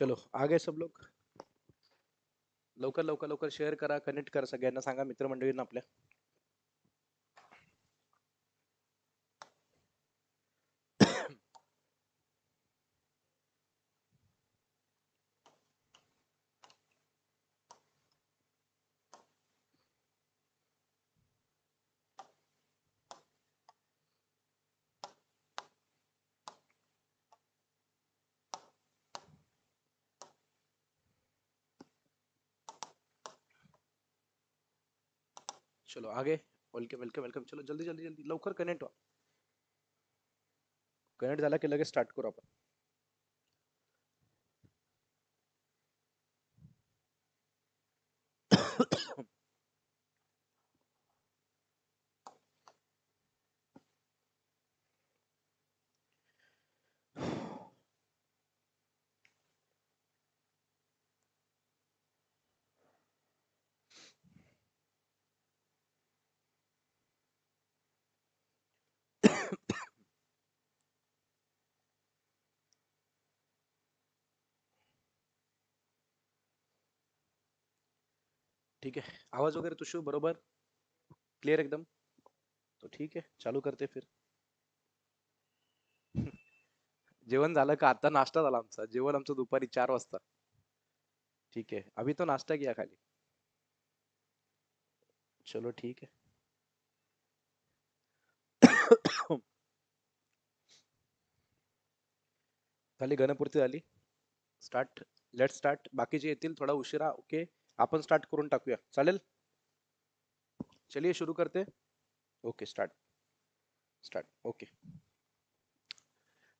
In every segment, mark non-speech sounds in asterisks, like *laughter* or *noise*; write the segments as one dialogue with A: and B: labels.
A: चलो आ गए सब लोक लवकर लवकर लवकर शेअर करा कनेक्ट करा सगळ्यांना सांगा मित्रमंडळींना आपल्या चलो आगे वेलकम वेलकम वेलकम चलो जल्दी जल्दी जल्दी लवकर कनेक्ट हो कनेक्ट झाला की लगेच स्टार्ट करू आपण ठीक आहे आवाज वगैरे शू बरोबर क्लियर एकदम तो ठीक आहे चालू करते फिर जेवण झालं का आता नाश्ता झाला आमचा जेवण आमचं दुपारी चार वाजता ठीक आहे अभी तो नाश्ता किया खाली चलो ठीक आहे खाली गणपूर्ती झाली स्टार्ट लेट स्टार्ट बाकीचे येतील थोडा उशिरा ओके आपण स्टार्ट करून टाकूया चालेल चलिए सुरू करते ओके स्टार्ट स्टार्ट ओके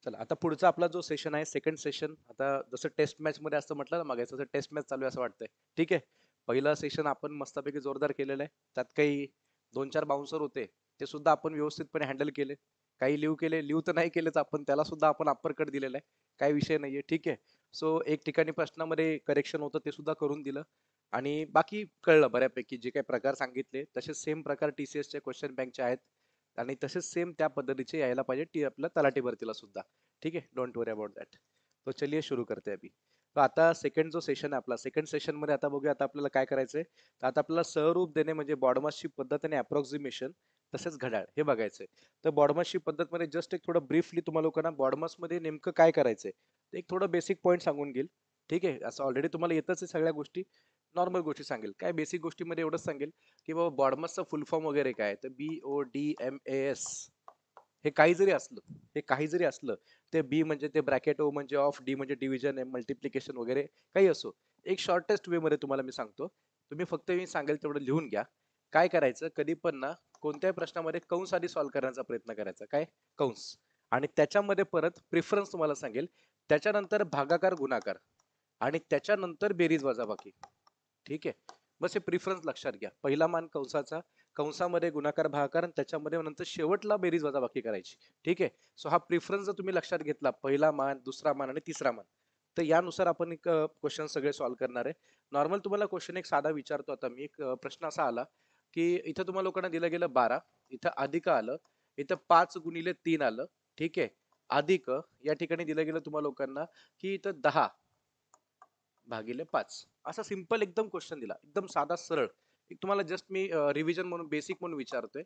A: चला आता पुढचा आपला जो सेशन आहे सेकंड सेशन आता जसं टेस्ट मॅच मध्ये असं म्हटलं ना मागायचं तसं टेस्ट मॅच चालू आहे असं वाटतंय ठीक आहे पहिला सेशन आपण मस्तपैकी जोरदार केलेलं आहे त्यात काही दोन चार बाउन्सर होते ते सुद्धा आपण व्यवस्थितपणे हँडल केले काही लिव्ह केले लिव्ह तर नाही केलेच आपण त्याला सुद्धा आपण अप्पर कट दिलेला आहे काही विषय नाहीये ठीक आहे सो एक ठिकाणी प्रश्नामध्ये करेक्शन होतं ते सुद्धा करून दिलं आणि बाकी कळलं बऱ्यापैकी जे काही प्रकार सांगितले तसेच सेम प्रकार टी सी एसचे क्वेश्चन बँकचे आहेत आणि तसेच सेम त्या पद्धतीचे यायला पाहिजे टी आपल्या तलाठी भरतीला सुद्धा ठीक आहे डोंट वरी अबाउट दॅट तो चलिये सुरू करते अभि तर आता सेकंड जो सेशन आहे आपला सेकंड सेशनमध्ये आता बघूया आता आपल्याला काय करायचंय तर आता आपल्याला सहरूप देणे म्हणजे बॉडमासची पद्धत आणि अप्रॉक्झिमेशन तसेच घड्याळ हे बघायचंय आहे तर बॉडमासची पद्धतमध्ये जस्ट एक थोडं ब्रीफली तुम्हाला लोकांना बॉडमासमध्ये नेमकं काय करायचं एक थोडं बेसिक पॉईंट सांगून घेईल ठीक आहे असं ऑलरेडी तुम्हाला येतच आहे सगळ्या गोष्टी नॉर्मल गोष्टी सांगेल काय बेसिक गोष्टीमध्ये एवढंच सांगेल की बाबा बॉडमसचा फुल फॉर्म वगैरे काय तर B O D M A S हे काही जरी असलं हे काही जरी असलं ते बी म्हणजे ते ब्रॅकेट ओ म्हणजे ऑफ डी म्हणजे डिव्हिजन एम मल्टिप्लिकेशन वगैरे काही असो एक शॉर्टेस्ट मध्ये तुम्हाला मी सांगतो तुम्ही फक्त मी सांगेल तेवढं लिहून घ्या काय करायचं कधी पण ना कोणत्याही प्रश्नामध्ये कंस आधी सॉल्व्ह करण्याचा प्रयत्न करायचा काय कंस आणि त्याच्यामध्ये परत प्रिफरन्स तुम्हाला सांगेल त्याच्यानंतर भागाकार गुणाकार आणि त्याच्यानंतर बेरीज वजाबाकी ठीक आहे बस हे प्रिफरन्स लक्षात घ्या पहिला मान कंसाचा कंसामध्ये गुणाकार भागाकार आणि त्याच्यामध्ये नंतर शेवटला बेरीज बाकी करायची ठीक आहे सो हा प्रिफरन्स जर तुम्ही लक्षात घेतला पहिला मान दुसरा मान आणि तिसरा मान तर यानुसार आपण एक क्वेश्चन सगळे सॉल्व्ह करणार आहे नॉर्मल तुम्हाला क्वेश्चन एक साधा विचारतो आता मी एक प्रश्न असा आला की इथं तुम्हाला लोकांना दिलं गेलं बारा इथं अधिक आलं इथं पाच गुणिले तीन आलं ठीक आहे अधिक या ठिकाणी दिलं गेलं तुम्हाला लोकांना की इथं दहा भागिले पाच असा सिम्पल एकदम क्वेश्चन दिला एकदम साधा सरळ तुम्हाला जस्ट मी रिव्हिजन म्हणून बेसिक म्हणून विचारतोय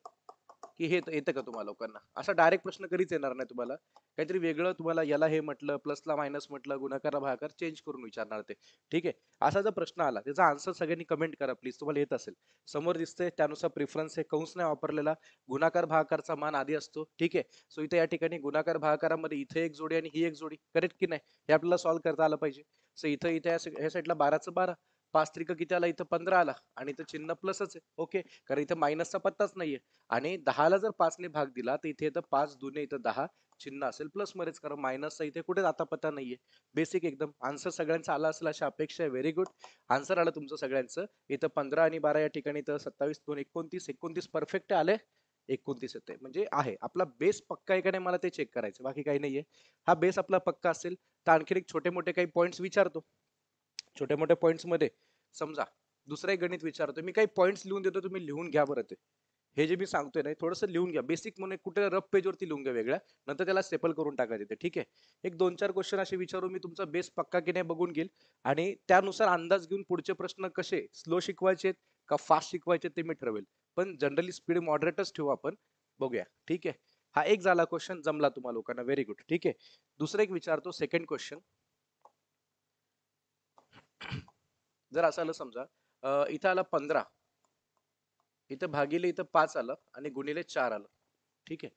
A: की हे येतं का तुम्हाला लोकांना असा डायरेक्ट प्रश्न कधीच येणार नाही तुम्हाला काहीतरी वेगळं तुम्हाला याला हे म्हटलं प्लसला मायनस म्हटलं गुणाकार भागाकार चेंज करून विचारणार ते ठीक आहे असा जर प्रश्न आला त्याचा आन्सर सगळ्यांनी कमेंट करा प्लीज तुम्हाला येत असेल समोर दिसते त्यानुसार प्रिफरन्स हे कंस नाही वापरलेला गुणाकार भाकारचा मान आधी असतो ठीक आहे सो इथे या ठिकाणी गुणाकार भागाकारामध्ये इथे एक जोडी आणि ही एक जोडी करेक्ट की नाही हे आपल्याला सॉल्व्ह करता आलं पाहिजे सो इथं इथे ह्या साईडला बाराचं बारा पाच त्रिक किती आला इथं पंधरा आला आणि इथं चिन्ह प्लसच आहे ओके कारण इथं मायनसचा पत्ताच नाहीये आणि दहाला जर पाचने भाग दिला तर इथे इथं पाच दुने इथं दहा चिन्ह असेल प्लस मध्येच कारण मायनसचा इथे कुठेच आता पत्ता नाहीये बेसिक एकदम आन्सर सगळ्यांचा आला असेल अशा अपेक्षा आहे व्हेरी गुड आन्सर आलं तुमचं सगळ्यांचं इथं पंधरा आणि बारा या ठिकाणी इथं सत्तावीस दोन एकोणतीस एकोणतीस परफेक्ट आले एकोणतीस येते म्हणजे आहे आपला बेस पक्का आहे मला ते चेक करायचं बाकी काही नाहीये हा बेस आपला पक्का असेल तर आणखी एक छोटे मोठे काही पॉईंट्स विचारतो छोट्या मोठ्या मध्ये समजा दुसरे गणित विचारतो मी काही पॉईंट्स लिहून देतो तुम्ही लिहून घ्या बरं ते हे जे मी सांगतोय नाही थोडंसं लिहून घ्या बेसिक म्हणून कुठे रफ पेजवरती लिहून घ्या वेगळ्या नंतर त्याला सेपल करून टाका तिथे ठीक आहे एक दोन चार क्वेश्चन असे विचारून मी तुमचा बेस पक्का की नाही बघून घेईल आणि त्यानुसार अंदाज घेऊन पुढचे प्रश्न कसे स्लो शिकवायचे का फास्ट शिकवायचे ते मी ठरवेल पण जनरली स्पीड मॉडरेटच ठेवू आपण बघूया ठीक आहे हा एक झाला क्वेश्चन जमला तुम्हाला लोकांना व्हेरी गुड ठीक आहे दुसरं एक विचारतो सेकंड क्वेश्चन जर असं आलं समजा इथं आला पंधरा इथं भागिले इथं पाच आलं आणि गुणिले चार आलं ठीक आहे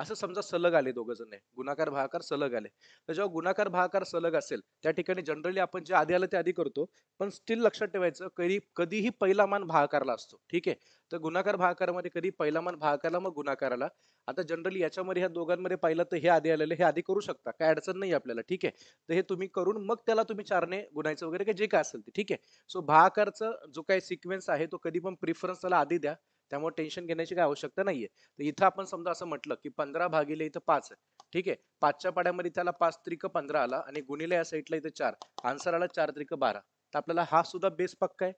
A: असं समजा सलग आले दोघ जण गुणाकार भागाकार सलग आले तर जेव्हा गुणाकार भाकार सलग असेल त्या ठिकाणी जनरली आपण जे आधी आलं ते आधी करतो पण स्टील लक्षात ठेवायचं कधी कधीही पहिला मान भाकारला असतो ठीक आहे तर गुणाकार भाकारामध्ये कधी पहिला मान भाकारला मग गुणाकाराला आता जनरली याच्यामध्ये ह्या दोघांमध्ये पाहिलं तर हे आधी आलेलं हे आधी करू शकता काय अडचण नाही आपल्याला ठीक आहे तर हे तुम्ही करून मग त्याला तुम्ही चारने गुणायचं वगैरे काय जे काय असेल ते ठीक आहे सो भाकारचं जो काही सिक्वेन्स आहे तो कधी पण प्रिफरन्स त्याला आधी द्या त्यामुळे टेन्शन घेण्याची काय आवश्यकता नाहीये तर इथं आपण समजा असं म्हटलं की पंधरा भागिले इथं पाच आहे ठीक आहे पाचच्या पाड्यामध्ये त्याला पाच त्रिक पंधरा आला आणि गुणिले या साईडला इथे चार आन्सर आला चार त्रिक बारा तर आपल्याला हा सुद्धा बेस पक्का आहे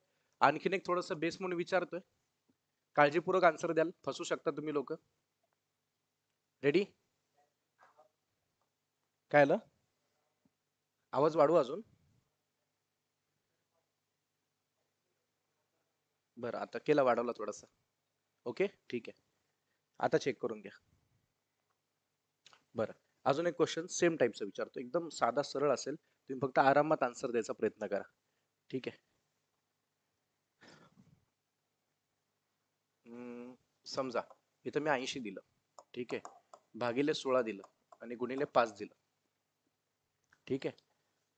A: आणखीन एक थोडस बेस म्हणून विचारतोय काळजीपूर्वक आन्सर द्याल फसू शकता तुम्ही लोक रेडी काय आलं आवाज वाढू अजून बरं आता केला वाढवला थोडासा ओके ठीक आहे आता चेक करून घ्या बरं अजून एक क्वेश्चन सेम टाईपचा विचारतो एकदम साधा सरळ असेल तुम्ही फक्त आरामात आन्सर द्यायचा प्रयत्न करा ठीक आहे समजा इथं मी ऐंशी दिलं ठीक आहे भागीले सोळा दिलं आणि गुणिले पाच दिलं ठीक आहे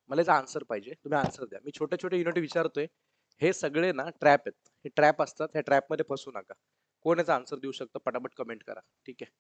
A: मला याचा आन्सर पाहिजे तुम्ही आन्सर द्या मी छोटे छोटे युनिट विचारतोय हे सगळे ना ट्रॅप आहेत हे ट्रॅप असतात ह्या मध्ये फसू नका कोणाचा आन्सर देऊ शकतो पटापट कमेंट करा ठीक आहे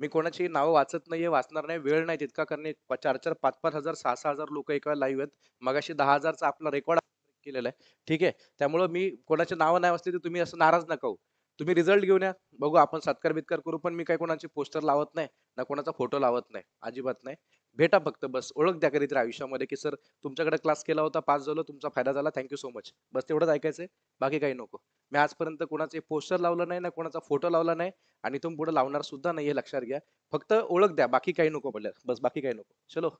A: मी कोणाची नावं वाचत नाही वाचणार नाही वेळ नाही तितका करणे चार चार पाच पाच हजार सहा सहा हजार लोक एका लाईव्ह आहेत मगाशी दहा हजारचा आपला रेकॉर्ड केलेला आहे ठीक आहे त्यामुळं मी कोणाचे नावं नाही वाचते तर तुम्ही असं नाराज नका तुम्ही रिझल्ट घेऊन या बघू आपण सत्कार बित्कार करू पण मी काही कोणाची पोस्टर लावत नाही ना कोणाचा फोटो लावत नाही अजिबात नाही भेटा फक्त बस ओळख द्या कधीतरी आयुष्यामध्ये की सर तुमच्याकडे क्लास केला होता पास झालो तुमचा फायदा झाला थँक्यू सो मच बस तेवढंच ऐकायचंय बाकी काही नको मी आजपर्यंत कोणाचे पोस्टर लावलं नाही ना कोणाचा फोटो लावला नाही आणि तुम्ही पुढे लावणार सुद्धा नाही हे लक्षात घ्या फक्त ओळख द्या बाकी काही नको पडल्या बस बाकी काही नको चलो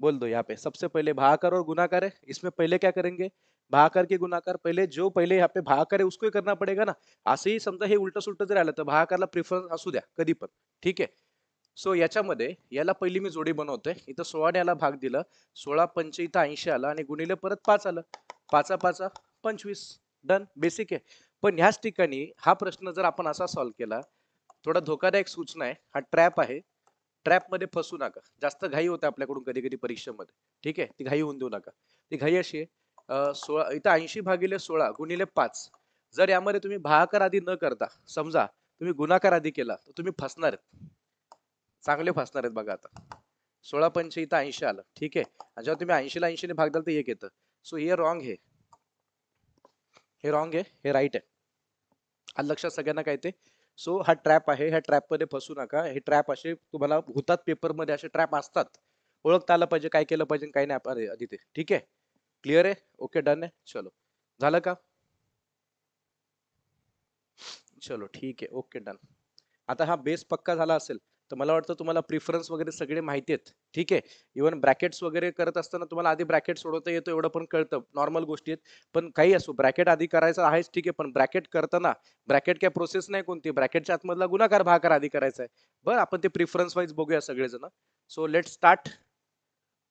A: बोल दो यहाँ पे सबसे पहले भाकर और गुनाकार है इसमें पहिले क्या करेंगे भाकर के गुनाकार पहिले जो पहिले यहाँ पे भाकर है उसको ही करना पडेगा ना असंही समजा हे उलट सुलट जर आलं तर भाकारला प्रिफरन्स असू द्या कधी पण ठीक आहे सो याच्यामध्ये याला पहिली मी जोडी बनवतोय इथं सोळाने याला भाग दिला सोळा पंच इथं ऐंशी आला आणि गुणिले परत पाच आलं पाचा पाचा पंचवीस डन बेसिक आहे पण ह्याच ठिकाणी हा प्रश्न जर आपण असा सॉल्व्ह केला थोडा धोकादायक सूचना आहे हा ट्रॅप आहे ट्रॅप मध्ये फसू नका जास्त घाई होते आपल्याकडून कधी कधी परीक्षेमध्ये ठीक आहे ती घाई होऊन देऊ नका ती घाई अशी आहे सोळा इथं ऐंशी भागिले सोळा गुणिले पाच जर यामध्ये तुम्ही भागाकार आधी न करता समजा तुम्ही गुणाकार आधी केला तर तुम्ही फसणार आहेत चांगले फसणार आहेत बघा आता सोळा पंच इथं ऐंशी आलं ठीक आहे जेव्हा तुम्ही ऐंशीला ऐंशीने भाग द्याल तर एक येतं सो हे रॉंग हे हे रॉंग आहे हे राईट आहे आज लक्षात सगळ्यांना काय ते सो हा ट्रॅप आहे ह्या मध्ये फसू नका हे ट्रॅप असे तुम्हाला होतात मध्ये असे ट्रॅप असतात ओळखता आलं पाहिजे काय केलं पाहिजे काय नाही अरे आधी ते ठीक आहे क्लिअर आहे ओके डन आहे चलो झालं का चलो ठीक आहे ओके डन आता हा बेस पक्का झाला असेल तर मला वाटतं तुम्हाला प्रिफरन्स वगैरे सगळे माहिती आहेत ठीक आहे इवन ब्रॅकेट्स वगैरे करत असताना तुम्हाला आधी ब्रॅकेट सोडवता येतो एवढं पण कळतं नॉर्मल गोष्टी आहेत पण काही असो ब्रॅकेट आधी करायचं आहेच ठीक आहे पण ब्रॅकेट करताना ब्रॅकेट काय प्रोसेस नाही कोणती ब्रॅकेटच्या आतमधला गुणाकार भाकार आधी करायचा आहे बरं आपण ते प्रिफरन्स वाईज बघूया सगळेजण so let start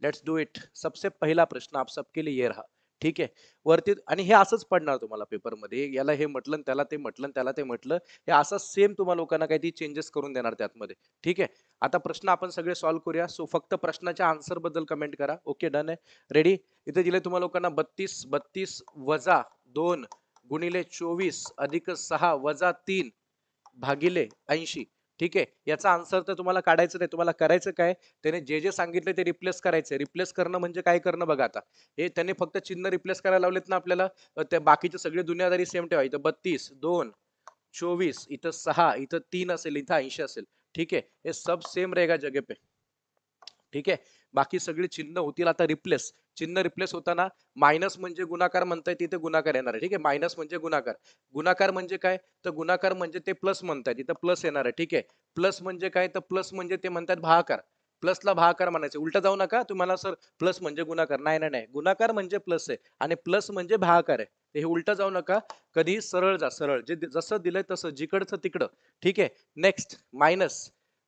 A: let's do it सबसे पहिला प्रश्न आप सबके लिए ये रहा ठीक आहे वरती आणि हे असंच पडणार तुम्हाला पेपरमध्ये याला हे म्हटलं त्याला ते म्हटलं त्याला ते म्हटलं हे असं सेम तुम्हाला लोकांना काही चेंजेस करून देणार त्यातमध्ये ठीक आहे आता प्रश्न आपण सगळे सॉल्व्ह करूया सो फक्त प्रश्नाच्या आन्सर बद्दल कमेंट करा ओके डन आहे रेडी इथे दिले तुम्हाला लोकांना बत्तीस बत्तीस वजा दोन गुणिले चोवीस अधिक सहा वजा तीन भागिले ऐंशी ठीक आहे याचा आन्सर तर तुम्हाला काढायचं नाही तुम्हाला करायचं काय त्याने जे जे सांगितले ते रिप्लेस करायचे रिप्लेस करणं म्हणजे काय करणं बघा आता हे त्याने फक्त चिन्ह रिप्लेस करायला लावलेत ना आपल्याला त्या बाकीचे सगळे दुनियादारी सेम ठेवा इथं बत्तीस दोन चोवीस इथं सहा इथं तीन असेल इथं ऐंशी असेल ठीक आहे हे सब सेम रेगा जगे पे ठीक आहे बाकी सगळी चिन्ह होतील आता रिप्लेस चिन्ह रिप्लेस होताना मायनस म्हणजे गुणाकार म्हणताय तिथे गुणाकार येणार आहे ठीक आहे मायनस म्हणजे गुणाकार गुणाकार म्हणजे काय तर गुणाकार म्हणजे ते प्लस म्हणताय तिथं प्लस येणार आहे ठीक आहे प्लस म्हणजे काय तर प्लस म्हणजे ते म्हणतात भागाकार प्लसला भागाकार म्हणायचे उलट जाऊ नका तुम्हाला सर प्लस म्हणजे गुणाकार नाही नाही गुणाकार म्हणजे प्लस आहे आणि प्लस म्हणजे भागाकार आहे हे उलट जाऊ नका कधी सरळ जा सरळ जे जसं दिलंय तसं जिकडचं तिकडं ठीक आहे नेक्स्ट मायनस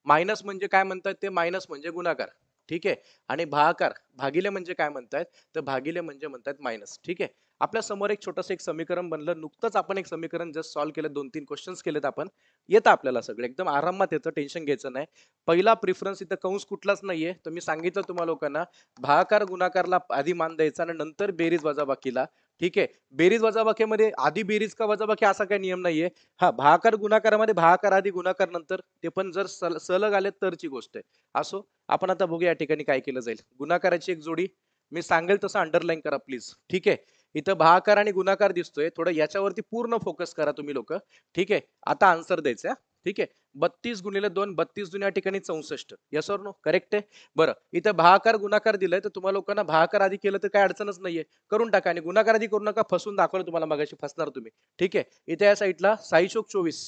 A: मायनस म्हणजे काय म्हणतात ते मायनस म्हणजे गुणाकार ठीक आहे आणि भागाकार भागिले म्हणजे काय म्हणतायत तर भागिले म्हणजे म्हणतात मायनस ठीक आहे आपल्या समोर एक छोटंसं एक समीकरण बनलं नुकतंच आपण एक समीकरण जस्ट सॉल्व्ह केलं दोन तीन क्वेश्चन्स केलेत आपण येतं आपल्याला सगळं एकदम आरामात येतं टेन्शन घ्यायचं नाही पहिला प्रिफरन्स इथं कंस कुठलाच नाहीये तर मी सांगितलं तुम्हाला लोकांना भागाकार गुणाकारला आधी मान द्यायचा आणि नंतर बेरीज बाकीला ठीक आहे बेरीज वजाबाकीमध्ये आधी बेरीज का वजाबाकी असा काही नियम नाहीये हा भाकार गुणाकारामध्ये भाकर आधी गुणाकार नंतर ते पण जर सल सलग आले तरची गोष्ट आहे असो आपण आता बघू या ठिकाणी काय केलं जाईल गुणाकाराची एक जोडी मी सांगेल तसं अंडरलाईन करा प्लीज ठीक आहे इथं भाकार आणि गुणाकार दिसतोय थोडं याच्यावरती पूर्ण फोकस करा तुम्ही लोक ठीक आहे आता आन्सर द्यायचा ठीक आहे बत्तीस गुणिले दोन बत्तीस जुन्या ठिकाणी चौसष्ट सर नो करेक्ट आहे बरं इथं भाकार गुणाकार दिलाय तर तुम्हाला लोकांना भाकार आधी केलं तर काय अडचणच नाहीये करून टाका आणि गुणाकार आधी करू नका फसून दाखवलं तुम्हाला मगाशी फसणार तुम्ही ठीक आहे इथे या साईडला साईशोक चोवीस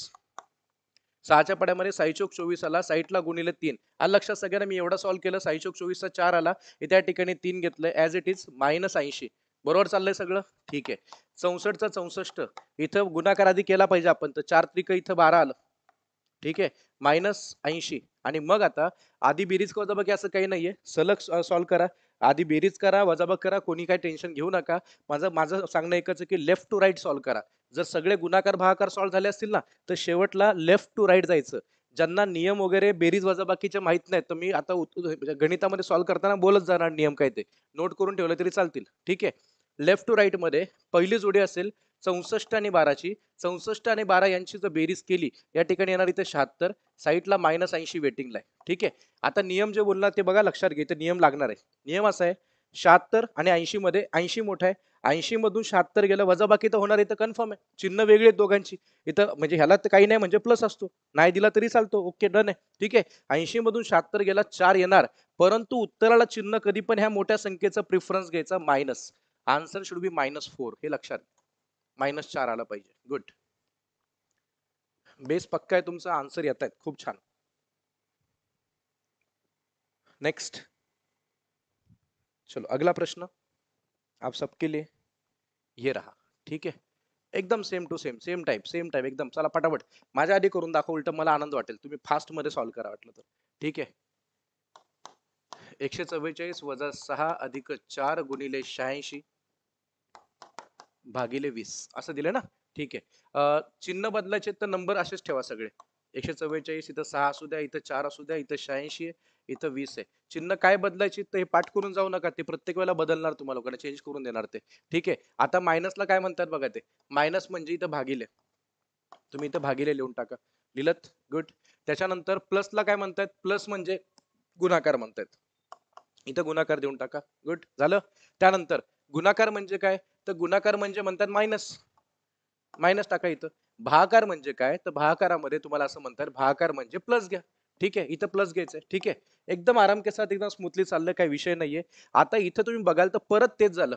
A: सहाच्या पड्यामध्ये साईचोक चोवीस आला साईटला गुणिले तीन आणि लक्षात सगळ्यांना मी एवढा सॉल्व्ह केलं साईचोक चोवीसचा चार आला इथे या ठिकाणी तीन घेतलं ॲज इट इज मायनस ऐंशी बरोबर चाललंय सगळं ठीक आहे चौसष्टचा चौसष्ट इथं गुणाकार आधी केला पाहिजे आपण तर चार त्रिक इथं बारा आलं ठीक आहे मायनस ऐंशी आणि मग आता आधी बेरीज का वजाबाकी असं काही नाहीये सलग सॉल्व्ह करा आधी बेरीज करा वजाबाग करा कोणी काही टेन्शन घेऊ नका माझं माझं सांगणं एकच की लेफ्ट टू राईट सॉल्व्ह करा जर सगळे गुणाकार भागाकार सॉल्व्ह झाले असतील ना तर शेवटला लेफ्ट टू राईट जायचं ज्यांना नियम वगैरे बेरीज वजाबाकीच्या माहीत नाहीत तर मी आता म्हणजे गणितामध्ये सॉल्व्ह करताना बोलत जाणार नियम काय ते नोट करून ठेवले तरी चालतील ठीक आहे लेफ्ट टू राईटमध्ये पहिली जोडी असेल चौसष्ट आणि बाराची चौसष्ट आणि बारा यांची जर बेरीज केली या ठिकाणी येणार इथे शहात्तर साईटला मायनस ऐंशी वेटिंगला आहे ठीक आहे आता नियम जे बोलणार ते बघा लक्षात घे नियम लागणार आहे नियम असा आहे शहात्तर आणि ऐंशी मध्ये ऐंशी मोठा आहे ऐंशी मधून शहात्तर गेलं वजाबाकी तर होणार इथं कन्फर्म आहे चिन्ह वेगळे आहेत दोघांची इथं म्हणजे ह्याला तर काही नाही म्हणजे प्लस असतो नाही दिला तरी चालतो ओके डन आहे ठीक आहे ऐंशी मधून शहात्तर गेला चार येणार परंतु उत्तराला चिन्ह कधी पण ह्या मोठ्या संख्येचा प्रिफरन्स घ्यायचा minus answer should be minus four हे लक्षात मायनस चार आला पाहिजे गुड बेस पक्का आहे तुमचा आन्सर येत आहेत खूप छान नेक्स्ट चलो अगला प्रश्न आप सबके लिए ये रहा ठीक है एकदम same to same same type same type एकदम चला पटापट माझ्या आधी करून दाखव उलट मला आनंद वाटेल तुम्ही फास्ट मध्ये सॉल्व करा वाटलं तर ठीक आहे एकशे चव्वेचाळीस वजा सहा अधिक चार गुणिले शहाऐंशी भागिले वीस असं दिलं ना ठीक आहे चिन्ह बदलायचे तर नंबर असेच ठेवा सगळे एकशे चव्वेचाळीस इथं सहा असू द्या इथं चार असू द्या इथं शहाऐंशी आहे इथं वीस आहे चिन्ह काय बदलायची तर हे पाठ करून जाऊ नका ते प्रत्येक वेळेला बदलणार तुम्हाला लोकांना चेंज करून देणार ते ठीक आहे आता मायनसला काय म्हणतात बघा ते मायनस म्हणजे इथं भागिले तुम्ही इथं भागिले लिहून टाका लिहिलत गुड त्याच्यानंतर प्लसला काय म्हणतात प्लस म्हणजे गुणाकार म्हणतात इथं गुणाकार देऊन टाका गुड झालं त्यानंतर गुणाकार म्हणजे काय तर गुणाकार म्हणजे म्हणतात मायनस मायनस टाका इथं भाकार म्हणजे काय तर भाकारामध्ये तुम्हाला असं म्हणतात भाकार म्हणजे प्लस घ्या ठीक आहे इथं प्लस घ्यायचं ठीक आहे एकदम आराम के साथ एकदम स्मूथली चाललं काही विषय नाहीये आता इथं तुम्ही बघाल तर परत तेच झालं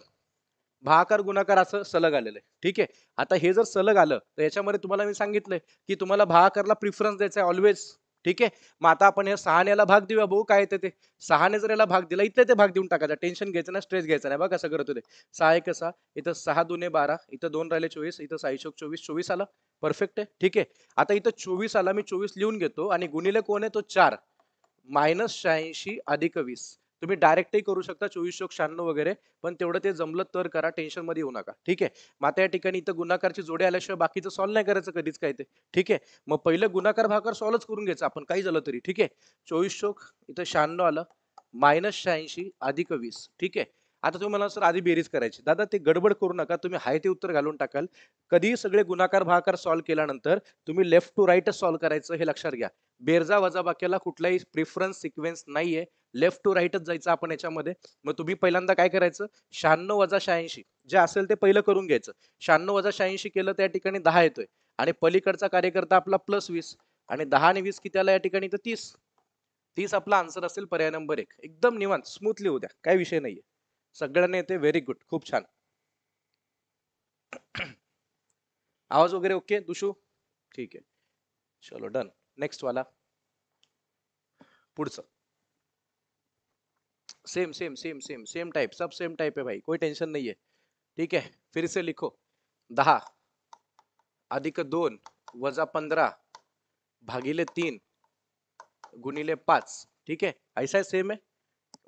A: भाकार गुणाकार असं सलग आलेलं आहे ठीक आहे आता हे जर सलग आलं तर याच्यामध्ये तुम्हाला मी सांगितलंय की तुम्हाला भाकारला प्रिफरन्स द्यायचा आहे ऑलवेज ठीक आहे मग आता आपण हे सहानेला भाग देऊया भाऊ काय येते ते सहाने जर याला भाग दिला इथले ते भाग देऊन टाकायचा टेन्शन घ्यायचं ना स्ट्रेस घ्यायचा नाही बघा कसं करत होते सहा एक सहा इथं सहा दुने बारा इथं दोन राहिले चोवीस इथं साईशोक चोवीस चोवीस आला परफेक्ट आहे ठीक आहे आता इथं चोवीस आला मी चोवीस लिहून घेतो आणि गुणिले कोण आहे तो चार मायनस शहाऐंशी अधिक वीस तुम्ही डायरेक्टही करू शकता चोवीस चोक शहाण्णव वगैरे पण तेवढं ते जमलं तर करा टेन्शनमध्ये येऊ नका ठीक आहे मग आता या ठिकाणी इथं गुन्हाकारची जोडी आल्याशिवाय बाकीचं सॉल्व्ह नाही करायचं कधीच काय ते ठीक आहे मग पहिलं गुन्हाकार भागाकार सॉल्व्हच करून घ्यायचं आपण काही झालं तरी ठीक आहे चोवीस चोक इथं शहाण्णव आलं मायनस शहाऐंशी अधिक वीस ठीक आहे आता तुम्ही मला सर आधी बेरीज करायची दादा ते गडबड करू नका तुम्ही हाय ते उत्तर घालून टाकाल कधी सगळे गुणाकार भाकार सॉल्व्ह केल्यानंतर तुम्ही लेफ्ट टू राईटच सॉल्व्ह करायचं हे लक्षात घ्या बेरजा बाकीला कुठलाही प्रिफरन्स सिक्वेन्स नाहीये लेफ्ट टू राईटच जायचं आपण याच्यामध्ये मग तुम्ही पहिल्यांदा काय करायचं शहाण्णव वजा शहाऐंशी जे असेल ते पहिलं करून घ्यायचं शहाण्णव वजा शहाऐंशी केलं त्या ठिकाणी दहा येतोय आणि पलीकडचा कार्यकर्ता आपला प्लस वीस आणि दहा आणि वीस किती आला या ठिकाणी तर तीस तीस आपला आन्सर असेल पर्याय नंबर एक एकदम निवांत स्मूथली उद्या काय विषय नाहीये सगळ्यांना येते व्हेरी गुड खूप छान *clears throat* आवाज वगैरे ओके दुशू ठीक आहे चलो डन नेक्स्ट वाला पुढचं same same same same same type सब सेम टाइप है भाई कोई टेंशन नहीं है ठीक है फिर से लिखो दहा अधिक दोन वजा पंधरा भागिले तीन गुणिले पाच ठीक आहे ऐसा सेम आहे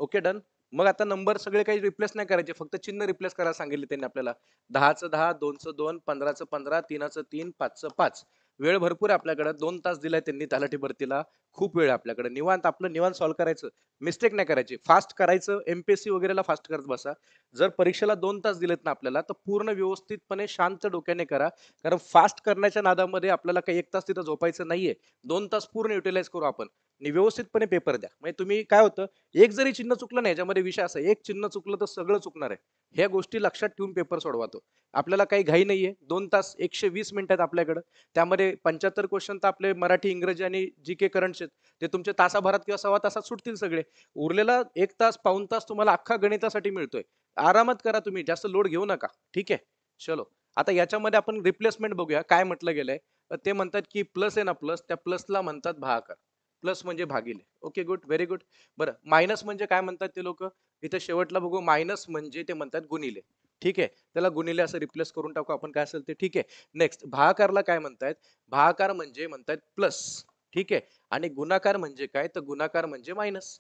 A: ओके डन मग आता नंबर सगळे काही रिप्लेस नाही करायचे फक्त चिन्ह रिप्लेस करायला सांगितले त्यांनी आपल्याला दहाचं दहा दोनचं दोन पंधराचं पंधरा तीनाचं तीन पाचचं पाच वेळ भरपूर आहे आपल्याकडे दोन तास दिलाय त्यांनी तालाठी भरतीला खूप वेळ आपल्याकडे निवांत आपलं निवांत सॉल्व्ह करायचं मिस्टेक नाही करायची फास्ट करायचं एमपीएससी वगैरेला फास्ट करत बसा जर परीक्षेला दोन तास दिलेत ना आपल्याला तर पूर्ण व्यवस्थितपणे शांत डोक्याने करा कारण फास्ट करण्याच्या नादामध्ये आपल्याला काही एक तास तिथं झोपायचं नाहीये दोन तास पूर्ण युटिलाइज करू आपण व्यवस्थितपणे पेपर द्या म्हणजे तुम्ही काय होतं एक जरी चिन्ह चुकलं नाही याच्यामध्ये विषय असा एक चिन्ह चुकलं तर सगळं चुकणार आहे ह्या गोष्टी लक्षात ठेवून पेपर सोडवातो आपल्याला काही घाई नाहीये दोन तास एकशे वीस आहेत आपल्याकडं त्यामध्ये पंच्याहत्तर क्वेश्चन तर आपले मराठी इंग्रजी आणि जी के करंट परीक्षेत ते तुमचे तासाभरात किंवा सव्वा तासात सुटतील सगळे उरलेला एक तास पाऊन तास तुम्हाला अख्खा गणितासाठी मिळतोय आरामात करा तुम्ही जास्त लोड घेऊ नका ठीक आहे चलो आता याच्यामध्ये आपण रिप्लेसमेंट बघूया काय म्हटलं गेलंय ते म्हणतात की प्लस आहे ना प्लस त्या प्लसला म्हणतात भागाकार प्लस म्हणजे भागिले ओके गुड व्हेरी गुड बरं मायनस म्हणजे काय म्हणतात ते लोक इथे शेवटला बघू मायनस म्हणजे ते म्हणतात गुणिले ठीक आहे त्याला गुणिले असं रिप्लेस करून टाकू आपण काय असेल ते ठीक आहे नेक्स्ट भागाकारला काय म्हणतात भागाकार म्हणजे म्हणतात प्लस ठीक आहे आणि गुणाकार म्हणजे काय तर गुणाकार म्हणजे मायनस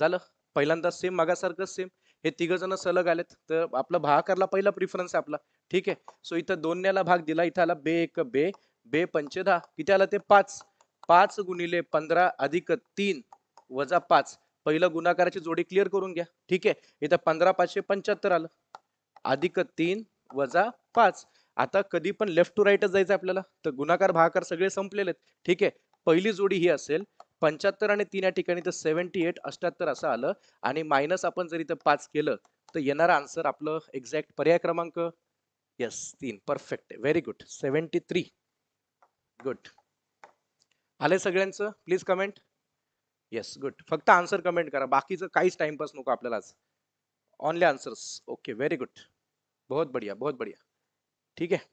A: झालं पहिल्यांदा सेम मागासारखं सेम हे तिघ जण सलग आलेत तर आपला भागाकारला पहिला प्रिफरन्स आहे आपला ठीक आहे सो इथं दोन्याला भाग दिला इथं आला बे एक बे बे पंचे दहा किती आला ते पाच पाच गुणिले पंधरा अधिक तीन वजा पाच पहिलं गुणाकाराची जोडी क्लिअर करून घ्या ठीक आहे इथं पंधरा पाचशे पंच्याहत्तर आलं अधिक तीन वजा पाच आता कधी पण लेफ्ट टू राईटच जायचं आपल्याला तर गुणाकार भागाकार सगळे संपलेले आहेत ठीक आहे पहिली जोडी ही असेल पंच्याहत्तर आणि तीन या ठिकाणी तर सेव्हन्टी एट अष्ट्याहत्तर असं आलं आणि मायनस आपण जर इथं पाच केलं तर येणारा आन्सर आपलं एक्झॅक्ट पर्याय क्रमांक येस तीन perfect very good seventy three good आले सगळ्यांचं प्लीज कमेंट येस गुड फक्त आन्सर कमेंट करा बाकीचं काहीच टाइमपास नको आज only answers okay very good बहुत बढिया बहुत बढिया ठीक आहे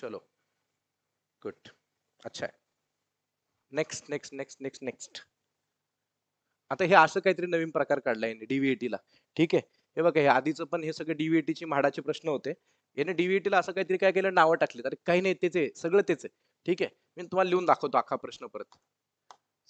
A: चलो गुड अच्छा next next next next next आता हे असं काहीतरी नवीन प्रकार काढला याने ला ठीक आहे हे बघा हे आधीचं पण हे सगळे ची म्हाडाचे प्रश्न होते याने ला असं काहीतरी काय केलं नावं टाकले तर काही नाही तेच आहे सगळं तेच आहे ठीक आहे मी तुम्हाला लिहून दाखवतो अख्खा प्रश्न परत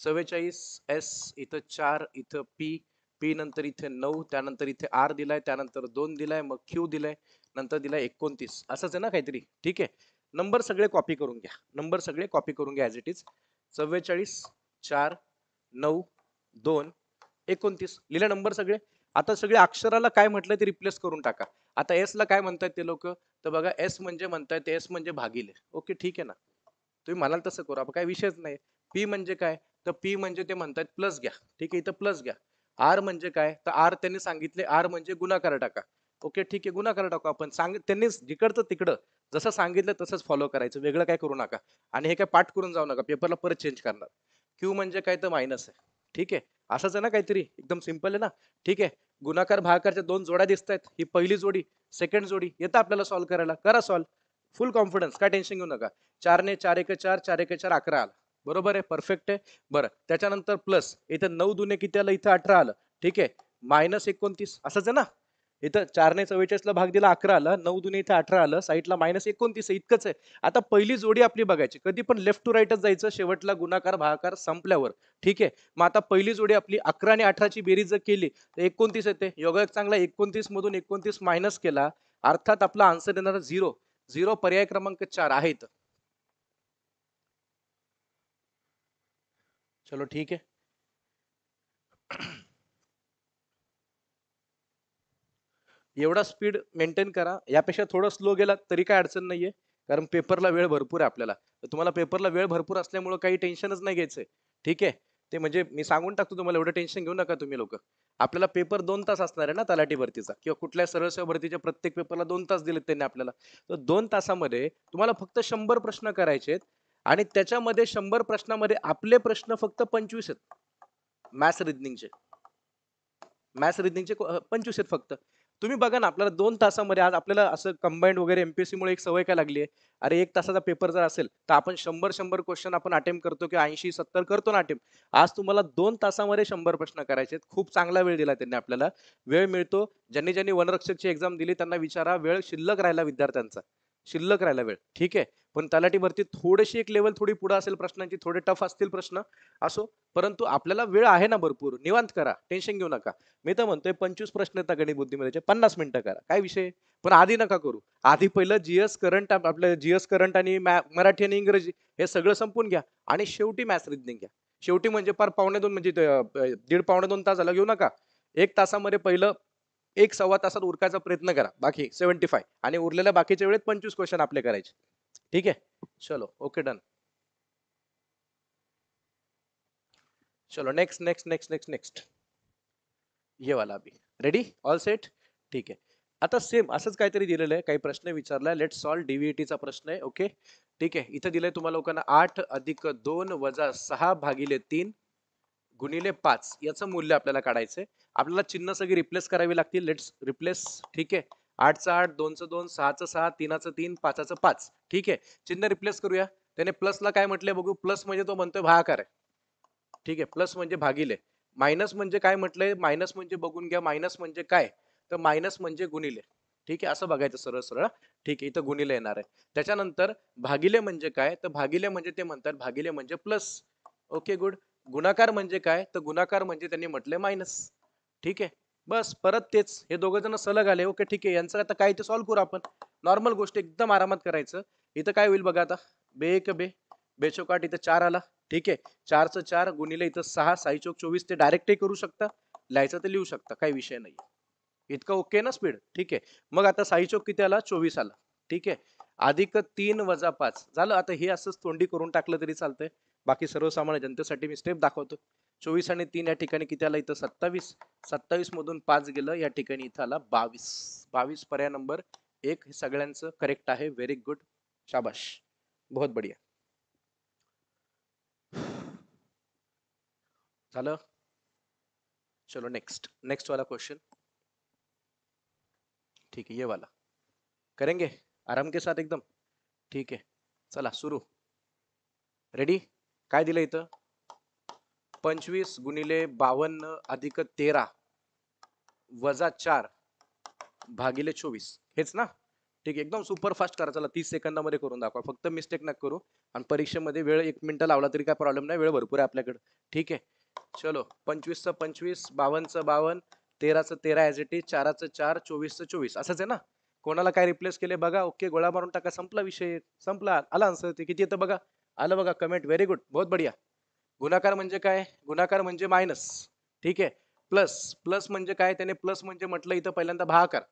A: चव्वेचाळीस एस इथं चार इथं पी पी नंतर इथे नऊ त्यानंतर इथे आर दिलाय त्यानंतर दोन दिलाय मग क्यू दिलाय नंतर दिलाय एकोणतीस असंच आहे ना काहीतरी ठीक आहे नंबर सगळे कॉपी करून घ्या नंबर सगळे कॉपी करून घ्या ॲज इट इज चव्वेचाळीस चार नऊ दोन एकोणतीस लिहिले नंबर सगळे आता सगळे अक्षराला काय म्हटलं ते रिप्लेस करून टाका आता एस ला काय म्हणतात ते लोक तर बघा एस म्हणजे म्हणताय ते एस म्हणजे भागिले ओके ठीक आहे ना तुम्ही म्हणाल तसं करू आपण काय विषयच नाही पी म्हणजे काय तर पी म्हणजे ते म्हणतायत प्लस घ्या ठीक आहे इथं प्लस घ्या आर म्हणजे काय तर आर त्यांनी सांगितले आर म्हणजे गुणाकार टाका ओके ठीक आहे गुणाकार करा टाकू आपण सांग त्यांनी जिकडचं तिकडं जसं सांगितलं तसंच फॉलो करायचं वेगळं काय करू नका आणि हे काय पाठ करून जाऊ नका पेपरला परत चेंज करणार क्यू म्हणजे काय तर मायनस आहे ठीक आहे असंच आहे ना काहीतरी एकदम सिम्पल आहे ना ठीक आहे गुणाकार भागाकारच्या दोन जोड्या दिसत आहेत ही पहिली जोडी सेकंड जोडी येतं आपल्याला सॉल्व्ह करायला करा सॉल्व्ह फुल कॉन्फिडन्स काय टेन्शन घेऊ नका चारने चार एक चार चार एक चार अकरा आला बरोबर आहे परफेक्ट आहे बरं त्याच्यानंतर प्लस इथं नऊ दुने किती आलं इथं अठरा आलं ठीक आहे मायनस एकोणतीस असंच आहे ना इथं चारने चव्वेचाळीसला भाग दिला अकरा आला नऊ दुने इथे अठरा आलं साईडला मायनस एकोणतीस इतकंच आहे आता पहिली जोडी आपली बघायची कधी पण लेफ्ट टू राईटच जायचं शेवटला गुणाकार भागाकार संपल्यावर ठीक आहे मग आता पहिली जोडी आपली अकरा आणि अठराची बेरीज जर केली तर एकोणतीस येते एक चांगला एकोणतीस मधून एकोणतीस मायनस केला अर्थात आपला आन्सर देणारा झिरो झिरो पर्याय क्रमांक चार आहेत चलो ठीक आहे एवढा स्पीड मेंटेन करा यापेक्षा थोडं स्लो गेला तरी काय अडचण नाहीये कारण पेपरला वेळ भरपूर आहे आपल्याला तुम्हाला पेपरला वेळ भरपूर असल्यामुळे काही टेन्शनच नाही घ्यायचं ठीक आहे ते म्हणजे मी सांगून टाकतो तुम्हाला एवढं टेन्शन घेऊ नका तुम्ही लोक आपल्याला पेपर दोन तास असणार आहे ना तलाठी भरतीचा किंवा कुठल्या सरळसेवा भरतीच्या प्रत्येक पेपरला दोन तास दिलेत त्यांनी आपल्याला तर दोन तासामध्ये तुम्हाला फक्त शंभर प्रश्न करायचे आहेत आणि त्याच्यामध्ये शंभर प्रश्नामध्ये आपले प्रश्न फक्त पंचवीस आहेत मॅथ्स रिजनिंगचे मॅथ्स रिजनिंगचे पंचवीस आहेत फक्त तुम्ही बघा ना आपल्याला दोन तासामध्ये आज आपल्याला असं कंबाईंड वगैरे एमपीएससीमुळे एक सवय काय लागली आहे अरे एक तासाचा पेपर जर असेल तर आपण शंभर शंभर क्वेश्चन आपण अटेम्प्ट करतो किंवा ऐंशी सत्तर करतो ना अटेम्प्ट आज तुम्हाला दोन तासामध्ये शंभर प्रश्न करायचे खूप चांगला वेळ दिला त्यांनी आपल्याला वेळ मिळतो ज्यांनी ज्यांनी वनरक्षकची एक्झाम दिली त्यांना विचारा वेळ शिल्लक राहिला विद्यार्थ्यांचा शिल्लक राहिला वेळ ठीक आहे पण तलाठी भरती थोडीशी एक लेवल थोडी पुढे असेल प्रश्नांची थोडे टफ असतील प्रश्न असो परंतु आपल्याला वेळ आहे ना भरपूर निवांत करा टेन्शन घेऊ नका मी तर म्हणतोय पंचवीस प्रश्न येतात गणित बुद्धीमध्ये पन्नास मिनिटं करा काय विषय पण आधी नका करू आधी पहिलं जीएस करंट आपलं जीएस करंट आणि मराठी आणि इंग्रजी हे सगळं संपून घ्या आणि शेवटी मॅथ्स रिजनिंग घ्या शेवटी म्हणजे फार पावणे दोन म्हणजे दीड पावणे दोन तास झाला घेऊ नका एक तासामध्ये पहिलं एक सव्वा तासात उरकायचा प्रयत्न करा बाकी सेव्हन्टी फाय आणि उरलेल्या बाकीच्या वेळेत पंचवीस क्वेश्चन आपले करायचे ठीक है चलो ओके डन चलो next next next next next ये वाला अभी रेडी ऑल सेट ठीक आहे आता सेम असंच काहीतरी दिलेलं आहे काही प्रश्न विचारलाय लेट सॉल्व्ह डीव्हीटीचा प्रश्न आहे ओके ठीक आहे इथे दिलंय तुम्हाला लोकांना आठ अधिक दोन वजा सहा भागिले तीन गुणिले पाच याचं मूल्य आपल्याला काढायचंय आपल्याला चिन्ह सगळी रिप्लेस करावी लागतील लेट्स रिप्लेस ठीक आहे आठचं आठ दोनचं दोन सहाचं सहा तीनाचं तीन पाचाचं पाच ठीक आहे चिन्ह रिप्लेस करूया त्याने प्लसला काय म्हटले बघू प्लस म्हणजे तो म्हणतोय भागाकार आहे ठीक आहे प्लस म्हणजे भागिले मायनस म्हणजे काय म्हटलंय मायनस म्हणजे बघून घ्या मायनस म्हणजे काय तर मायनस म्हणजे गुणिले ठीक आहे असं बघायचं सरळ सरळ ठीक आहे इथं गुणिले येणार आहे त्याच्यानंतर भागिले म्हणजे काय तर भागिले म्हणजे ते म्हणतात भागिले म्हणजे प्लस ओके गुड गुणाकार म्हणजे काय तर गुणाकार म्हणजे त्यांनी म्हटले मायनस ठीक आहे बस परत तेच हे दोघं जण सलग आले ओके ठीक आहे यांचं आता काय ते सॉल्व्ह करू आपण नॉर्मल गोष्ट एकदम आरामात करायचं इथं काय होईल बघा आता बे एक बे बेचोकाट इथं चार आला ठीक आहे चारचं चार गुणिले इथं सहा साई चौक चोवीस ते डायरेक्टही करू शकता लिहायचं ते लिहू शकता काही विषय नाही इतका ओके ना स्पीड ठीक आहे मग आता साई चौक किती आला चोवीस आला ठीक आहे अधिक तीन वजा पाच झालं आता हे असंच तोंडी करून टाकलं तरी चालतंय बाकी सर्वसामान्य जनतेसाठी मी स्टेप दाखवतो चोवीस आणि तीन या ठिकाणी किती आला इथं सत्तावीस सत्तावीस मधून पाच गेलं या ठिकाणी इथं आला बावीस बावीस पर्याय नंबर एक हे सगळ्यांचं करेक्ट आहे व्हेरी गुड शाबाश बहुत बढिया झालं चलो नेक्स्ट नेक्स्ट वाला क्वेश्चन ठीक आहे ये वाला करेंगे आराम के साथ एकदम ठीक आहे चला सुरू रेडी काय दिलं इथं पंचवीस गुणिले बावन्न अधिक तेरा वजा चार भागिले चोवीस हेच ना ठीक एकदम सुपरफास्ट करा चला तीस सेकंदामध्ये करून दाखवा फक्त मिस्टेक न करू आणि परीक्षेमध्ये वेळ एक मिनिट लावला तरी काय प्रॉब्लेम नाही वेळ भरपूर आहे आपल्याकडे ठीक आहे चलो पंचवीसचं पंचवीस बावन्नचं बावन्न तेराचं तेरा ॲज इट इज चाराचं चार चोवीसचं चोवीस असंच आहे ना कोणाला काय रिप्लेस केले बघा ओके गोळा मारून टाका संपला विषय संपला आला आन्सर ते किती येतं बघा आलं बघा कमेंट व्हेरी गुड बहुत बढिया गुणाकार म्हणजे काय गुणाकार म्हणजे मायनस ठीक आहे प्लस प्लस म्हणजे काय त्याने प्लस म्हणजे म्हटलं इथं पहिल्यांदा भाकार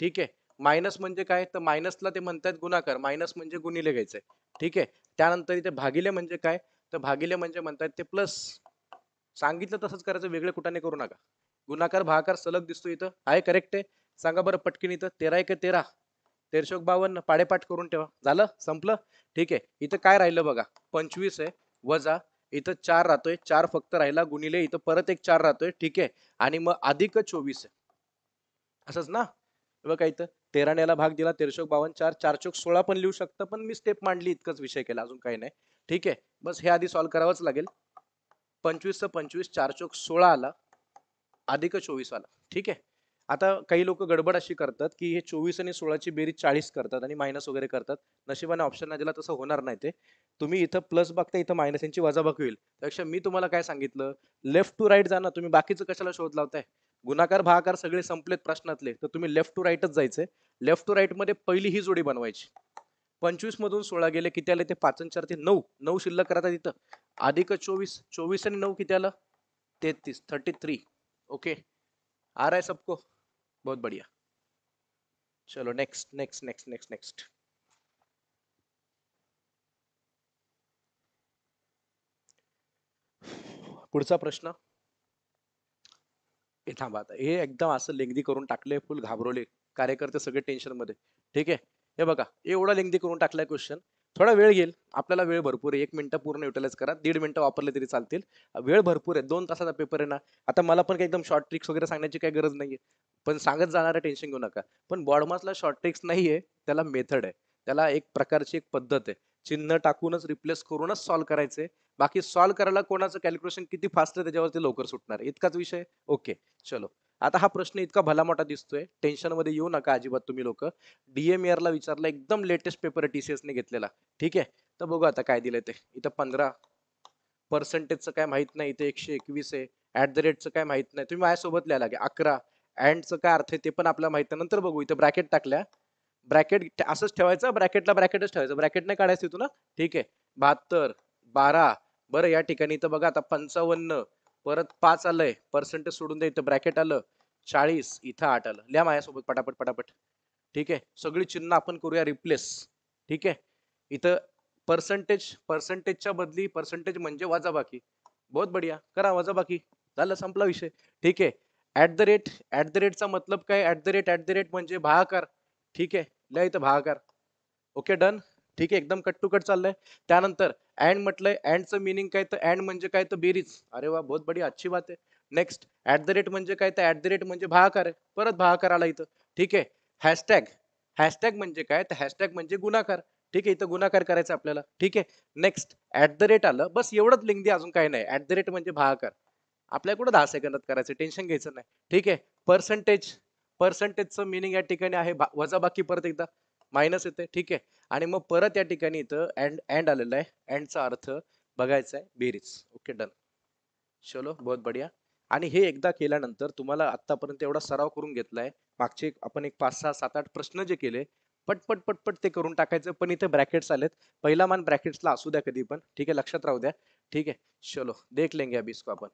A: ठीक आहे मायनस म्हणजे काय तर मायनसला ते म्हणतात गुणाकार मायनस म्हणजे गुणिले घ्यायचंय ठीक आहे त्यानंतर इथे भागिले म्हणजे काय तर भागिले म्हणजे म्हणतात ते प्लस सांगितलं तसंच करायचं वेगळे कुठाने करू नका गुणाकार भाकार सलग दिसतो इथं आहे करेक्ट आहे सांगा बरं पटकिन इथं तेरा एक तेरा तेरशोक बावन्न पाडेपाठ करून ठेवा झालं संपलं ठीक आहे इथं काय राहिलं बघा पंचवीस आहे वजा इथं चार राहतोय चार फक्त राहिला गुणिले इथं परत एक चार राहतोय ठीक आहे आणि मग अधिक चोवीस आहे असंच ना काय इथं तेराण्याला भाग दिला तेरशोक बावन्न चार चार चोक सोळा पण लिहू शकतं पण मी स्टेप मांडली इतकंच विषय केला अजून काही नाही ठीक आहे बस हे आधी सॉल्व्ह करावंच लागेल पंचवीस पंचवीस चार चोक सोळा आला अधिक चोवीस आला ठीक आहे आता काही लोक गडबड अशी करतात की हे चोवीस आणि सोळाची बेरीज चाळीस करतात आणि मायनस वगैरे करतात नशिबाने ऑप्शन नाही दिला तसं होणार नाही ते तुम्ही इथं प्लस बघता इथं मायनस यांची वजाबाकी होईल त्यापेक्षा मी तुम्हाला काय सांगितलं लेफ्ट टू राईट जाणार तुम्ही बाकीचं कशाला शोध लावताय गुणाकार भाकार सगळे संपलेत प्रश्नातले तर तुम्ही लेफ्ट टू राईटच जायचे लेफ्ट टू राईटमध्ये पहिली ही जोडी बनवायची पंचवीस मधून सोळा गेले किती आले ते पाचन चार ते नऊ नऊ शिल्लक राहतात इथं अधिक चोवीस चोवीस आणि नऊ किती आलं तेहतीस थर्टी थ्री ओके आर आहे सबको बहुत बढ़िया चलो next next next next next पुढचा प्रश्न हे थांबा आता हे एकदम असं लेंगदी करून टाकले फुल घाबरवले कार्यकर्ते सगळे टेन्शनमध्ये ठीक आहे हे बघा एवढा लेंगदी करून टाकलाय क्वेश्चन थोडा वेळ घेईल आपल्याला वेळ भरपूर आहे एक मिनटं पूर्ण युटिलाइज करा दीड मिनटं वापरले तरी चालतील वेळ भरपूर आहे दोन तासाचा पेपर आहे ना आता मला पण काही एकदम शॉर्ट ट्रिक्स वगैरे सांगण्याची काही गरज नाही पण सांगत जाणारं टेन्शन घेऊ नका पण बॉडमासला शॉर्ट ट्रिक्स नाही आहे त्याला मेथड आहे त्याला एक प्रकारची एक पद्धत आहे चिन्ह टाकूनच रिप्लेस करूनच सॉल्व्ह करायचे बाकी सॉल्व्ह करायला कोणाचं कॅल्क्युलेशन किती फास्ट आहे त्याच्यावरती लवकर सुटणार इतकाच विषय ओके चलो आता हा प्रश्न इतका भला मोठा दिसतोय मध्ये येऊ नका अजिबात तुम्ही लोक इयरला e विचारला एकदम लेटेस्ट पेपर आहे घेतलेला ठीक आहे तर बघू आता काय दिलंय ते इथं पंधरा पर्सेंटेजचं काय माहीत नाही इथे एकशे एकवीस आहे ऍट द रेटचं काय माहित नाही तुम्ही माझ्यासोबत लिहायला लागेल अकरा अँडचं काय अर्थ आहे ते पण आपल्याला माहित नंतर बघू इथं ब्रॅकेट टाकल्या ब्रॅकेट असंच ठेवायचं ब्रॅकेटला ब्रॅकेटच ठेवायचं ब्रॅकेट नाही काढायचं ना ठीक आहे बहात्तर बारा बरं या ठिकाणी इथं बघा आता पंचावन्न परत पाच आलंय पर्सेंटेज सोडून द्या इथं ब्रॅकेट आलं चाळीस इथं आठ आलं लिहा माझ्यासोबत पटापट पटापट ठीक आहे सगळी चिन्ह आपण करूया रिप्लेस ठीक आहे इथं पर्सेंटेज पर्सेंटेजच्या बदली पर्सेंटेज म्हणजे बाकी बहुत बढिया करा बाकी झालं संपला विषय ठीक आहे at the rate at the रेटचा मतलब काय at the rate at the rate म्हणजे भाकर ठीक आहे लय इथं भागाकार ओके डन ठीक आहे एकदम कट टू कट चाललंय त्यानंतर अँड म्हटलंय अँडचं मिनिंग काय तर अँड म्हणजे काय तर बेरीज अरे वा बहुत बडी अच्छी बात आहे नेक्स्ट ऍट द रेट म्हणजे काय तर ऍट द रेट म्हणजे भागाकार आहे परत भागाकार आला इथं ठीक आहे हॅशटॅग हॅशटॅग म्हणजे काय तर हॅशटॅग म्हणजे गुणाकार ठीक आहे इथं गुणाकार करायचं आपल्याला ठीक आहे नेक्स्ट ऍट द रेट आलं बस एवढंच लिंक दे अजून काही नाही ऍट द रेट म्हणजे भागाकार आपल्याकडं कुठं दहा सेकंदात करायचं टेन्शन घ्यायचं नाही ठीक आहे पर्सेंटेज पर्सेंटेजचं मिनिंग या ठिकाणी आहे बाकी परत एकदा मायनस येते ठीक आहे आणि मग परत या ठिकाणी इथं अँड अँड आलेलं आहे अँडचा अर्थ बघायचा आहे बेरीज ओके डन चलो बहुत बढिया आणि हे एकदा केल्यानंतर तुम्हाला आतापर्यंत एवढा सराव करून घेतलाय मागचे आपण एक पाच सहा सात आठ प्रश्न जे केले पटपट पटपट ते करून टाकायचं पण इथे ब्रॅकेट्स आलेत पहिला मान ब्रॅकेट्सला असू द्या कधी पण ठीक आहे लक्षात राहू द्या ठीक आहे चलो देख लेंगे अभी आपण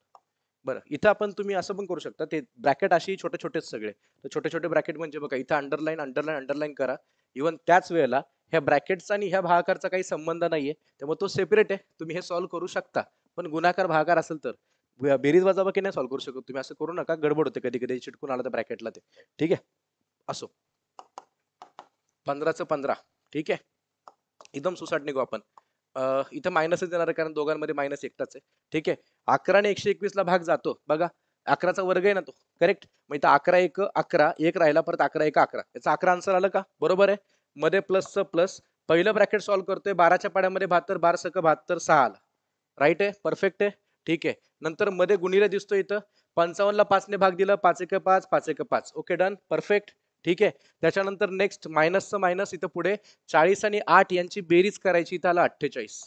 A: बरं इथं आपण तुम्ही असं पण करू शकता ते ब्रॅकेट अशी छोटे छोटेच सगळे तर छोटे छोटे ब्रॅकेट म्हणजे बघा इथं अंडरलाईन अंडरलाईन अंडरलाईन करा इवन त्याच वेळेला ह्या ब्रॅकेटचा आणि ह्या भागाकारचा काही संबंध नाहीये त्यामुळे तो सेपरेट आहे तुम्ही हे सॉल्व्ह करू शकता पण गुणाकार भागाकार असेल तर बेरीज की नाही सॉल्व्ह करू शकत तुम्ही असं करू नका गडबड होते कधी कधी चिटकून आला तर ब्रॅकेटला ते ठीक आहे असो पंधराचं पंधरा ठीक आहे एकदम सुसाट निघू आपण इथं मायनसच देणार आहे कारण दोघांमध्ये मायनस एकटाच आहे ठीक आहे अकरा आणि एकशे एकवीसला भाग जातो बघा अकराचा वर्ग आहे ना तो करेक्ट मग इथं अकरा एक अकरा एक राहिला परत अकरा एक अकरा याचा अकरा आन्सर आलं का बरोबर आहे मध्ये प्लसचं प्लस पहिलं ब्रॅकेट सॉल्व्ह करतोय बाराच्या पाड्यामध्ये बहात्तर बारा सक बहात्तर सहा आला राईट आहे परफेक्ट आहे ठीक आहे नंतर मध्ये गुणीला दिसतो इथं पंचावन्नला पाचने भाग दिला पाच एक पाच पाच एक पाच ओके डन परफेक्ट ठीक आहे त्याच्यानंतर नेक्स्ट मायनसचं मायनस इथं पुढे चाळीस आणि आठ यांची बेरीज करायची इथं आला अठ्ठेचाळीस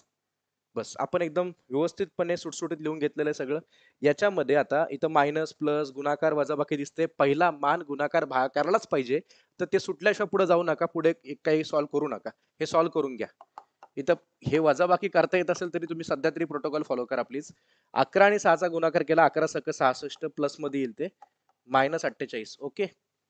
A: बस आपण एकदम व्यवस्थितपणे सुटसुटीत लिहून घेतलेलं आहे सगळं याच्यामध्ये आता इथं मायनस प्लस गुणाकार वजाबाकी दिसते पहिला मान गुणाकार भागाकारलाच पाहिजे तर ते सुटल्याशिवाय पुढे जाऊ नका पुढे काही सॉल्व्ह करू नका हे सॉल्व्ह करून घ्या इथं हे वजाबाकी करता येत असेल तरी तुम्ही सध्या तरी प्रोटोकॉल फॉलो करा प्लीज अकरा आणि सहाचा गुणाकार केला अकरा सक सहासष्ट मध्ये येईल ते मायनस अठ्ठेचाळीस ओके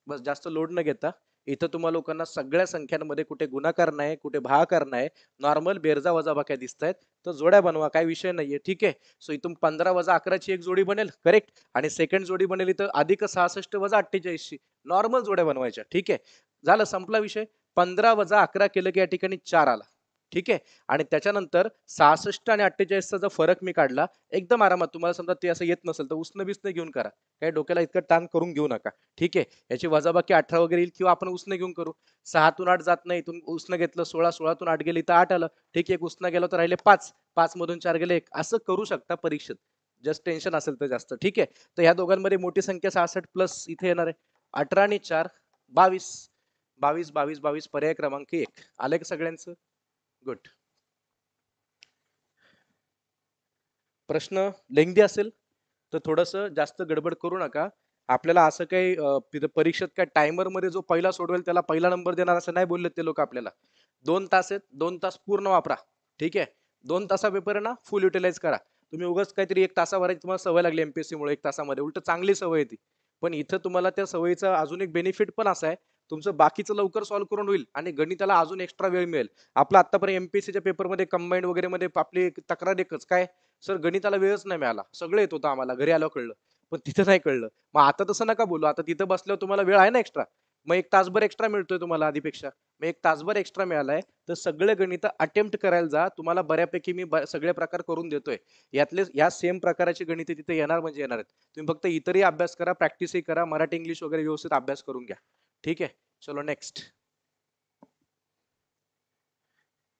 A: बस जास्त लोड न घेता इथं तुम्हा लोकांना सगळ्या संख्यांमध्ये कुठे गुणाकार नाही कुठे भाकार नाही नॉर्मल बेरजा बाक्या दिसत आहेत तर जोड्या बनवा काय विषय नाहीये ठीक आहे सो इथून पंधरा वजा अकराची एक जोडी बनेल करेक्ट आणि सेकंड जोडी बनेल इथं अधिक सहासष्ट वजा अठ्ठेचाळीसची नॉर्मल जोड्या बनवायच्या ठीक आहे झालं संपला विषय पंधरा वजा अकरा केलं की या ठिकाणी चार आला ठीक आहे आणि त्याच्यानंतर सहासष्ट आणि अठ्ठेचाळीसचा जो फरक मी काढला एकदम आरामात तुम्हाला समजा ते असं येत नसेल तर उष्ण घेऊन करा काही डोक्याला इतकं ताण करून घेऊ नका ठीक आहे याची वजाबाकी अठरा वगैरे येईल किंवा आपण उष्ण घेऊन करू सहातून आठ जात नाही इथून उष्ण घेतलं सोळा सोळातून आठ गेली तर आठ आलं ठीक आहे एक उष्ण गेलो तर राहिले पाच पाच मधून चार गेले एक असं करू शकता परीक्षेत जस्ट टेन्शन असेल तर जास्त ठीक आहे तर ह्या दोघांमध्ये मोठी संख्या सहासष्ट प्लस इथे येणार आहे अठरा आणि चार बावीस बावीस बावीस बावीस पर्याय क्रमांक एक आलं का सगळ्यांचं गुड प्रश्न लेंगदी असेल तर थोडंसं जास्त गडबड करू नका आपल्याला असं काही परीक्षेत काय टायमर मध्ये जो पहिला सोडवेल त्याला पहिला नंबर देणार असं नाही बोलले ते लोक आपल्याला दोन तास आहेत दोन तास पूर्ण वापरा ठीक आहे दोन तासा पेपर ना फुल युटिलाइज करा तुम्ही उगाच काहीतरी एक तासावरची तुम्हाला सवय लागली एमपीएससी मुळे एक तासामध्ये उलट चांगली सवय येते पण इथं तुम्हाला त्या सवयीचा अजून एक बेनिफिट पण असा आहे तुमचं बाकीचं लवकर सॉल्व्ह करून होईल आणि गणिताला अजून एक्स्ट्रा वेळ मिळेल आपला आतापर्यंत एमपीएससीच्या पेपरमध्ये कंबाईंड वगैरे मध्ये आपली तक्रार एकच काय सर गणिताला वेळच नाही मिळाला सगळं येत होतं आम्हाला घरी आलं कळलं पण तिथं नाही कळलं मग आता तसं नका बोलू आता तिथं बसल्यावर तुम्हाला वेळ आहे ना एक्स्ट्रा मग एक तासभर एक्स्ट्रा मिळतोय तुम्हाला आधीपेक्षा मग एक तासभर एक्स्ट्रा मिळालाय तर सगळे गणित अटेम्प्ट करायला जा तुम्हाला बऱ्यापैकी मी सगळे प्रकार करून देतोय यातले या सेम प्रकाराची गणित तिथे येणार म्हणजे येणार आहेत तुम्ही फक्त इतरही अभ्यास करा प्रॅक्टिसही करा मराठी इंग्लिश वगैरे व्यवस्थित अभ्यास करून घ्या ठीक आहे चलो नेक्स्ट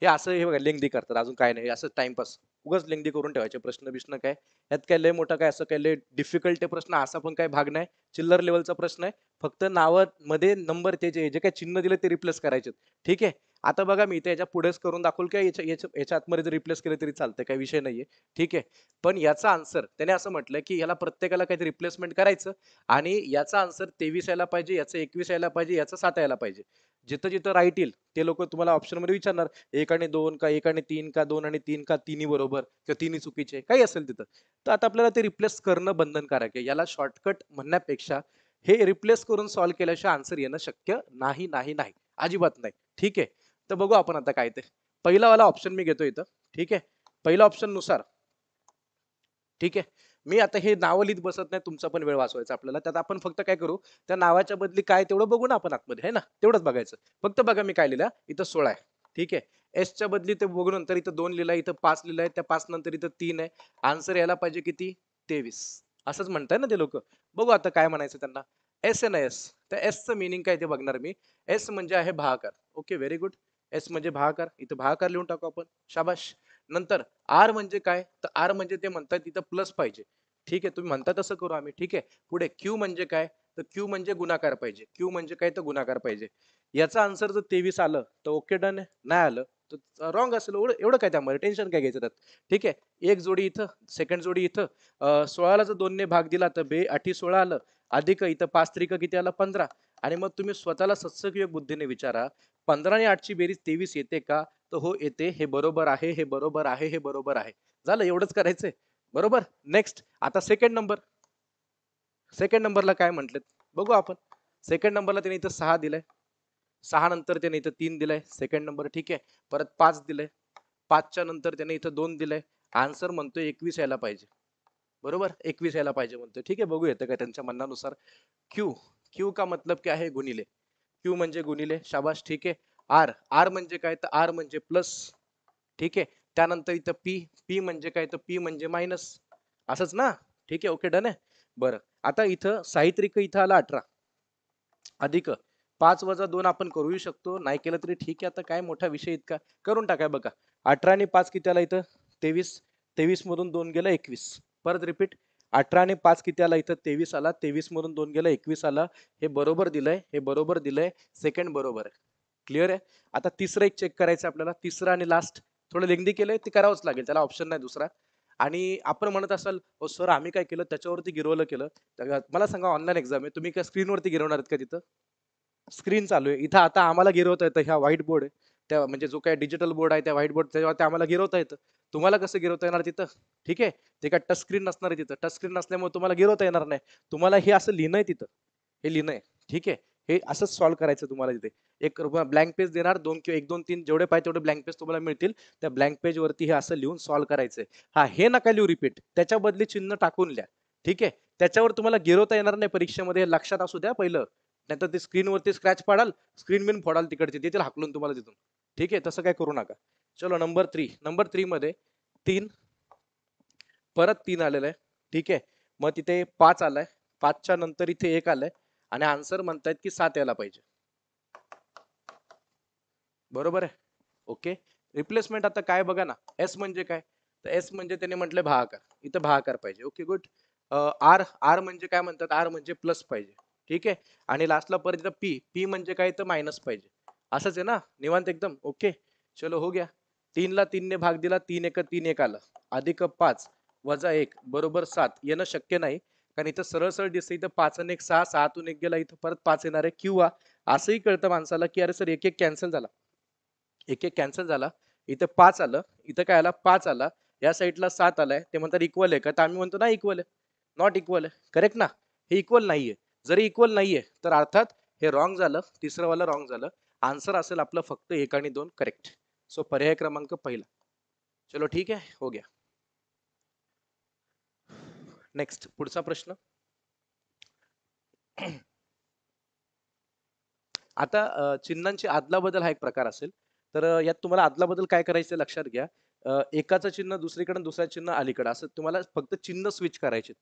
A: हे असं हे बघा लिंगदी करतात अजून काय नाही असं टाइमपास उगाच लिंगदी करून ठेवायचे प्रश्न बिश्न काय यात काय लय मोठा काय असं काय लय डिफिकल्ट प्रश्न असा पण काय भाग नाही चिल्लर लेवलचा प्रश्न आहे फक्त नावामध्ये नंबर ते जे जे काय चिन्ह दिले ते रिप्लेस करायचे ठीक आहे आता बघा मी इथे याच्या पुढेच करून दाखवलं किंवा याच्या आतमध्ये जर रिप्लेस केले तरी चालतंय काही विषय नाहीये ठीक आहे पण याचा आन्सर त्याने असं म्हटलं की याला प्रत्येकाला काहीतरी रिप्लेसमेंट करायचं आणि याचा आन्सर तेवीस यायला पाहिजे याचा एकवीस यायला पाहिजे याचा सात यायला पाहिजे जिथं जिथं राईट येईल ते लोक तुम्हाला ऑप्शनमध्ये विचारणार एक आणि दोन का एक आणि तीन का दोन आणि तीन का तिन्ही बरोबर किंवा तिन्ही चुकीचे काही असेल तिथं तर आता आपल्याला ते रिप्लेस करणं बंधनकारक आहे याला शॉर्टकट म्हणण्यापेक्षा हे रिप्लेस करून सॉल्व्ह केल्याशिवाय आन्सर येणं शक्य नाही नाही नाही अजिबात नाही ठीक आहे तर बघू आपण आता काय ते पहिलावाला ऑप्शन मी घेतो इथं ठीक आहे ऑप्शन नुसार ठीक आहे मी आता हे नावं लिहित बसत नाही तुमचा पण वेळ वाचवायचा आपल्याला त्यात आपण फक्त काय करू त्या नावाच्या बदली काय तेवढं बघू ना आपण आतमध्ये आहे ना तेवढंच बघायचं फक्त बघा मी काय लिहिलं इथं सोळा आहे ठीक आहे एसच्या बदली ते बघू नंतर इथं दोन लिहिलं इथं पाच लिहिलं त्या पाच नंतर इथं तीन आहे आन्सर यायला पाहिजे किती तेवीस असंच म्हणताय ना ते लोक बघू आता काय म्हणायचं त्यांना एस एन एस तर एसचं मिनिंग काय ते बघणार मी एस म्हणजे आहे भाकार ओके व्हेरी गुड एस म्हणजे भाकार इथं भाकार लिहून टाकू आपण शाबाश नंतर आर म्हणजे काय तर आर म्हणजे ते म्हणतात तिथं प्लस पाहिजे ठीक आहे तुम्ही म्हणता तसं करू आम्ही ठीक आहे पुढे क्यू म्हणजे काय तर क्यू म्हणजे गुणाकार पाहिजे क्यू म्हणजे काय तर गुणाकार पाहिजे याचा आन्सर जर तेवीस आलं तर ओके डन नाही आलं तर रॉंग असेल एवढं काय त्यामध्ये टेन्शन काय घ्यायचं त्यात ठीक आहे एक जोडी इथं सेकंड जोडी इथं सोळाला जर दोनने भाग दिला तर बे आठी सोळा आलं अधिक इथं पाच त्रिक किती आला पंधरा आणि मग तुम्ही स्वतःला सत्सकयोग बुद्धीने विचारा पंधरा आणि आठची बेरीज तेवीस येते का तर हो येते हे बरोबर आहे हे बरोबर आहे हे बरोबर आहे झालं एवढंच करायचंय बरोबर नेक्स्ट आता सेकंड नंबर सेकंड नंबरला काय म्हटलेत बघू आपण सेकंड नंबरला त्याने इथं सहा दिलंय सहा नंतर त्याने इथं तीन दिलंय सेकंड नंबर ठीक आहे परत पाच दिलंय पाचच्या नंतर त्याने इथं दोन दिलंय आन्सर म्हणतोय एकवीस यायला पाहिजे बरोबर एकवीस यायला पाहिजे म्हणतो ठीक आहे बघू येतं का त्यांच्या म्हणण्यानुसार क्यू क्यू का मतलब काय आहे गुणिले क्यू म्हणजे गुणिले शाबास ठीक आहे आर आर म्हणजे काय तर आर म्हणजे प्लस ठीक आहे त्यानंतर इथं पी पी म्हणजे काय तर पी म्हणजे मायनस असंच ना ठीक आहे ओके डन आहे बरं आता इथं साहित्यिक इथं आला अठरा अधिक पाच वजा दोन आपण करू शकतो नाही केलं तरी ठीक आहे आता काय मोठा विषय इतका करून टाकाय बघा अठरा आणि पाच किती आला इथं तेवीस तेवीस मधून दोन गेला एकवीस परत रिपीट अठरा आणि पाच किती आला इथं तेवीस आला तेवीस मधून दोन गेला एकवीस आला हे बरोबर दिलंय हे बरोबर दिलंय सेकंड बरोबर आहे क्लिअर आहे आता तिसरं एक चेक करायचं आपल्याला तिसरं आणि लास्ट थोडं लेंदी केलंय ते करावंच लागेल त्याला ऑप्शन नाही दुसरा आणि आपण म्हणत असाल हो सर आम्ही काय केलं त्याच्यावरती गिरवलं केलं मला सांगा ऑनलाईन एक्झाम आहे तुम्ही काय स्क्रीनवरती गिरवणार आहेत का तिथं स्क्रीन चालू आहे इथं आता आम्हाला गिरवता येतं ह्या व्हाईट बोर्ड आहे त्या म्हणजे जो काय डिजिटल बोर्ड आहे त्या व्हाईट बोर्ड त्याच्यावरती आम्हाला गिरवता येतं तुम्हाला कसं गिरवता येणार तिथं ठीक आहे ते काय टच स्क्रीन नसणार आहे तिथं टच स्क्रीन नसल्यामुळे तुम्हाला गिरवता येणार नाही तुम्हाला हे असं लिहिणं आहे तिथं हे लिहिणं आहे ठीक आहे हे असंच सॉल्व्ह करायचं तुम्हाला तिथे एक ब्लँक पेज देणार दोन किंवा एक दोन तीन जेवढे पाहिजे तेवढे ब्लँक पेज तुम्हाला मिळतील त्या ब्लँक पेजवरती हे असं लिहून सॉल्व्ह करायचं हा हे नका लिहू रिपीट त्याच्या बदली चिन्ह टाकून लिहा ठीक आहे त्याच्यावर तुम्हाला गिरवता येणार नाही परीक्षेमध्ये लक्षात असू द्या पहिलं नाहीतर ते स्क्रीनवरती स्क्रॅच पाडाल स्क्रीन बिन फोडाल तिकडचे देतील हाकलून तुम्हाला तिथून ठीक आहे तसं काय करू नका चलो नंबर थ्री नंबर थ्री मध्ये तीन परत तीन आलेलं आहे ठीक आहे मग तिथे पाच आलाय पाचच्या नंतर इथे एक आलाय आणि आन्सर म्हणतायत की सात यायला पाहिजे बरोबर आहे ओके रिप्लेसमेंट आता काय बघा ना एस म्हणजे काय तर एस म्हणजे त्याने म्हटले भाकार इथं भागाकार पाहिजे ओके गुड आर आर म्हणजे काय म्हणतात आर म्हणजे प्लस पाहिजे ठीक आहे आणि लास्टला परत इथं पी पी म्हणजे काय तर मायनस पाहिजे असंच आहे ना निवांत एकदम ओके चलो हो गया तीनला ने भाग दिला तीन एक तीन एक आलं अधिक पाच वजा एक बरोबर सात येणं शक्य नाही कारण इथं सरळ सरळ दिसतं इथं पाच आणि एक सहा सहातून एक गेला इथं परत पाच येणार आहे किंवा असंही कळतं माणसाला की अरे सर एक एक कॅन्सल झाला एक एक कॅन्सल झाला इथं पाच आलं इथं काय आला पाच आला या साईडला सात आलाय ते म्हणतात इक्वल आहे का तर आम्ही म्हणतो ना इक्वल आहे नॉट इक्वल आहे करेक्ट ना हे इक्वल नाहीये जरी इक्वल नाहीये तर अर्थात हे रॉंग झालं वाला रॉंग झालं आन्सर असेल आपलं फक्त एक आणि दोन करेक्ट सो पर्याय क्रमांक पहिला चलो ठीक आहे हो गया नेक्स्ट पुढचा प्रश्न आता चिन्हांची आदला बदल हा एक प्रकार असेल तर यात तुम्हाला आदला बदल काय करायचं लक्षात घ्या एकाचं चिन्ह दुसरीकडे दुसऱ्या चिन्ह अलीकडे असं तुम्हाला फक्त चिन्ह स्विच करायचे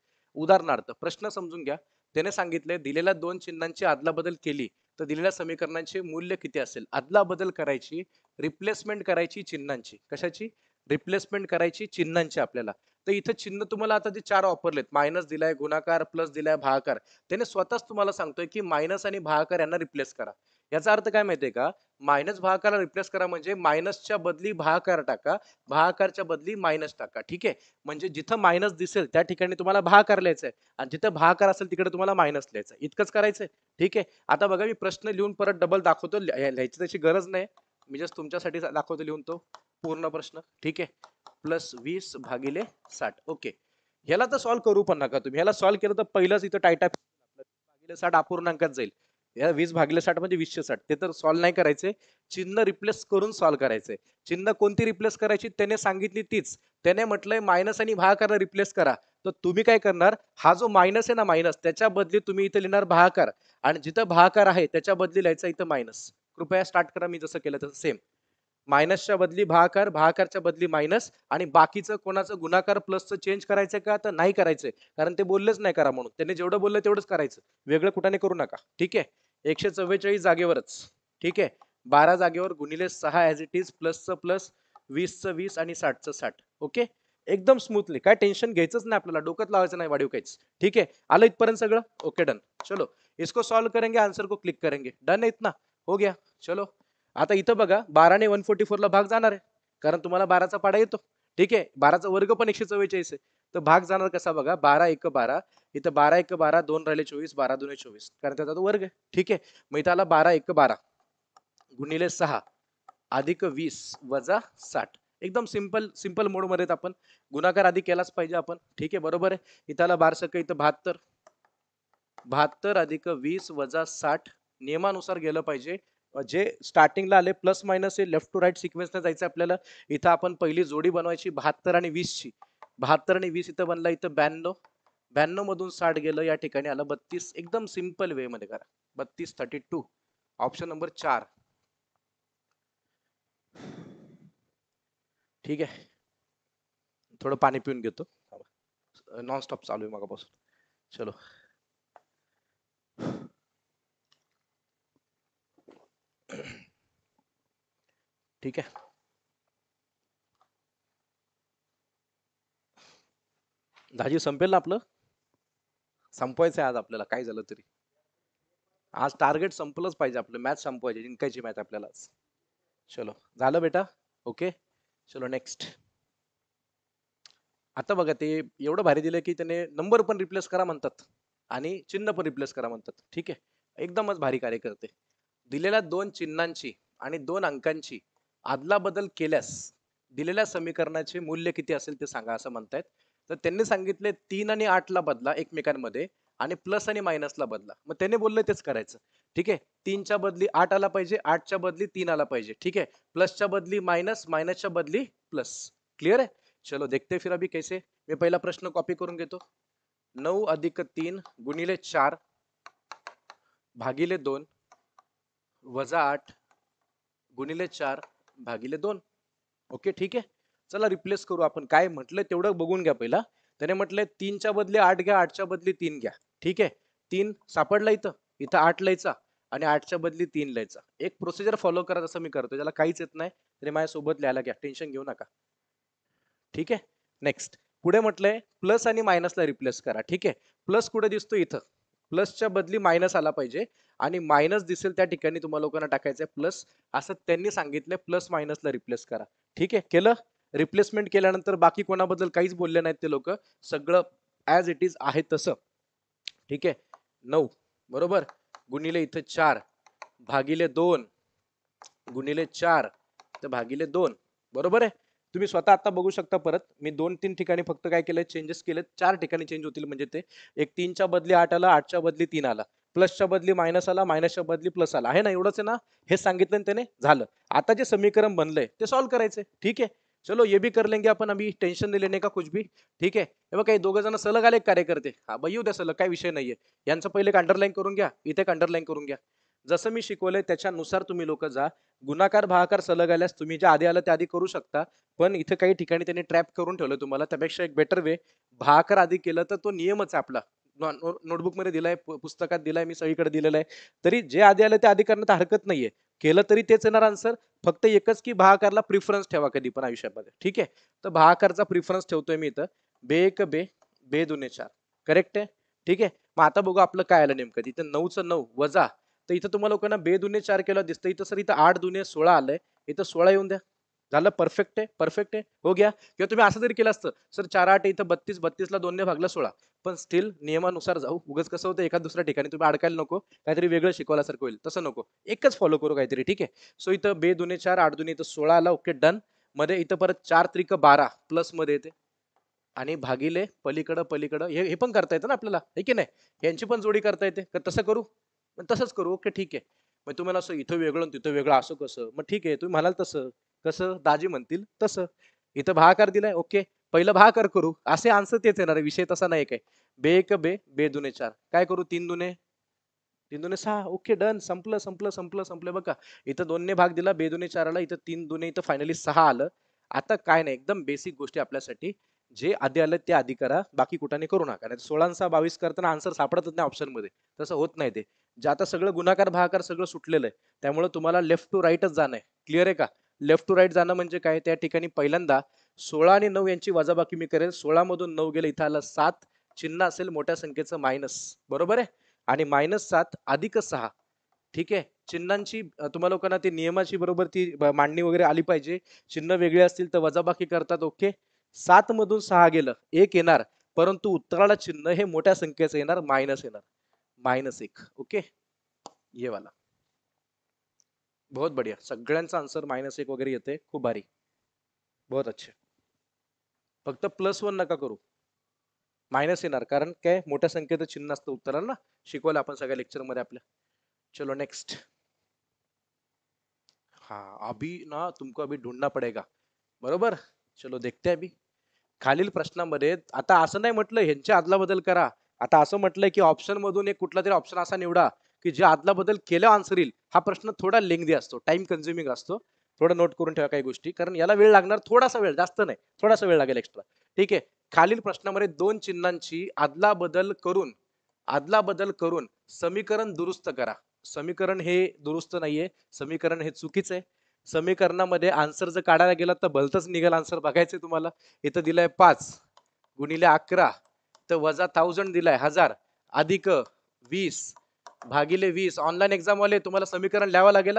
A: उदाहरणार्थ प्रश्न समजून घ्या त्याने सांगितले दिलेल्या दोन चिन्हांची आदला बदल केली तर दिलेल्या समीकरणांचे मूल्य किती असेल बदल करायची रिप्लेसमेंट करायची चिन्हांची कशाची रिप्लेसमेंट करायची चिन्हांची आपल्याला तर इथं चिन्ह तुम्हाला आता जे चार वापरलेत मायनस दिलाय गुणाकार प्लस दिलाय भागाकार त्याने स्वतःच तुम्हाला सांगतोय की मायनस आणि भागाकार यांना रिप्लेस करा याचा अर्थ काय माहितीये का मायनस भाकार रिप्लेस करा म्हणजे मायनसच्या बदली भागाकार टाका भागाकारच्या बदली मायनस टाका ठीक आहे म्हणजे जिथं मायनस दिसेल त्या ठिकाणी तुम्हाला भागाकार लिहायचंय आहे आणि जिथं भागाकार असेल तिकडे तुम्हाला मायनस लिहायचं इतकंच करायचंय ठीक आहे आता बघा मी प्रश्न लिहून परत डबल दाखवतो लिहायची त्याची गरज नाही मी जस्ट तुमच्यासाठी दाखवतो लिहून तो पूर्ण प्रश्न ठीक आहे प्लस वीस भागिले साठ ओके ह्याला तर सॉल्व्ह करू पण नका तुम्ही ह्याला सॉल्व्ह केलं तर पहिलंच इथं टायटा भागिले साठ अपूर्णांकात जाईल या वीस भागिले साठ म्हणजे वीसशे साठ ते तर सॉल्व्ह नाही करायचे चिन्ह रिप्लेस करून सॉल्व्ह करायचे चिन्ह कोणती रिप्लेस करायची त्याने सांगितली तीच त्याने म्हटलंय मायनस आणि भागाकार रिप्लेस करा तर तुम्ही काय करणार हा जो मायनस आहे ना मायनस त्याच्या बदली तुम्ही इथं लिहिणार भागाकार आणि जिथं भागाकार आहे त्याच्या बदली लिहायचा इथं मायनस कृपया स्टार्ट करा मी जसं केलं तसं सेम मायनसच्या बदली भाकर भाकरच्या बदली मायनस आणि बाकीचं कोणाचं गुणाकार प्लसचं चेंज करायचं का तर नाही करायचंय कारण ते बोललेच नाही करा म्हणून त्यांनी जेवढं बोललं तेवढंच करायचं वेगळं कुठाने करू नका ठीक आहे एकशे चव्वेचाळीस जागेवरच ठीक आहे बारा जागेवर गुणिले सहा ॲज इट इज प्लसचं प्लस वीसचं वीस आणि साठचं साठ ओके एकदम स्मूथली काय टेन्शन घ्यायचंच नाही आपल्याला डोक्यात लावायचं नाही वाढीव काहीच ठीक आहे आलं इथपर्यंत सगळं ओके डन चलो इसको सॉल्व करेंगे आन्सर को क्लिक करेंगे डन इतना हो गया चलो आता इथं बघा बाराने वन फोर्टी फोरला भाग जाणार आहे कारण तुम्हाला बाराचा पाडा येतो ठीक आहे बाराचा वर्ग पण एकशे चव्वेचाळीस आहे तर भाग जाणार कसा बघा बारा एक बारा इथं बारा एक बारा दोन राहिले चोवीस बारा दोन चोवीस कारण त्याचा तो वर्ग आहे ठीक आहे मग इथं बारा एक बारा गुणिले सहा अधिक वीस वजा साठ एकदम सिंपल सिंपल मध्ये आपण गुणाकार आधी केलाच पाहिजे आपण ठीक आहे बरोबर आहे इथं आला बारसक इथं बहात्तर बहात्तर अधिक वीस वजा साठ नियमानुसार गेलं पाहिजे जे स्टार्टिंगला आले प्लस मायनस हे लेफ्ट टू राईट सिक्वेन्सने जायचं आपल्याला इथं आपण पहिली जोडी बनवायची बहात्तर आणि ची बहात्तर आणि वीस इथं बनला इथं ब्याण्णव ब्याण्णव मधून साठ गेलं या ठिकाणी आलं बत्तीस एकदम सिम्पल वे मध्ये करा बत्तीस थर्टी टू ऑप्शन नंबर चार ठीक आहे थोडं पाणी पिऊन घेतो नॉनस्टॉप चालू आहे मागापासून चलो ठीक आहे दाजी संपेल ना आपलं संपवायचं आहे आज आपल्याला काय झालं तरी आज टार्गेट संपलंच पाहिजे आपलं मॅच संपवायची जिंकायची मॅच आपल्याला चलो झालं बेटा ओके चलो नेक्स्ट आता बघा ते एवढं भारी दिलं की त्याने नंबर पण रिप्लेस करा म्हणतात आणि चिन्ह पण रिप्लेस करा म्हणतात ठीक आहे एकदमच भारी कार्य करते दिलेल्या दोन चिन्हांची आणि दोन अंकांची बदल केल्यास दिलेल्या समीकरणाचे मूल्य किती असेल ते सांगा असं म्हणतायत तर त्यांनी सांगितले तीन आणि आठला बदला एकमेकांमध्ये आणि प्लस आणि मायनसला बदला मग त्यांनी बोलले तेच करायचं ठीक आहे तीनच्या बदली आठ आला पाहिजे आठच्या बदली तीन आला पाहिजे ठीक आहे प्लसच्या बदली मायनस मायनसच्या बदली प्लस क्लिअर आहे चलो देखते फिर अभी कैसे मी पहिला प्रश्न कॉपी करून घेतो नऊ अधिक तीन गुणिले चार भागिले दोन वजा आठ गुणिले चार भागीले दोन ओके ठीक आहे चला रिप्लेस करू आपण काय म्हटलं तेवढं बघून घ्या पहिला त्याने म्हटलंय तीनच्या बदली आठ घ्या आठच्या बदली तीन घ्या ठीक आहे तीन सापडला इथं इथं आठ लायचा आणि आठच्या बदली तीन लिहायचा एक प्रोसिजर फॉलो करा जसं मी करतो ज्याला काहीच येत नाही तरी माझ्यासोबत लिहायला घ्या टेन्शन घेऊ नका ठीक आहे नेक्स्ट पुढे म्हटलंय प्लस आणि मायनसला रिप्लेस करा ठीक आहे प्लस कुठे दिसतो इथं प्लसच्या बदली मायनस आला पाहिजे आणि मायनस दिसेल त्या ठिकाणी तुम्हाला लोकांना टाकायचंय प्लस असं त्यांनी सांगितलं प्लस मायनसला रिप्लेस करा ठीक आहे केलं रिप्लेसमेंट केल्यानंतर बाकी कोणाबद्दल काहीच बोलले नाहीत ते लोक सगळं ॲज इट इज आहे तसं ठीक आहे नऊ बरोबर गुणिले इथं चार भागिले दोन गुणिले चार तर भागिले दोन बरोबर आहे तुम्ही स्वतः आता बघू शकता परत मी दोन तीन ठिकाणी फक्त काय केलं चेंजेस केले चार ठिकाणी चेंज होतील म्हणजे ते एक तीनच्या बदली आठ आला आठच्या बदली तीन आला प्लसच्या बदली मायनस आला मायनसच्या बदली प्लस आला आहे ना एवढंच आहे ना हे सांगितलं त्याने झालं आता जे समीकरण बनलंय ते सॉल्व्ह करायचंय ठीक आहे चलो ये भी कर लेंगे आपण अभी टेंशन नाही लेने का कुछ भी ठीक आहे हे काही दोघं जण सलग आले कार्यकर्ते हा बाई येऊ द्या सलग काही विषय नाहीये यांचं पहिले एक अंडरलाईन करून घ्या इथे एक अंडरलाईन करून घ्या जसं मी शिकवलंय त्याच्यानुसार तुम्ही लोक जा गुणाकार भाकार सलग आल्यास तुम्ही ज्या आधी आलं त्या आधी करू शकता पण इथं काही ठिकाणी त्यांनी ट्रॅप करून ठेवलं तुम्हाला त्यापेक्षा एक बेटर वे भाकार आधी केलं तर तो नियमच आहे आपला नोटबुक मध्ये दिलाय पुस्तकात दिलाय मी सगळीकडे दिलेलं आहे तरी जे आधी आलं ते आधी करण्यात हरकत नाहीये केलं तरी तेच येणार आन्सर फक्त एकच की भाकारला प्रिफरन्स ठेवा कधी पण आयुष्यामध्ये ठीक आहे तर भाकारचा प्रिफरन्स ठेवतोय मी इथं बे एक बे बे दुने चार करेक्ट आहे ठीक आहे मग आता बघू आपलं काय आलं नेमकं तिथं नऊचं नऊ वजा तर इथं तुम्हाला लोकांना बे दुने चार केला दिसतं इथं सर इथं आठ दुने सोळा आलंय इथं सोळा येऊन द्या झालं परफेक्ट आहे परफेक्ट आहे हो घ्या किंवा तुम्ही असं जरी केलं असतं सर चार आठ इथं बत्तीस बत्तीसला दोनने भागला सोळा पण स्टील नियमानुसार जाऊ उगच कसं होतं एका दुसऱ्या ठिकाणी तुम्ही अडकायला नको काहीतरी वेगळं शिकवल्यासारखं होईल तसं नको एकच फॉलो करू काहीतरी ठीक आहे सो इथं बे दुने चार आठ दुने इथं सोळा आला ओके डन मध्ये इथं परत चार त्रिक बारा प्लस मध्ये येते आणि भागिले पलीकडं पलीकडं हे हे पण करता येतं ना आपल्याला हे की नाही यांची पण जोडी करता येते तर तसं करू मग तसंच करू ओके ठीक आहे मग तुम्हाला असं इथं वेगळं तिथं वेगळं असं कसं मग ठीक आहे तुम्ही म्हणाल तसं कसं दाजी म्हणतील तसं इथं भाकार दिलाय ओके पहिलं भाकार करू असे आन्सर तेच येणार विषय तसा नाही काय बे एक बे बे दुने चार काय करू तीन दुने तीन दुने सहा ओके डन संपलं संपलं संपलं संपलं बघा इथं दोनने भाग दिला बे दुने चार आला इथं तीन दुने इथं फायनली सहा आलं आता काय नाही एकदम बेसिक गोष्टी आपल्यासाठी जे आधी आलं ते आधी करा बाकी कुठाने करू नका सोळांचा बावीस करताना आन्सर सापडतच नाही ऑप्शन मध्ये तसं होत नाही ते जे आता सगळं गुणाकार भागाकार सगळं सुटलेलं आहे त्यामुळे तुम्हाला लेफ्ट टू राईटच जाणं आहे क्लिअर आहे का लेफ्ट टू राईट जाणं म्हणजे काय त्या ठिकाणी पहिल्यांदा सोळा आणि नऊ यांची वजाबाकी मी करेल सोळा मधून नऊ गेलं इथं आलं सात चिन्ह असेल मोठ्या संख्येचं मायनस बरोबर आहे आणि मायनस सात अधिक सहा ठीक आहे चिन्हांची तुम्हा लोकांना ती नियमाची बरोबर ती मांडणी वगैरे आली पाहिजे चिन्ह वेगळे असतील तर वजाबाकी करतात ओके सात मधून सहा गेलं एक येणार परंतु उत्तराला चिन्ह हे मोठ्या संख्येचं येणार मायनस येणार मायनस एक ओके ये वाला बहुत बढ़िया सगळ्यांचा आन्सर मायनस एक वगैरे येते खूप भारी बहुत अच्छे फक्त प्लस वन नका करू मायनस येणार कारण काय मोठ्या संख्येचं चिन्ह असतं उत्तराला ना शिकवलं आपण सगळ्या लेक्चर मध्ये आपल्या चलो नेक्स्ट हा अभी ना तुमको अभी ढूंढना पडेगा बरोबर चलो देखते अभी खालील प्रश्नामध्ये आता असं नाही म्हटलं ह्यांच्या आदला बदल करा आता असं म्हटलंय की ऑप्शन मधून एक कुठला तरी ऑप्शन असा निवडा की जे आदला बदल केलं आन्सर येईल हा प्रश्न थोडा लेंगदी असतो टाइम कन्झ्युमिंग असतो थोडं नोट करून ठेवा काही गोष्टी कारण याला वेळ लागणार थोडासा वेळ जास्त नाही थोडासा वेळ लागेल एक्स्ट्रा ठीक आहे खालील प्रश्नामध्ये दोन चिन्हांची आदला बदल करून आदला बदल करून समीकरण दुरुस्त करा समीकरण हे दुरुस्त नाहीये समीकरण हे चुकीचं आहे समीकरणामध्ये आन्सर जर काढायला गेला तर भलतच निघाल आन्सर बघायचंय तुम्हाला इथं दिलंय पाच गुणिले अकरा तर वजा थाउजंड दिलाय हजार अधिक वीस भागिले वीस ऑनलाईन वाले तुम्हाला समीकरण लिहावं लागेल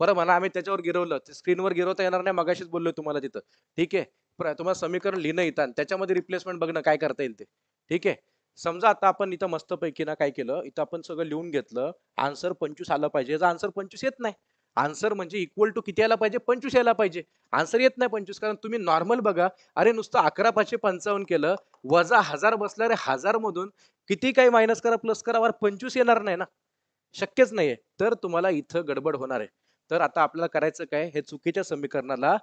A: बरं म्हणा आम्ही त्याच्यावर गिरवलं स्क्रीनवर गिरवता येणार नाही मगाशीच बोललो तुम्हाला तिथं ठीक आहे तुम्हाला समीकरण लिहिणं येतात त्याच्यामध्ये रिप्लेसमेंट बघणं काय करता येईल ते ठीक आहे समजा आता आपण इथं मस्तपैकी ना काय केलं इथं आपण सगळं लिहून घेतलं आन्सर पंचवीस आलं पाहिजे याचा आन्सर पंचवीस येत नाही आन्सर म्हणजे इक्वल टू किती यायला पाहिजे पंचवीस यायला पाहिजे आन्सर येत नाही पंचवीस कारण तुम्ही नॉर्मल बघा अरे नुसतं अकरा पाचशे पंचावन्न केलं वजा हजार बसला अरे मधून किती काही मायनस करा प्लस करा वर पंचवीस येणार नाही ना शक्यच नाहीये तर तुम्हाला इथं गडबड होणार आहे तर आता आपल्याला करायचं काय हे चुकीच्या समीकरणाला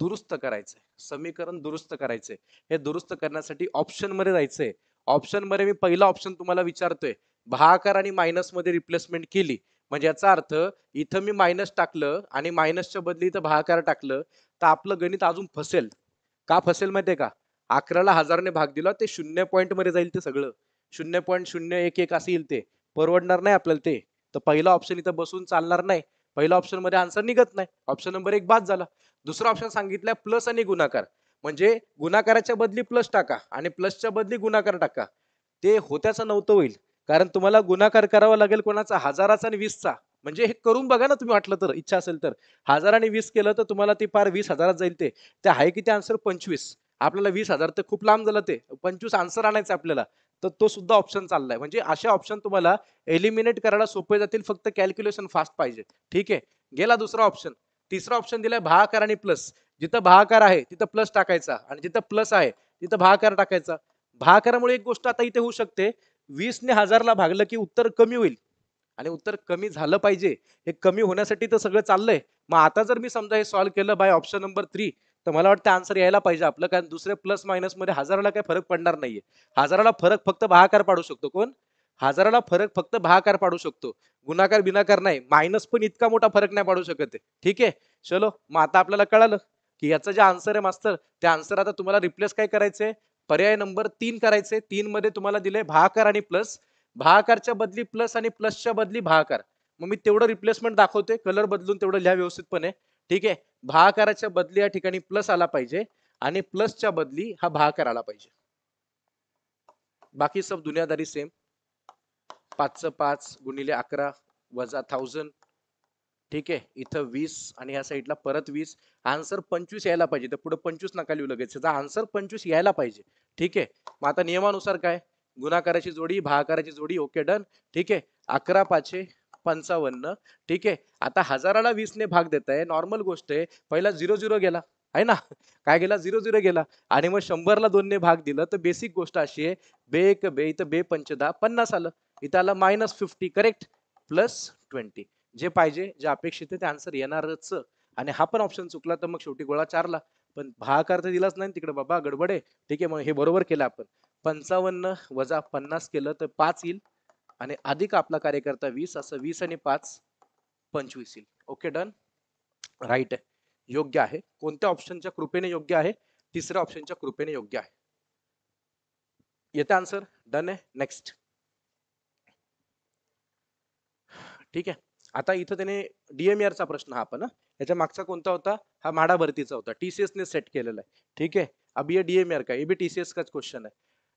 A: दुरुस्त करायचंय समीकरण दुरुस्त करायचंय हे दुरुस्त करण्यासाठी ऑप्शन मध्ये जायचंय ऑप्शन मध्ये मी पहिला ऑप्शन तुम्हाला विचारतोय भाकार आणि मायनस मध्ये रिप्लेसमेंट केली म्हणजे याचा अर्थ इथं मी मायनस टाकलं आणि मायनसच्या बदली इथं भागाकार टाकलं तर आपलं गणित अजून फसेल का फसेल माहितीये का अकराला हजारने भाग दिला ते शून्य पॉईंटमध्ये मध्ये जाईल ते सगळं शून्य पॉईंट शून्य एक एक असं येईल ते परवडणार नाही आपल्याला ते तर पहिला ऑप्शन इथं बसून चालणार नाही पहिला ऑप्शन मध्ये आन्सर निघत नाही ऑप्शन नंबर एक बाद झाला दुसरा ऑप्शन सांगितलाय प्लस आणि गुणाकार म्हणजे गुणाकाराच्या बदली प्लस टाका आणि प्लसच्या बदली गुणाकार टाका ते होत्याचं नव्हतं होईल कारण तुम्हाला गुणाकार करावा लागेल कोणाचा हजाराचा आणि वीसचा म्हणजे हे करून बघा ना तुम्ही वाटलं तर इच्छा असेल तर हजार आणि वीस केलं तर तुम्हाला ते पार वीस हजारात जाईल ते आहे की ते आन्सर पंचवीस आपल्याला वीस हजार तर खूप लांब झालं ते पंचवीस आन्सर आणायचं आपल्याला तर तो सुद्धा ऑप्शन चाललाय म्हणजे अशा ऑप्शन तुम्हाला एलिमिनेट करायला सोपे जातील फक्त कॅल्क्युलेशन फास्ट पाहिजे ठीक आहे गेला दुसरा ऑप्शन तिसरा ऑप्शन दिलाय भाकार आणि प्लस जिथं भाकार आहे तिथं प्लस टाकायचा आणि जिथं प्लस आहे तिथं भाकार टाकायचा भाकारामुळे एक गोष्ट आता इथे होऊ शकते वीसने हजारला भागलं की उत्तर कमी होईल आणि उत्तर कमी झालं पाहिजे हे कमी होण्यासाठी तर सगळं चाललंय मग आता जर मी समजा हे सॉल्व्ह केलं बाय ऑप्शन नंबर थ्री तर मला वाटतं आन्सर यायला पाहिजे आपलं कारण दुसरे प्लस मायनस मध्ये हजाराला काही फरक पडणार नाहीये हजाराला फरक फक्त भागाकार पाडू शकतो कोण हजाराला फरक फक्त भागाकार पाडू शकतो गुणाकार बिनाकार नाही मायनस पण इतका मोठा फरक नाही पाडू शकत ठीक आहे चलो मग आता आपल्याला कळालं की याचा जे आन्सर आहे मास्तर ते आन्सर आता तुम्हाला रिप्लेस काय करायचंय पर्याय नंबर तीन करायचे तीन मध्ये तुम्हाला दिले भाकार आणि प्लस भाकारच्या बदली प्लस आणि प्लसच्या बदली भाकार मग मी तेवढं रिप्लेसमेंट दाखवते कलर बदलून तेवढं लिहा व्यवस्थितपणे ठीक आहे भाकाराच्या बदली या ठिकाणी प्लस आला पाहिजे आणि प्लसच्या बदली हा भाकार आला पाहिजे बाकी सब दुनियादारी सेम पाच पाच गुणिले अकरा वजा थाउजंड ठीक आहे इथं वीस आणि ह्या साईडला परत वीस आन्सर पंचवीस यायला पाहिजे तर पुढे पंचवीस नका लिहू लगेच त्याचा आन्सर पंचवीस यायला पाहिजे ठीक आहे मग आता नियमानुसार काय गुणाकाराची जोडी भाकाराची जोडी ओके डन ठीक आहे अकरा पाचशे पंचावन्न ठीक आहे आता हजाराला वीसने भाग देत आहे नॉर्मल गोष्ट आहे पहिला झिरो झिरो गेला आहे ना काय गेला झिरो झिरो गेला आणि मग शंभरला दोनने भाग दिलं तर बेसिक गोष्ट अशी आहे बे एक बे इथं बे दहा पन्नास आलं इथं आलं minus fifty correct plus twenty जे पाहिजे जे अपेक्षित आहे ते आन्सर येणारच आणि हा पण ऑप्शन चुकला तर मग शेवटी गोळा चारला पण भाकार तर दिलाच नाही तिकडे बाबा गडबडे ठीक आहे मग हे बरोबर केलं आपण पंचावन्न वजा पन्नास केलं तर पाच येईल आणि अधिक आपला कार्यकर्ता वीस असं वीस आणि पाच पंचवीस येईल ओके डन राईट आहे योग्य आहे कोणत्या ऑप्शनच्या कृपेने योग्य आहे तिसऱ्या ऑप्शनच्या कृपेने योग्य आहे येते आन्सर डन आहे नेक्स्ट ठीक आहे आता इथं त्याने डीएमआरचा e प्रश्न हा आपण याच्या मागचा कोणता होता हा माडा भरतीचा होता टीसीएसने सेट केलेला आहे ठीक आहे अब ये डीएमआर e का ए बी टीसीएस काच क्वेश्चन आहे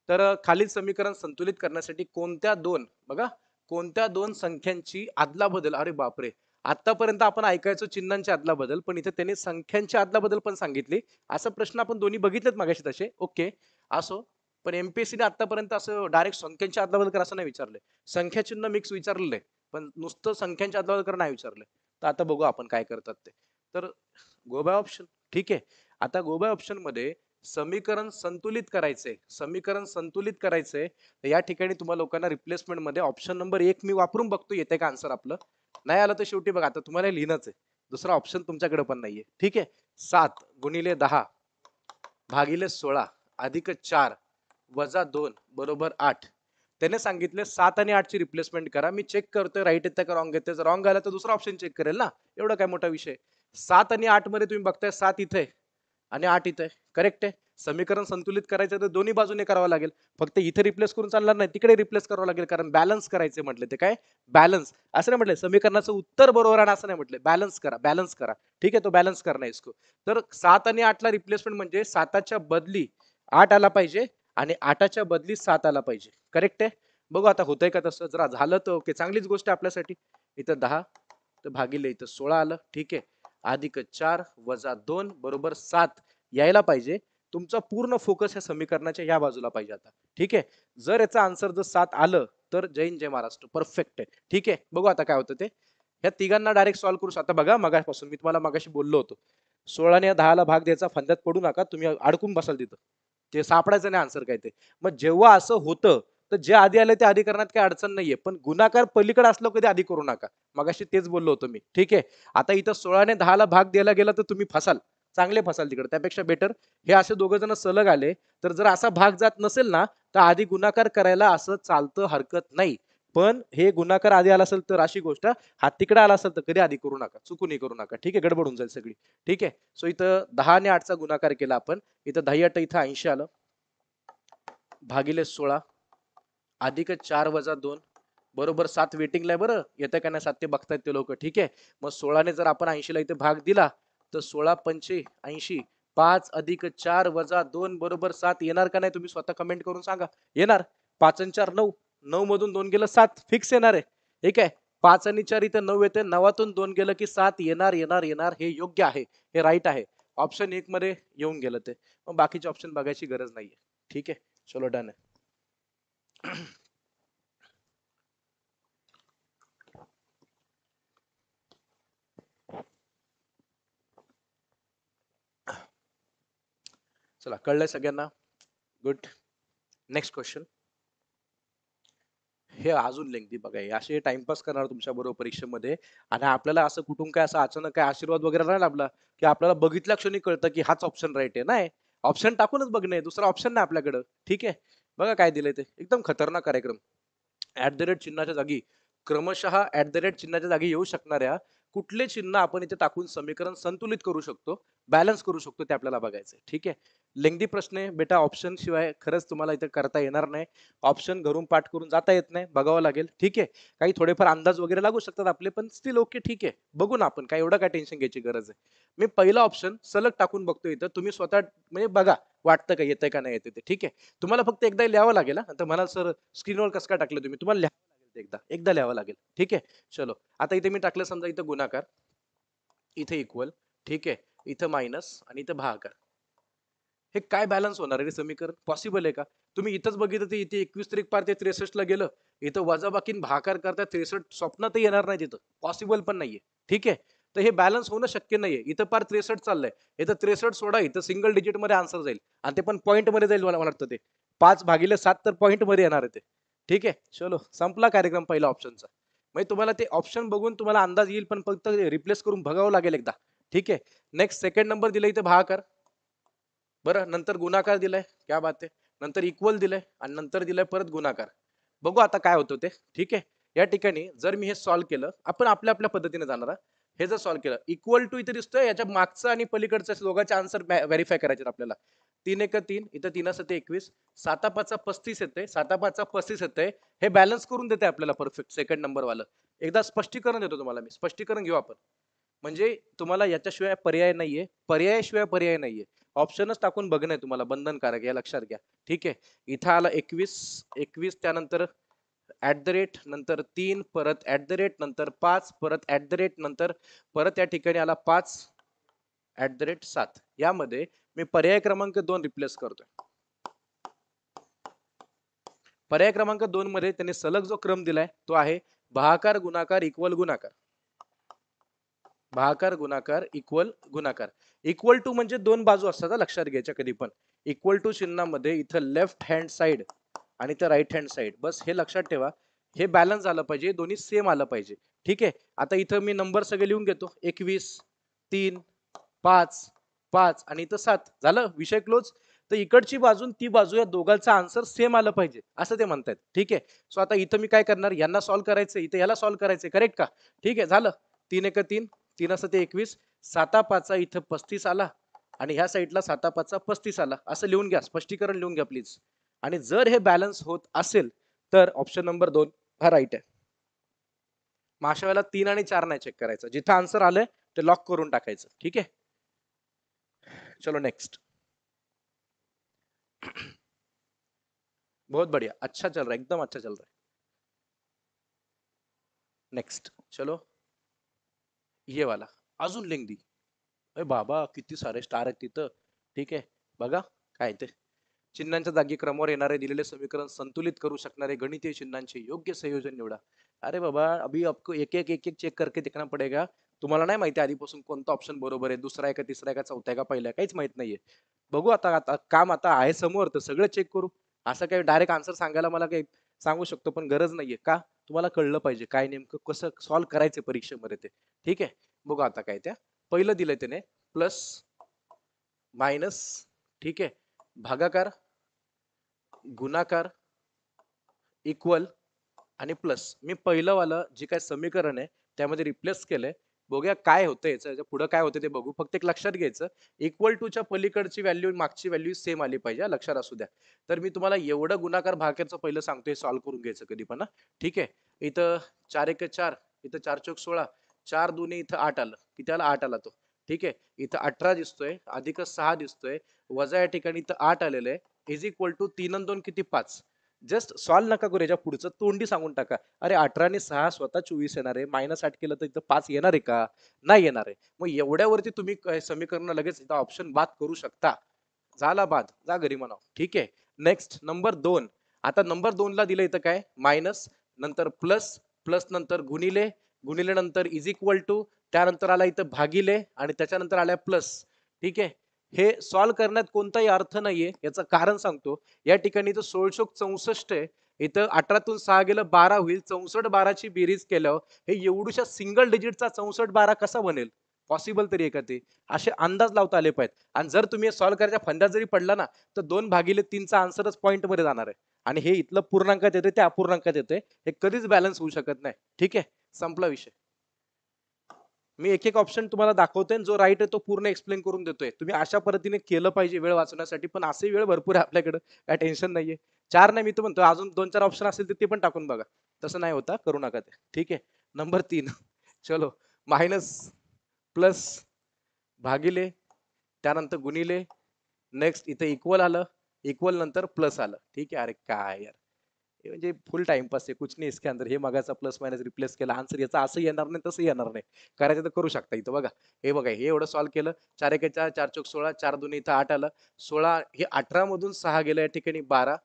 A: तर खालील समीकरण संतुलित करण्यासाठी कोणत्या दोन बघा कोणत्या दोन संख्यांची आदला बदल अरे बापरे आतापर्यंत आपण ऐकायचो चिन्हांच्या आदला बदल पण इथे त्याने संख्यांच्या आदला बदल पण सांगितली असा प्रश्न आपण दोन्ही बघितलेत मागाशी तसे ओके असो पण एमपीएससीने आतापर्यंत असं डायरेक्ट संख्यांच्या आदला बदल करा असं नाही विचारले संख्या चिन्ह मिक्स विचारले पण नुसतं संख्यांच्या करणं नाही विचारलंय तर आता बघू आपण काय करतात ते तर बाय ऑप्शन ठीक आहे आता बाय ऑप्शन मध्ये समीकरण संतुलित करायचंय समीकरण संतुलित करायचंय तर या ठिकाणी तुम्हाला लोकांना रिप्लेसमेंट मध्ये ऑप्शन नंबर एक मी वापरून बघतो येते का आन्सर आपलं नाही आलं तर शेवटी बघा आता तुम्हाला लिहिणंच आहे दुसरा ऑप्शन तुमच्याकडे पण नाहीये ठीक आहे सात गुणिले दहा भागिले सोळा अधिक चार वजा दोन बरोबर आठ त्याने सांगितले सात आणि आठची रिप्लेसमेंट करा मी चेक करतोय राईट येतं का रॉंग जर रॉंग आला तर दुसरा ऑप्शन चेक करेल ना एवढा काय मोठा विषय सात आणि मध्ये तुम्ही बघताय सात इथे आणि आठ इथे करेक्ट आहे समीकरण संतुलित करायचं तर दोन्ही बाजूने करावं लागेल फक्त इथे रिप्लेस करून चालणार नाही तिकडे रिप्लेस करावं लागेल कारण बॅलन्स करायचे म्हटले ते काय बॅलन्स असं नाही म्हटले समीकरणाचं उत्तर बरोबर आणि असं नाही म्हटलं बॅलन्स करा बॅलन्स करा ठीक आहे तो बॅलन्स करणार इसको तर सात आणि आठला रिप्लेसमेंट म्हणजे सातच्या बदली आठ आला पाहिजे आणि आठाच्या बदली सात आला पाहिजे करेक्ट आहे बघू आता होतंय का तसं जरा झालं तर ओके चांगलीच गोष्ट आपल्यासाठी इथं दहा तर भागिले इथं सोळा आलं ठीक आहे अधिक चार वजा दोन बरोबर सात यायला पाहिजे तुमचा पूर्ण फोकस या समीकरणाच्या या बाजूला पाहिजे आता ठीक आहे जर याचा आन्सर जर सात आलं तर जैन जय महाराष्ट्र परफेक्ट आहे ठीक आहे बघू आता काय होतं ते ह्या तिघांना डायरेक्ट सॉल्व्ह करू आता बघा मगापासून मी तुम्हाला मगाशी बोललो होतो सोळाने दहाला भाग द्यायचा फंद्यात पडू नका तुम्ही अडकून बसाल तिथं ते सापडायचं नाही आन्सर काय ते मग जेव्हा असं होतं तर जे आधी आलं ते आधी करण्यात काही अडचण नाहीये पण गुणाकार पलीकडे असलो कधी आधी करू नका मगाशी तेच बोललो होतो मी ठीक आहे आता इथं सोळाने दहाला भाग द्यायला गेला तर तुम्ही फसाल चांगले फसाल तिकडे त्यापेक्षा बेटर हे असे दोघं जण सलग आले तर जर असा भाग जात नसेल ना तर आधी गुणाकार करायला असं चालतं हरकत नाही पण हे गुणाकार आधी आला असेल तर अशी गोष्ट हा तिकडे आला असेल तर कधी आधी करू नका चुकूनही करू नका ठीक आहे गडबडून जाईल सगळी ठीक आहे सो इथं दहा आणि आठचा गुणाकार केला आपण इथं दहा आठ इथं ऐंशी आलं भागिले सोळा अधिक चार वजा दोन बरोबर सात वेटिंगला आहे बरं येतं का नाही सात ते बघतायत ते लोक ठीक आहे मग सोळाने जर आपण ऐंशीला इथे भाग दिला तर सोळा पंचे ऐंशी पाच अधिक चार वजा दोन बरोबर सात येणार का नाही तुम्ही स्वतः कमेंट करून सांगा येणार पाच चार नऊ नऊ मधून दोन गेलं सात फिक्स येणार आहे ठीक आहे पाच आणि चार इथे नऊ येते नवातून दोन गेलं की सात येणार येणार येणार हे योग्य आहे हे राईट आहे ऑप्शन एक मध्ये येऊन गेलं ते मग बाकीचे ऑप्शन बघायची गरज नाहीये ठीक आहे चलो डन आहे चला कळलंय सगळ्यांना गुड नेक्स्ट क्वेश्चन हे अजून लेंगदी बघा असे टाइमपास करणार तुमच्या बरोबर परीक्षेमध्ये आणि आपल्याला असं कुठून काय असं अचानक काय आशीर्वाद वगैरे नाही लाभला की आपल्याला बघितल्या क्षणी कळतं की हाच ऑप्शन राईट आहे नाही ऑप्शन टाकूनच बघणे दुसरा ऑप्शन नाही आपल्याकडं ठीक आहे बघा काय दिलंय ते एकदम खतरनाक कार्यक्रम ऍट द रेट चिन्हाच्या जागी क्रमशः ऍट द रेट चिन्हाच्या जागी येऊ शकणाऱ्या कुठले चिन्ह आपण इथे टाकून समीकरण संतुलित करू शकतो बॅलन्स करू शकतो ते आपल्याला बघायचं ठीक आहे लेंगदी प्रश्न आहे बेटा ऑप्शन शिवाय खरंच तुम्हाला इथं करता येणार नाही ऑप्शन घरून पाठ करून जाता येत नाही बघावं लागेल ठीक आहे काही थोडेफार अंदाज वगैरे लागू शकतात आपले पण स्टील ओके ठीक आहे बघू ना आपण काय एवढं काय टेन्शन घ्यायची गरज आहे मी पहिला ऑप्शन सलग टाकून बघतो इथं तुम्ही स्वतः म्हणजे बघा वाटतं का येतंय का नाही येते ते ठीक आहे तुम्हाला फक्त एकदा लिहावं लागेल ना तर मला सर स्क्रीनवर कसं काय टाकलं तुम्ही तुम्हाला लिहावं लागेल एकदा एकदा लिहावं लागेल ठीक आहे चलो आता इथे मी टाकलं समजा इथं गुणाकार इथे इक्वल ठीक आहे इथं मायनस आणि इथं भागाकार हे काय बॅलन्स होणार आहे समीकरण पॉसिबल आहे का तुम्ही इथंच बघितलं तर इथे एकवीस तारीख पार ते त्रेसष्टला गेलं इथं वजाबाकीन भाकार करता त्रेसष्ट स्वप्नातही येणार नाही तिथं पॉसिबल पण नाहीये ठीक आहे तर हे बॅलन्स होणं शक्य नाहीये इथं पार त्रेसष्ट चाललंय इथं त्रेसष्ट सोडा इथं सिंगल डिजिटमध्ये आन्सर जाईल आणि ते पण पॉईंटमध्ये जाईल मला वाटतं ते पाच भागिले सात तर पॉईंटमध्ये येणार आहे ते ठीक आहे चलो संपला कार्यक्रम पहिला ऑप्शनचा म्हणजे तुम्हाला ते ऑप्शन बघून तुम्हाला अंदाज येईल पण फक्त रिप्लेस करून बघावं लागेल एकदा ठीक आहे नेक्स्ट सेकंड नंबर दिला इथे भाकर बरं नंतर गुणाकार दिलाय क्या बात आहे नंतर इक्वल दिलंय आणि नंतर दिलाय परत गुणाकार बघू आता काय होतं ते ठीक आहे या ठिकाणी जर मी हे सॉल्व्ह केलं आपण आपल्या आपल्या पद्धतीने जाणार हे जर सॉल्व्ह केलं इक्वल टू इथे दिसतोय याच्या मागचं आणि पलीकडचं दोघांचे आन्सर व्हेरीफाय करायचे आपल्याला तीन एक तीन इथं तीन असते एकवीस साता पाचचा पस्तीस येते साता पाचचा पस्तीस येते हे बॅलन्स करून देते आपल्याला परफेक्ट सेकंड नंबरवालं एकदा स्पष्टीकरण देतो तुम्हाला मी स्पष्टीकरण घेऊ आपण म्हणजे तुम्हाला याच्याशिवाय पर्याय नाहीये पर्यायाशिवाय पर्याय नाहीये ऑप्शनच टाकून बघणं तुम्हाला बंधनकारक या लक्षात घ्या ठीक आहे इथं आला एकवीस एकवीस त्यानंतर ऍट द रेट नंतर तीन परत ऍट द रेट नंतर पाच परत ऍट द रेट नंतर परत या ठिकाणी आला पाच ऍट द रेट सात यामध्ये मी पर्याय क्रमांक दोन रिप्लेस करतोय पर्याय क्रमांक दोन मध्ये त्यांनी सलग जो क्रम दिलाय तो आहे भाकार गुणाकार इक्वल गुणाकार भाकार गुणाकार इक्वल गुणाकार इक्वल टू म्हणजे दोन बाजू असतात लक्षात घ्यायच्या कधी पण इक्वल टू चिन्हामध्ये इथं लेफ्ट हँड साइड आणि इथं राईट हँड साइड बस हे लक्षात ठेवा हे बॅलन्स आलं पाहिजे दोन्ही सेम आलं पाहिजे ठीक आहे आता इथं मी नंबर सगळे लिहून घेतो एकवीस तीन पाच पाच आणि इथं सात झालं विषय क्लोज तर इकडची बाजून ती बाजू या दोघांचा आन्सर सेम आलं पाहिजे असं ते म्हणतात ठीक आहे सो आता इथं मी काय करणार यांना सॉल्व्ह करायचंय इथं याला सॉल्व्ह करायचंय करेक्ट का ठीक आहे झालं तीन एक तीन तीन असं ते एकवीस साता पाचा इथं पस्तीस आला आणि ह्या साईडला साता पाचा पस्तीस आला असं लिहून घ्या स्पष्टीकरण लिहून घ्या प्लीज आणि जर हे बॅलन्स होत असेल तर ऑप्शन नंबर दोन हा राईट आहे अशा वेळेला तीन आणि चार नाही चेक करायचं जिथं आन्सर आलंय ते लॉक करून टाकायचं ठीक आहे चलो नेक्स्ट बहुत बढ़िया अच्छा चल रहा है एकदम अच्छा चल रहा है नेक्स्ट चलो ये वाला अजून लिंक दी अरे बाबा किती सारे स्टार आहेत तिथं ठीक आहे बघा काय ते चिन्हांच्या जागी क्रमवार येणारे दिलेले समीकरण संतुलित करू शकणारे गणितीय चिन्हांचे योग्य संयोजन निवडा अरे बाबा अभि आपको एक एक एक एक चेक करके देखना पडेगा तुम्हाला नाही माहिती आधीपासून कोणता ऑप्शन बरोबर आहे दुसरा आहे का तिसरा आहे का चौथा आहे का पहिला काहीच माहित नाहीये बघू आता आता काम आता आहे समोर तर सगळं चेक करू असं काही डायरेक्ट आन्सर सांगायला मला काही सांगू शकतो पण गरज नाहीये का तुम्हाला कळलं पाहिजे काय नेमकं कसं सॉल्व्ह करायचं परीक्षेमध्ये ते ठीक आहे बघू आता काय त्या पहिलं दिलं त्याने प्लस मायनस ठीक आहे भागाकार गुणाकार इक्वल आणि प्लस मी पहिलंवालं जे काय समीकरण आहे त्यामध्ये रिप्लेस केलंय बघूया काय होतं याचं पुढं काय होतं ते बघू फक्त एक लक्षात घ्यायचं इक्वल टूच्या पलीकडची व्हॅल्यू मागची व्हॅल्यू सेम आली पाहिजे लक्षात असू द्या तर मी तुम्हाला एवढं गुणाकार भाकेरचं पहिलं सांगतो हे सॉल्व्ह करून घ्यायचं कधी पण ठीक आहे इथं चार एक चार इथं चार चौक सोळा चार दोन्ही इथं आठ आलं किती आला आठ आला तो ठीक आहे इथं अठरा दिसतोय अधिक सहा दिसतोय वजा या ठिकाणी इथं आठ आलेलं आहे इज इक्वल टू तीन दोन किती पाच जस्ट सॉल्व नका करू याच्या पुढचं तोंडी सांगून टाका अरे अठरा आणि सहा स्वतः चोवीस येणार आहे मायनस आठ केलं तर इथं पाच येणार आहे का नाही येणार आहे मग एवढ्यावरती तुम्ही समीकरण लगेच इथं ऑप्शन बाद करू शकता झाला बाद जा घरी म्हणाव ठीक आहे नेक्स्ट नंबर दोन आता नंबर दोनला दिलं इथं काय मायनस नंतर प्लस प्लस नंतर गुणिले गुणिले नंतर इज इक्वल टू त्यानंतर आला इथं भागिले आणि त्याच्यानंतर आल्या प्लस ठीक आहे हे सॉल्व्ह करण्यात कोणताही अर्थ नाहीये याचं कारण सांगतो या ठिकाणी सोळशे चौसष्ट आहे इथं अठरातून सहा गेलं बारा होईल चौसष्ट बाराची बेरीज केलं हे एवढूशा सिंगल डिजिटचा चौसष्ट बारा कसा बनेल पॉसिबल तरी एका ते असे अंदाज लावता आले पाहिजेत आणि जर तुम्ही सॉल्व्ह करायच्या फंदात जरी पडला ना तर दोन भागिले तीनचा आन्सरच पॉईंटमध्ये जाणार आहे आणि हे इथलं पूर्णांकात येते ते अपूर्णांकात येते हे कधीच बॅलन्स होऊ शकत नाही ठीक आहे संपला विषय मी एक एक ऑप्शन तुम्हाला दाखवतोय जो राईट आहे तो पूर्ण एक्सप्लेन करून देतोय तुम्ही अशा पद्धतीने केलं पाहिजे वेळ वाचवण्यासाठी पण असे वेळ भरपूर आहे आपल्याकडे काय टेन्शन नाहीये चार नाही मी तर म्हणतो अजून दोन चार ऑप्शन असेल तर ते पण टाकून बघा तसं नाही होता करू नका ते ठीक आहे नंबर तीन *laughs* चलो मायनस प्लस भागिले त्यानंतर गुणिले नेक्स्ट इथे इक्वल आलं इक्वल नंतर प्लस आलं ठीक आहे अरे काय यार म्हणजे फुल टाइमपास आहे कुछ नाही इसके अंदर हे मगाचा प्लस मायनस रिप्लेस केला आन्सर याचा असं येणार नाही तसं येणार नाही करायचं तर करू शकता इथं बघा हे बघा हे एवढं सॉल्व्ह केलं चार एक चार चार चौक सोळा चार दोन इथं आठ आलं सोळा हे अठरा मधून सहा गेलं या ठिकाणी बारा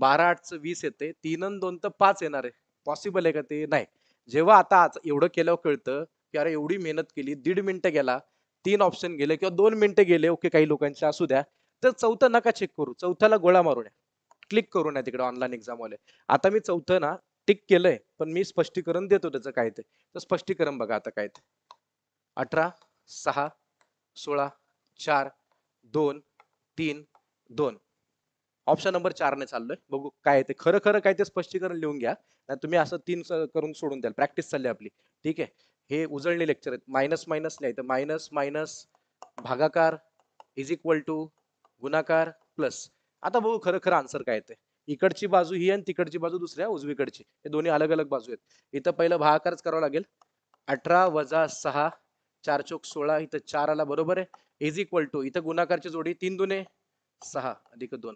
A: बारा आठचं वीस येते तीन दोन तर पाच येणार आहे पॉसिबल आहे का ते नाही जेव्हा आता आज एवढं केल्यावर कळतं की अरे एवढी मेहनत केली दीड मिनिटं गेला तीन ऑप्शन गेले किंवा दोन मिनटं गेले ओके काही लोकांचे असू द्या तर चौथा नका चेक करू चौथ्याला गोळा मारू द्या क्लिक करून नये तिकडे ऑनलाईन एक्झामवाले आता मी चौथं ना टिक केलंय पण मी स्पष्टीकरण देतो त्याचं काय ते तर स्पष्टीकरण बघा आता काय ते अठरा सहा सोळा चार दोन तीन दोन ऑप्शन नंबर चारने चाललोय बघू काय ते खरं खरं काय ते स्पष्टीकरण लिहून घ्या नाही तुम्ही असं तीन करून सोडून द्याल प्रॅक्टिस चालली आपली ठीक आहे हे उजळणे लेक्चर आहेत मायनस मायनस नाही तर मायनस मायनस भागाकार इज इक्वल टू गुणाकार प्लस आता बघू खरं खरं आन्सर काय येते इकडची बाजू ही आणि तिकडची बाजू दुसऱ्या उजवीकडची हे दोन्ही अलग अलग बाजू आहेत इथं पहिलं भागाकारच करावा लागेल अठरा वजा सहा चार चौक सोळा इथं चार आला बरोबर आहे इज इक्वल टू इथं गुणाकारची जोडी तीन दुने सहा अधिक दोन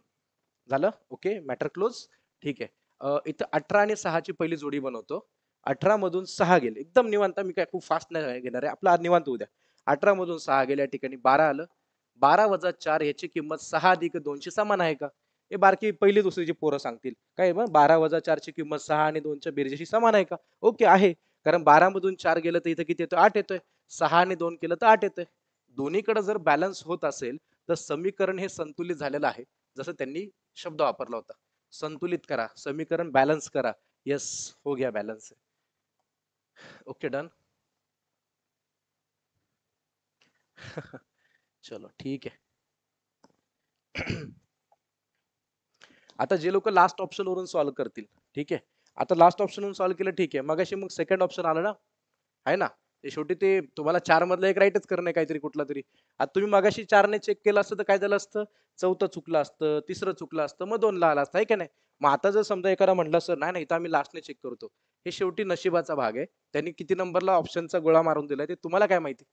A: झालं ओके मॅटर क्लोज ठीक आहे इथं अठरा आणि सहाची पहिली जोडी बनवतो अठरा मधून सहा गेले एकदम निवांत मी काय खूप फास्ट नाही घेणार आहे आपला आज निवांत उद्या अठरा मधून सहा गेल्या ठिकाणी बारा आलं बारा वजा चार ह्याची किंमत सहा अधिक दोनशे समान आहे का हे बारकी पहिली दुसरीची पोरं सांगतील काय मग बारा वजा चारची किंमत सहा आणि दोनच्या बेरजेशी समान आहे का ओके आहे कारण बारा मधून चार गेलं तर इथं किती येतो आठ येतोय सहा आणि दोन केलं तर आठ येतोय दोन्हीकडे जर बॅलन्स होत असेल तर समीकरण हे संतुलित झालेलं आहे जसं त्यांनी शब्द वापरला होता संतुलित करा समीकरण बॅलन्स करा यस हो गया बॅलन्स ओके डन चलो ठीक आहे आता जे लोक लास्ट ऑप्शन वरून सॉल्व्ह करतील ठीक आहे आता लास्ट ऑप्शन वरून सॉल्व्ह केलं ठीक आहे मग मग सेकंड ऑप्शन आलं ना आहे ना ते शेवटी ते तुम्हाला चार मधलं एक राईटच करणे काहीतरी कुठला तरी आता तुम्ही मगाशी चारने चेक केलं असतं तर काय झालं असतं चौथं चुकलं असतं तिसरं चुकलं असतं मग दोनला आलं असतं आहे का नाही मग आता जर समजा एखादा म्हटलं असं नाही नाही तर आम्ही लास्टने चेक करतो हे शेवटी नशिबाचा भाग आहे त्यांनी किती नंबरला ऑप्शनचा गोळा मारून दिलाय ते तुम्हाला काय माहिती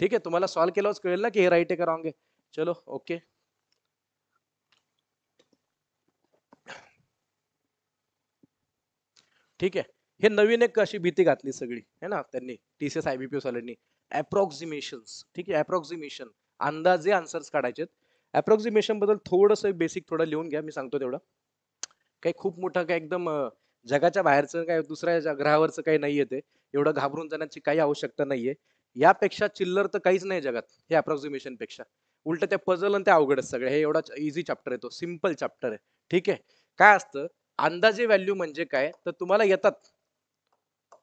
A: ठीक आहे तुम्हाला सॉल्व्ह केल्यावरच कळेल ना की हे राईट आहे का रॉंग आहे चलो ओके ठीक आहे हे नवीन एक अशी भीती घातली सगळी है ना त्यांनी टी सी एस आयबीपीएस वाल्यांनी अप्रॉक्झिमेशन ठीक आहे अप्रॉक्झिमेशन अंदाजे आन्सर्स काढायचे अप्रॉक्सिमेशन बद्दल थोडंसं बेसिक थोडं लिहून घ्या मी सांगतो तेवढं काही खूप मोठं काय एकदम जगाच्या बाहेरचं काय दुसऱ्या ग्रहावरचं काही नाहीये ते एवढं घाबरून जाण्याची काही आवश्यकता नाहीये यापेक्षा चिल्लर तर काहीच नाही जगात हे अप्रॉक्सिमेशन पेक्षा उलट ते पजल आणि त्या अवघडच सगळं हे एवढा इझी चॅप्टर आहे तो सिम्पल चॅप्टर आहे ठीक आहे काय असतं अंदाजे व्हॅल्यू म्हणजे काय तर तुम्हाला येतात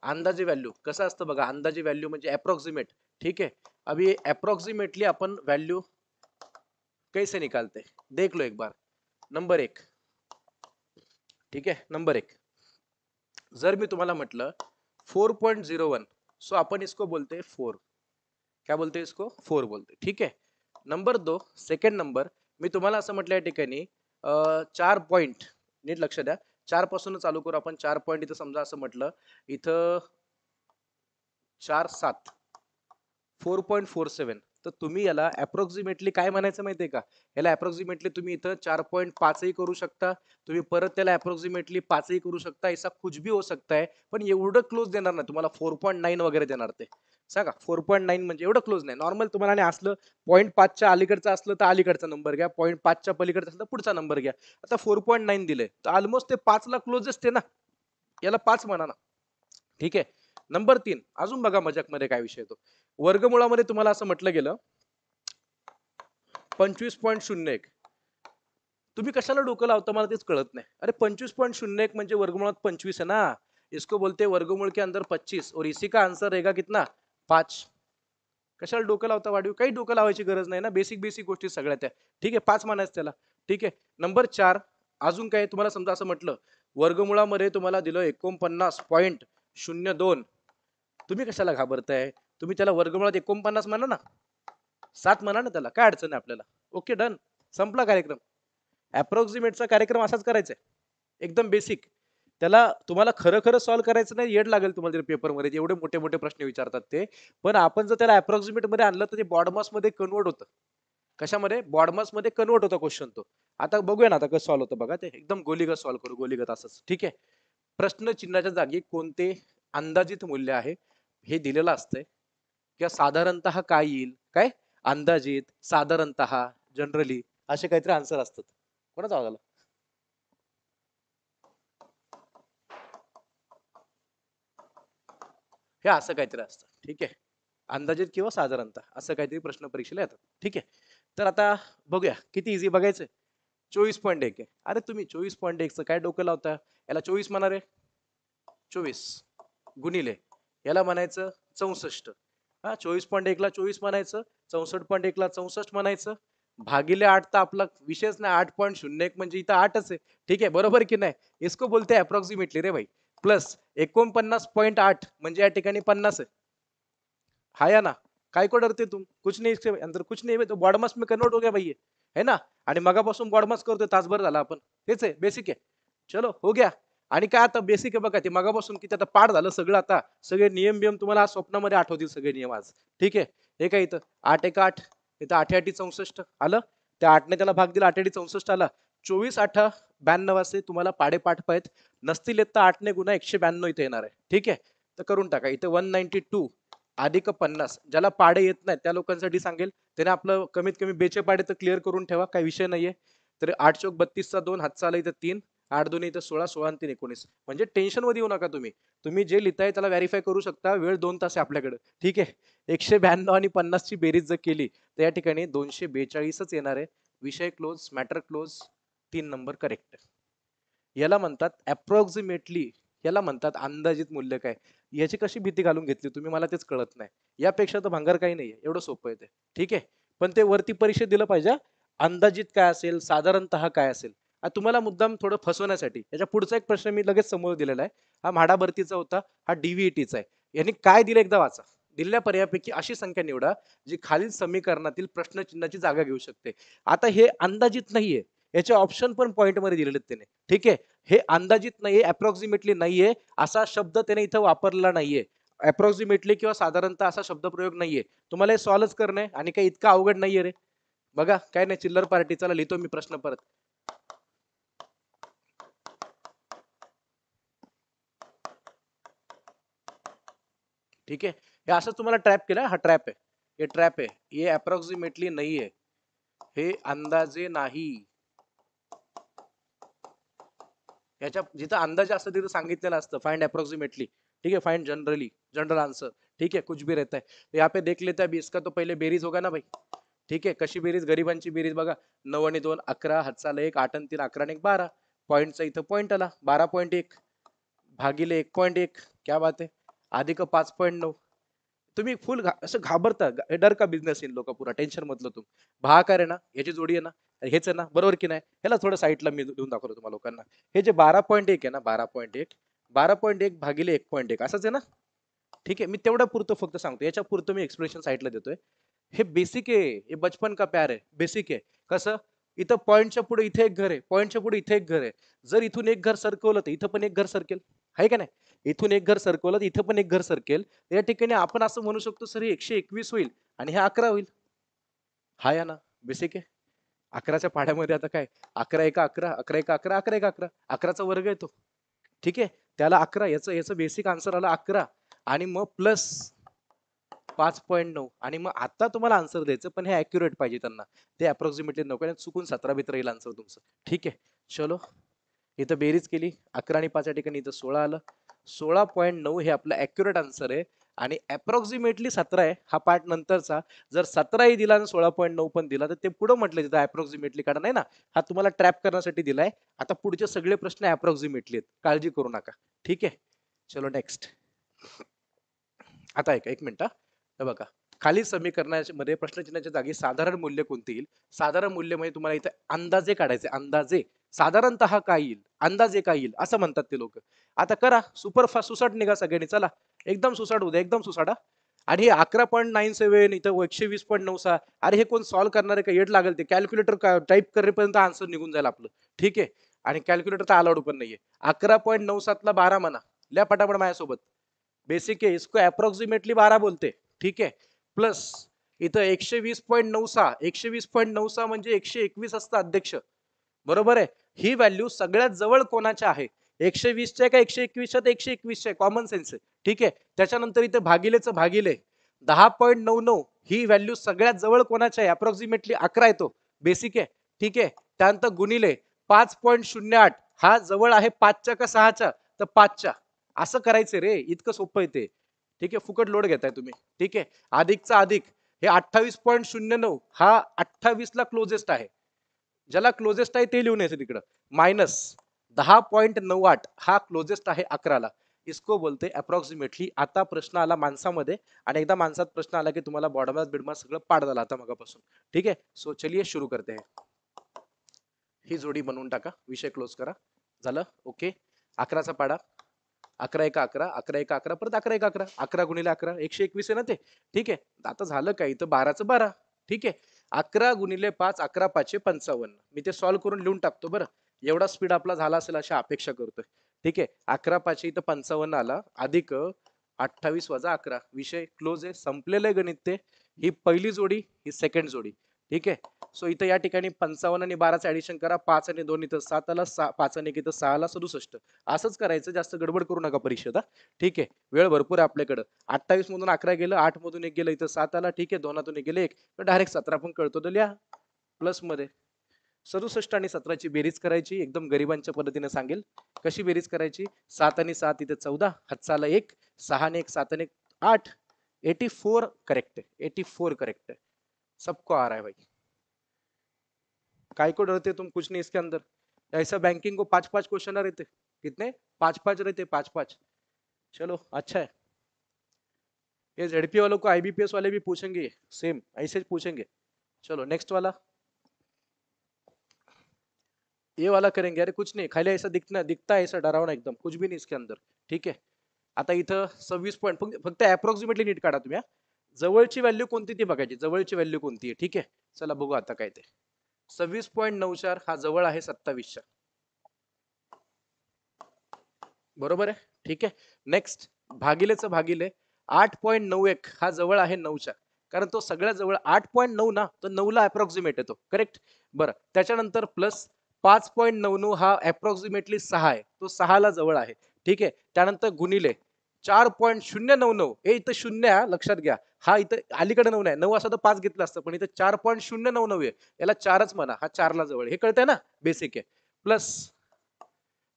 A: अंदाजे व्हॅल्यू कसं असतं बघा अंदाजे व्हॅल्यू म्हणजे अप्रॉक्सिमेट ठीक आहे अभी एप्रॉक्सिमेटली आपण व्हॅल्यू कैसे निकालते देख लो एक बार नंबर एक ठीक आहे नंबर एक जर मी तुम्हाला म्हटलं four point zero one so अपन इसको बोलते हैं फोर क्या बोलते हैं इसको फोर बोलते ठीक है नंबर दो सेकंड नंबर मी तुम्हाला असं म्हटलं या ठिकाणी चार पॉइंट, नीट लक्ष द्या चार पासून चालू करू आपण चार पॉईंट इथं समजा असं म्हटलं इथं चार सात फोर पॉइंट फोर सेवन तर तुम्ही याला अप्रॉक्सिमेटली काय म्हणायचं माहिती आहे का याला अप्रॉक्सिमेटली तुम्ही इथं चार पॉईंट पाचही करू शकता तुम्ही परत त्याला अप्रॉक्सिमेटली पाचही करू शकता ऐसा कुछ भी हो सकता है पण एवढं क्लोज देणार नाही तुम्हाला फोर पॉईंट नाईन वगैरे देणार ते सांगा फोर पॉईंट नाईन म्हणजे एवढं क्लोज नाही नॉर्मल तुम्हाला आणि असलं पॉईंट पाचच्या अलीकडचं असलं तर अलीकडचा नंबर घ्या पॉईंट पाचच्या पलीकडचा असलं तर पुढचा नंबर घ्या आता फोर पॉईंट नाईन दिले तर ऑलमोस्ट ते पाचला क्लोज असते ना याला पाच म्हणा ना ठीक आहे नंबर तीन अजून बघा मजाकमध्ये काय विषय येतो वर्गमुळामध्ये तुम्हाला असं म्हटलं गेलं पंचवीस पॉईंट शून्य एक तुम्ही कशाला डोकं लावता मला तेच कळत नाही अरे पंचवीस पॉईंट शून्य एक म्हणजे वर्गमुळात पंचवीस आहे ना इसको बोलते वर्गमूळ के अंदर पच्चीस और इसी का आन्सर रेगा कितना पाच कशाला डोकं लावता वाढीव काही डोकं लावायची गरज नाही ना बेसिक बेसिक गोष्टी सगळ्यात आहे ठीक आहे पाच मानायचं त्याला ठीक आहे नंबर चार अजून काय तुम्हाला समजा असं म्हटलं वर्गमुळामध्ये तुम्हाला दिलं एकोणपन्नास पॉईंट शून्य दोन तुम्ही कशाला घाबरताय तुम्ही त्याला वर्गमुळात एकोणपन्नास म्हणा ना सात म्हणा ना त्याला काय अडचण आहे आपल्याला ओके डन संपला कार्यक्रम अप्रॉक्सिमेटचा कार्यक्रम असाच करायचा आहे एकदम बेसिक त्याला तुम्हाला खरं खरं सॉल्व्ह करायचं नाही येड लागेल तुम्हाला पेपरमध्ये एवढे मोठे मोठे प्रश्न विचारतात ते पण आपण जर त्याला अप्रॉक्सिमेटमध्ये आणलं तर ते बॉडमसमध्ये कन्वर्ट होतं कशामध्ये बॉडमासमध्ये कन्वर्ट होता क्वेश्चन तो आता बघूया ना आता कसं सॉल्व्ह होतं बघा ते एकदम गोलीगत सॉल्व्ह करू गोलीगत असंच ठीक आहे प्रश्न चिन्हाच्या जागी कोणते अंदाजित मूल्य आहे हे दिलेलं असतंय किंवा साधारणत काय येईल काय अंदाजित साधारणत जनरली असे काहीतरी आन्सर असतात कोणाचा आवाज आला हे असं काहीतरी असतं ठीक आहे अंदाजित किंवा साधारणतः असं काहीतरी प्रश्न परीक्षेला येतात ठीक आहे तर आता बघूया किती इझी बघायचं चोवीस पॉईंट एक आहे अरे तुम्ही चोवीस पॉईंट एकचं काय डोकं लावता याला चोवीस रे चोवीस गुणिले याला म्हणायचं चौसष्ट हा चोवीस पॉईंट एकला चोवीस म्हणायचं चौसष्ट पॉईंट एकला चौसष्ट म्हणायचं भागिले आठ तर आपला विषयच नाही आठ पॉईंट शून्य एक म्हणजे इथं आठच आहे ठीक आहे बरोबर की नाही इसको बोलते अप्रॉक्सिमेटली रे भाई प्लस एकोणपन्नास पॉईंट आठ म्हणजे या ठिकाणी पन्नास आहे या ना काय को डरते तुम कुछ नाही इसके कुछ नाही तो बॉडमास मी कन्वर्ट हो गया भाई है ना आणि मगापासून बॉडमास करतोय तासभर झाला आपण तेच आहे बेसिक आहे चलो हो गया आणि काय आता बेसिक आहे बघा ते मगापासून किती आता पाठ झालं सगळं आता सगळे नियम बियम तुम्हाला स्वप्नामध्ये आठवतील सगळे नियम आज ठीक आहे हे काय इथं आठ एक आठ इथं आठ्याठी चौसष्ट आलं त्या आठने त्याला भाग दिला आठ चौसष्ट आला चोवीस आठ ब्याण्णव असे तुम्हाला पाडे पाठ पाहिजेत नसतील येत तर आठने गुन्हा एकशे ब्याण्णव इथे येणार आहे ठीक आहे तर करून टाका इथं वन नाईन्टी टू अधिक पन्नास ज्याला पाडे येत नाही त्या लोकांसाठी सांगेल त्याने आपलं कमीत कमी बेचे पाडे तर क्लिअर करून ठेवा काही विषय नाहीये तर आठ चौक बत्तीसचा दोन हातचा आला इथं तीन आठ दोन्ही इथं सोळा सोळा तीन एकोणीस म्हणजे टेन्शन मध्ये येऊ नका तुम्ही तुम्ही जे लिहिताय त्याला व्हेरीफाय करू शकता वेळ दोन तास आहे आपल्याकडे ठीक आहे एकशे ब्याण्णव आणि ची बेरीज जर केली तर या ठिकाणी दोनशे बेचाळीसच येणार आहे विषय क्लोज मॅटर क्लोज तीन नंबर करेक्ट याला म्हणतात अप्रॉक्सिमेटली याला म्हणतात अंदाजित मूल्य काय याची कशी भीती घालून घेतली तुम्ही मला तेच कळत नाही यापेक्षा तर भांगर काही नाही एवढं सोपं आहे ते ठीक आहे पण ते वरती परीक्षेत दिलं पाहिजे अंदाजित काय असेल साधारणत काय असेल तुम्हाला मुद्दाम थोडं फसवण्यासाठी याच्या पुढचा एक प्रश्न मी लगेच समोर दिलेला आहे हा म्हाडा भरतीचा होता हा डीव्हीईटीचा आहे यांनी काय दिलं एकदा वाचा दिलेल्या पर्यायापैकी अशी संख्या निवडा जी खालील समीकरणातील प्रश्नचिन्हाची जागा घेऊ शकते आता हे अंदाजित नाहीये याचे ऑप्शन पण पॉईंटमध्ये दिलेले त्याने ठीक आहे हे अंदाजित नाहीये अप्रॉक्सिमेटली नाहीये असा शब्द त्याने इथं वापरला नाहीये अप्रॉक्सिमेटली किंवा साधारणतः असा शब्द प्रयोग नाहीये तुम्हाला हे सॉल्वच करणं आणि काही इतका अवघड नाहीये रे बघा काय नाही चिल्लर पार्टी चला लिहितो मी प्रश्न परत ठीक आहे हे असं तुम्हाला ट्रॅप केलं हा ट्रॅप आहे हे ट्रॅप आहे हे अप्रॉक्सिमेटली नाही आहे हे अंदाजे नाही याच्या जिथं अंदाजे असतं तिथं सांगितलेलं असतं फाइंड अप्रॉक्सिमेटली ठीक है फाइंड जनरली जनरल आंसर ठीक है कुछ भी रहता है तो यहाँ पे देख लेते हैं अभी इसका तो पहले बेरीज होगा ना भाई ठीक है कशी बेरीज गरिबांची बेरीज बघा नऊ आणि दोन अकरा हातचाला एक आठ आणि तीन अकरा आणि एक बारा पॉईंटचा इथं पॉईंट आला बारा पॉईंट एक भागिले एक पॉईंट एक क्या बात आहे अधिक पाच पॉईंट नऊ तुम्ही फुल असं घाबरता डर का बिझनेस येईल लोक पुरा टेन्शन मधलं तुम्ही भाकार आहे ना याची जोडी आहे ना हेच आहे ना बरोबर की नाही ह्याला थोडं साईडला मी देऊन दाखवतो तुम्हाला लोकांना हे जे बारा पॉईंट एक आहे ना बारा पॉईंट एक बारा पॉईंट एक भागिले एक पॉईंट एक असंच आहे ना ठीक आहे मी तेवढ्या पुरतं फक्त सांगतो याच्या पुरतं मी एक्सप्लेनेशन साईडला देतोय हे बेसिक आहे हे बचपन का प्यार आहे बेसिक आहे कसं इथं पॉईंटच्या पुढे इथे एक घर आहे पॉईंटच्या पुढे इथे एक घर आहे जर इथून एक घर सरकवलं तर इथं पण एक घर सरकेल आहे का नाही इथून एक घर सरकवलं इथं पण एक घर सरकेल या ठिकाणी आपण असं म्हणू शकतो सर हे एकशे एकवीस होईल आणि हे अकरा होईल हा या ना बेसिक आहे अकराच्या पाड्यामध्ये आता काय अकरा एका अकरा अकरा एका अकरा अकरा एका अकरा अकराचा वर्ग येतो ठीक आहे त्याला अकरा याचं याचं बेसिक आन्सर आला अकरा आणि मग प्लस पाच पॉईंट नऊ आणि मग आता तुम्हाला आन्सर द्यायचं पण हे अॅक्युरेट पाहिजे त्यांना ते अप्रॉक्सिमेटली नको चुकून सतरा भीत येईल आन्सर तुमचं ठीक आहे चलो इथं बेरीज केली अकरा आणि पाच या ठिकाणी इथं सोळा आलं सोळा पॉईंट नऊ हे आपलं ॲक्युरेट आन्सर आहे आणि अप्रॉक्सिमेटली सतरा आहे हा पार्ट नंतरचा जर सतराही दिला आणि सोळा पॉईंट नऊ पण दिला तर ते पुढं म्हटलं तिथं अप्रॉक्सिमेटली कारण नाही ना हा तुम्हाला ट्रॅप करण्यासाठी दिला आहे आता पुढचे सगळे प्रश्न अप्रॉक्सिमेटली आहेत काळजी करू नका ठीक आहे चलो नेक्स्ट आता ऐका एक मिनिट हा बघा खाली समीकरणामध्ये प्रश्नचिन्हाच्या जागी साधारण मूल्य कोणते येईल साधारण मूल्य म्हणजे तुम्हाला इथं अंदाजे काढायचे अंदाजे साधारणत काय येईल अंदाजे काय येईल असं म्हणतात ते लोक आता करा सुपरफास्ट सुसाट निघा सगळ्यांनी चला एकदम सुसाट होऊ एकदम सुसाडा आणि हे अकरा पॉईंट नाईन सेव्हन इथं एकशे वीस पॉईंट नऊ सहा अरे हे कोण सॉल्व्ह करणारे का येड लागेल ते कॅल्क्युलेटर का टाईप करेपर्यंत आन्सर निघून जाईल आपलं ठीक आहे आणि कॅल्क्युलेटर तर अलाउड पण नाहीये अकरा पॉईंट नऊ सातला बारा म्हणा ल्या पटापट माझ्यासोबत बेसिक आहे इसको अप्रॉक्सिमेटली बारा बोलते ठीक आहे प्लस इथं एकशे वीस पॉईंट नऊ सहा एकशे वीस पॉईंट नऊ सहा म्हणजे एकशे एकवीस असतं अध्यक्ष बरोबर आहे ही व्हॅल्यू सगळ्यात जवळ कोणाच्या आहे एकशे वीसच्या का एकशे एकवीसच्या तर एकशे एकवीसच्या कॉमन सेन्स आहे ठीक आहे त्याच्यानंतर इथे भागिलेचं भागिले दहा पॉईंट नऊ नऊ ही व्हॅल्यू सगळ्यात जवळ कोणाच्या आहे अप्रॉक्सिमेटली अकरा येतो बेसिक आहे ठीक आहे त्यानंतर गुणिले पाच पॉईंट शून्य आठ हा जवळ आहे पाचच्या का सहाच्या तर पाचच्या असं करायचं रे इतकं सोपं येते ठीक आहे फुकट लोड घेताय तुम्ही ठीक आहे अधिकचा अधिक हे अठ्ठावीस पॉईंट शून्य नऊ हा अठ्ठावीसला क्लोजेस्ट आहे ज्याला क्लोजेस्ट आहे ते लिहून यायचं तिकडं मायनस दहा पॉईंट नऊ आठ हा क्लोजेस्ट आहे अकराला इसको बोलते अप्रॉक्सिमेटली आता प्रश्न आला माणसामध्ये आणि एकदा माणसात प्रश्न आला की तुम्हाला बॉडमास बिडमास सगळं झालं आता मगापासून ठीक आहे सो चलिये सुरू करते ही जोडी बनवून टाका विषय क्लोज करा झालं ओके अकराचा पाडा अकरा एक अकरा अकरा एका अकरा परत अकरा एक अकरा अकरा गुणिले अकरा एकशे एकवीस आहे ना ते ठीक आहे आता झालं काय इथं बाराचं बारा ठीक आहे अकरा गुणिले पाच अकरा पाचशे पंचावन्न मी ते सॉल्व्ह करून लिहून टाकतो बरं एवढा स्पीड आपला झाला असेल अशी अपेक्षा करतोय ठीक आहे अकरा पाचशे इथं पंचावन्न आला अधिक अठ्ठावीस वजा अकरा विषय क्लोज आहे संपलेलं गणित ते ही पहिली जोडी ही सेकंड जोडी ठीक आहे सो इथं या ठिकाणी पंचावन्न आणि बाराचं ऍडिशन करा पाच आणि दोन इथं आला सा पाच आणि एक इथं सहाला सदुसष्ट असंच करायचं जास्त गडबड करू नका परीक्षेत ठीक आहे वेळ भरपूर आहे आपल्याकडं अठ्ठावीस मधून अकरा गेलं आठ मधून एक गेलं इथं आला ठीक आहे दोनातून एक गेलं एक डायरेक्ट सतरा पण कळतो तर लिहा प्लसमध्ये सदुसष्ट आणि सतराची बेरीज करायची एकदम गरिबांच्या पद्धतीने सांगेल कशी बेरीज करायची सात आणि सात इथं चौदा हातसाला एक सहा आणि एक सात आणि एक आठ eighty four correct eighty four correct आहे सबको आ रहा है भाई काय को डरते तुम कुछ नहीं इसके अंदर ऐसा बैंकिंग को पांच पांच क्वेश्चन रहते कितने पांच पांच रहते पांच पांच चलो अच्छा है ये जेडपी वालों को आईबीपीएस वाले भी पूछेंगे सेम ऐसे पूछेंगे चलो नेक्स्ट वाला ये वाला करेंगे अरे कुछ नहीं खाली ऐसा दिखना दिखता है ऐसा डरावना एकदम कुछ भी नहीं इसके अंदर ठीक है आता इथं सवीस पॉइंट फक्त अप्रॉक्सिमेटली नीट काढा तुम्ही जवळची व्हॅल्यू कोणती ती बघायची जवळची व्हॅल्यू कोणती आहे ठीक आहे चला बघू आता काय ते सव्वीस पॉईंट नऊ चार हा जवळ आहे सत्तावीसच्या बरोबर आहे ठीक आहे नेक्स्ट भागिलेच भागिले आठ पॉईंट नऊ एक हा जवळ आहे नऊच्या कारण तो सगळ्या जवळ आठ पॉईंट नऊ ना तो नऊला अप्रॉक्सिमेट येतो करेक्ट बरं त्याच्यानंतर प्लस पाच पॉईंट नऊ नऊ हा अप्रॉक्सिमेटली सहा आहे तो सहाला जवळ आहे ठीक आहे त्यानंतर गुणिले चार पॉईंट शून्य नऊ नऊ हे इथं शून्य लक्षात घ्या हा इथं अलीकडे नऊ नाही नऊ असा तर पाच घेतला असतं पण इथं चार पॉईंट शून्य नऊ नऊ आहे याला चारच म्हणा हा चारला जवळ हे कळतंय ना बेसिक आहे प्लस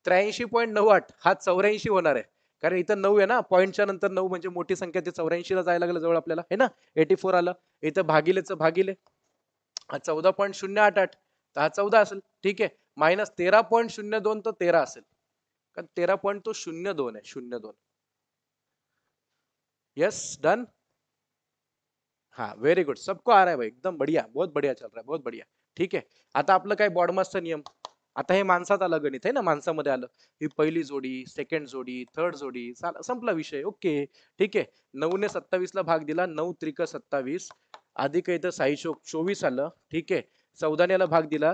A: त्र्याऐंशी पॉईंट नऊ आठ हा चौऱ्याऐंशी होणार आहे कारण इथं नऊ आहे ना पॉईंटच्या नंतर नऊ म्हणजे मोठी संख्या चौऱ्याऐंशी चौऱ्याऐंशीला जायला लागलं जवळ आपल्याला हे ना एटी फोर आलं इथं भागिलेचं भागिले हा चौदा पॉईंट शून्य आठ आठ तर हा चौदा असेल ठीक आहे मायनस तेरा पॉईंट शून्य दोन तर तेरा असेल कारण तेरा पॉईंट तो शून्य दोन आहे शून्य दोन येस डन हाँ व्हेरी गुड सबको आ रहा है भाई एकदम बढ़िया बहुत बढ़िया चल रहा है बहुत बढ़िया ठीक है आता आपलं काय बॉडमासचा नियम आता हे माणसात आलं गणित आहे ना माणसामध्ये आलं ही पहिली जोडी सेकंड जोडी थर्ड जोडी संपला विषय ओके ठीक आहे नऊने सत्तावीस ला भाग दिला नऊ त्रिक सत्तावीस अधिक इथं साई चोवीस आलं ठीक आहे चौदाने याला भाग दिला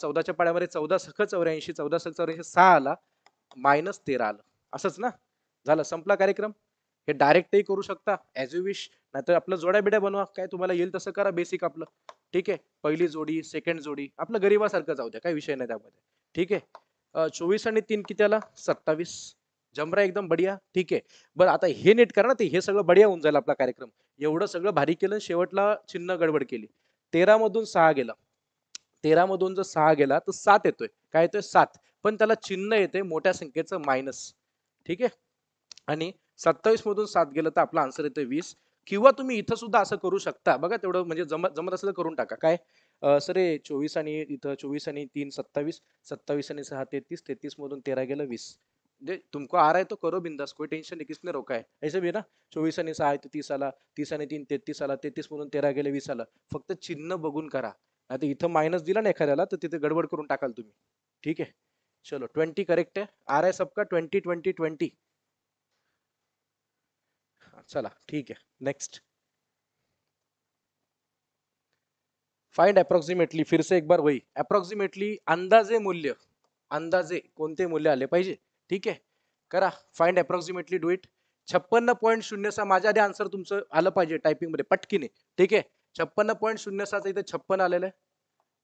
A: चौदाच्या पाड्यामध्ये चौदा सख चौऱ्याऐंशी चौदा सख चौऱ्याऐंशी सहा आला मायनस तेरा आलं असंच ना झालं संपला कार्यक्रम हे डायरेक्टही करू शकता एज यू विश नाहीतर आपलं जोड्या बिड्या बनवा काय तुम्हाला येईल तसं करा बेसिक आपलं ठीक आहे पहिली जोडी सेकंड जोडी आपलं गरिबासारखं जाऊ द्या काही विषय नाही त्यामध्ये ठीक आहे चोवीस आणि तीन कित्याला सत्तावीस जमरा एकदम बढिया ठीक आहे बरं आता हे नीट करा ना ते हे सगळं बढिया होऊन जाईल आपला कार्यक्रम एवढं सगळं भारी केलं शेवटला चिन्ह गडबड केली तेरामधून सहा गेला तेरामधून जर सहा गेला तर सात येतोय काय येतोय सात पण त्याला चिन्ह येते मोठ्या संख्येचं मायनस ठीक आहे आणि सत्तावीस मधून सात गेलं तर आपला आन्सर येतोय वीस किंवा तुम्ही इथं सुद्धा असं करू शकता बघा तेवढं म्हणजे जमत जमत असलं करून टाका काय सर हे चोवीस आणि इथं चोवीस आणि तीन सत्तावीस सत्तावीस आणि सहा तेहतीस तेहतीस मधून तेरा गेलं वीस म्हणजे तुमको आर आहे तो करो बिंदास कोई टेन्शन नाही किसने रोका आहे ऐसे बी ना चोवीस आणि सहा आहे तीस आला तीस आणि तीन तेहतीस आला तेहतीस मधून तेरा गेले वीस आला फक्त चिन्ह बघून करा आता इथं मायनस दिला ना एखाद्याला तर तिथे गडबड करून टाकाल तुम्ही ठीक आहे चलो ट्वेंटी करेक्ट आहे आर आहे सबका ट्वेंटी ट्वेंटी ट्वेंटी चला ठीक आहे नेक्स्ट फाइंड अप्रॉक्सिमेटली फिरसे एक बार वही अप्रॉक्सिमेटली अंदाजे मूल्य अंदाजे कोणते मूल्य आले पाहिजे ठीक आहे करा फाइंड अप्रॉक्सिमेटली डू इट छप्पन्न पॉईंट शून्य सहा माझ्या आधी आन्सर तुमचं आलं पाहिजे टायपिंगमध्ये पटकीने ठीक आहे छप्पन्न पॉईंट शून्य सहाचं इथे छप्पन आलेलं आहे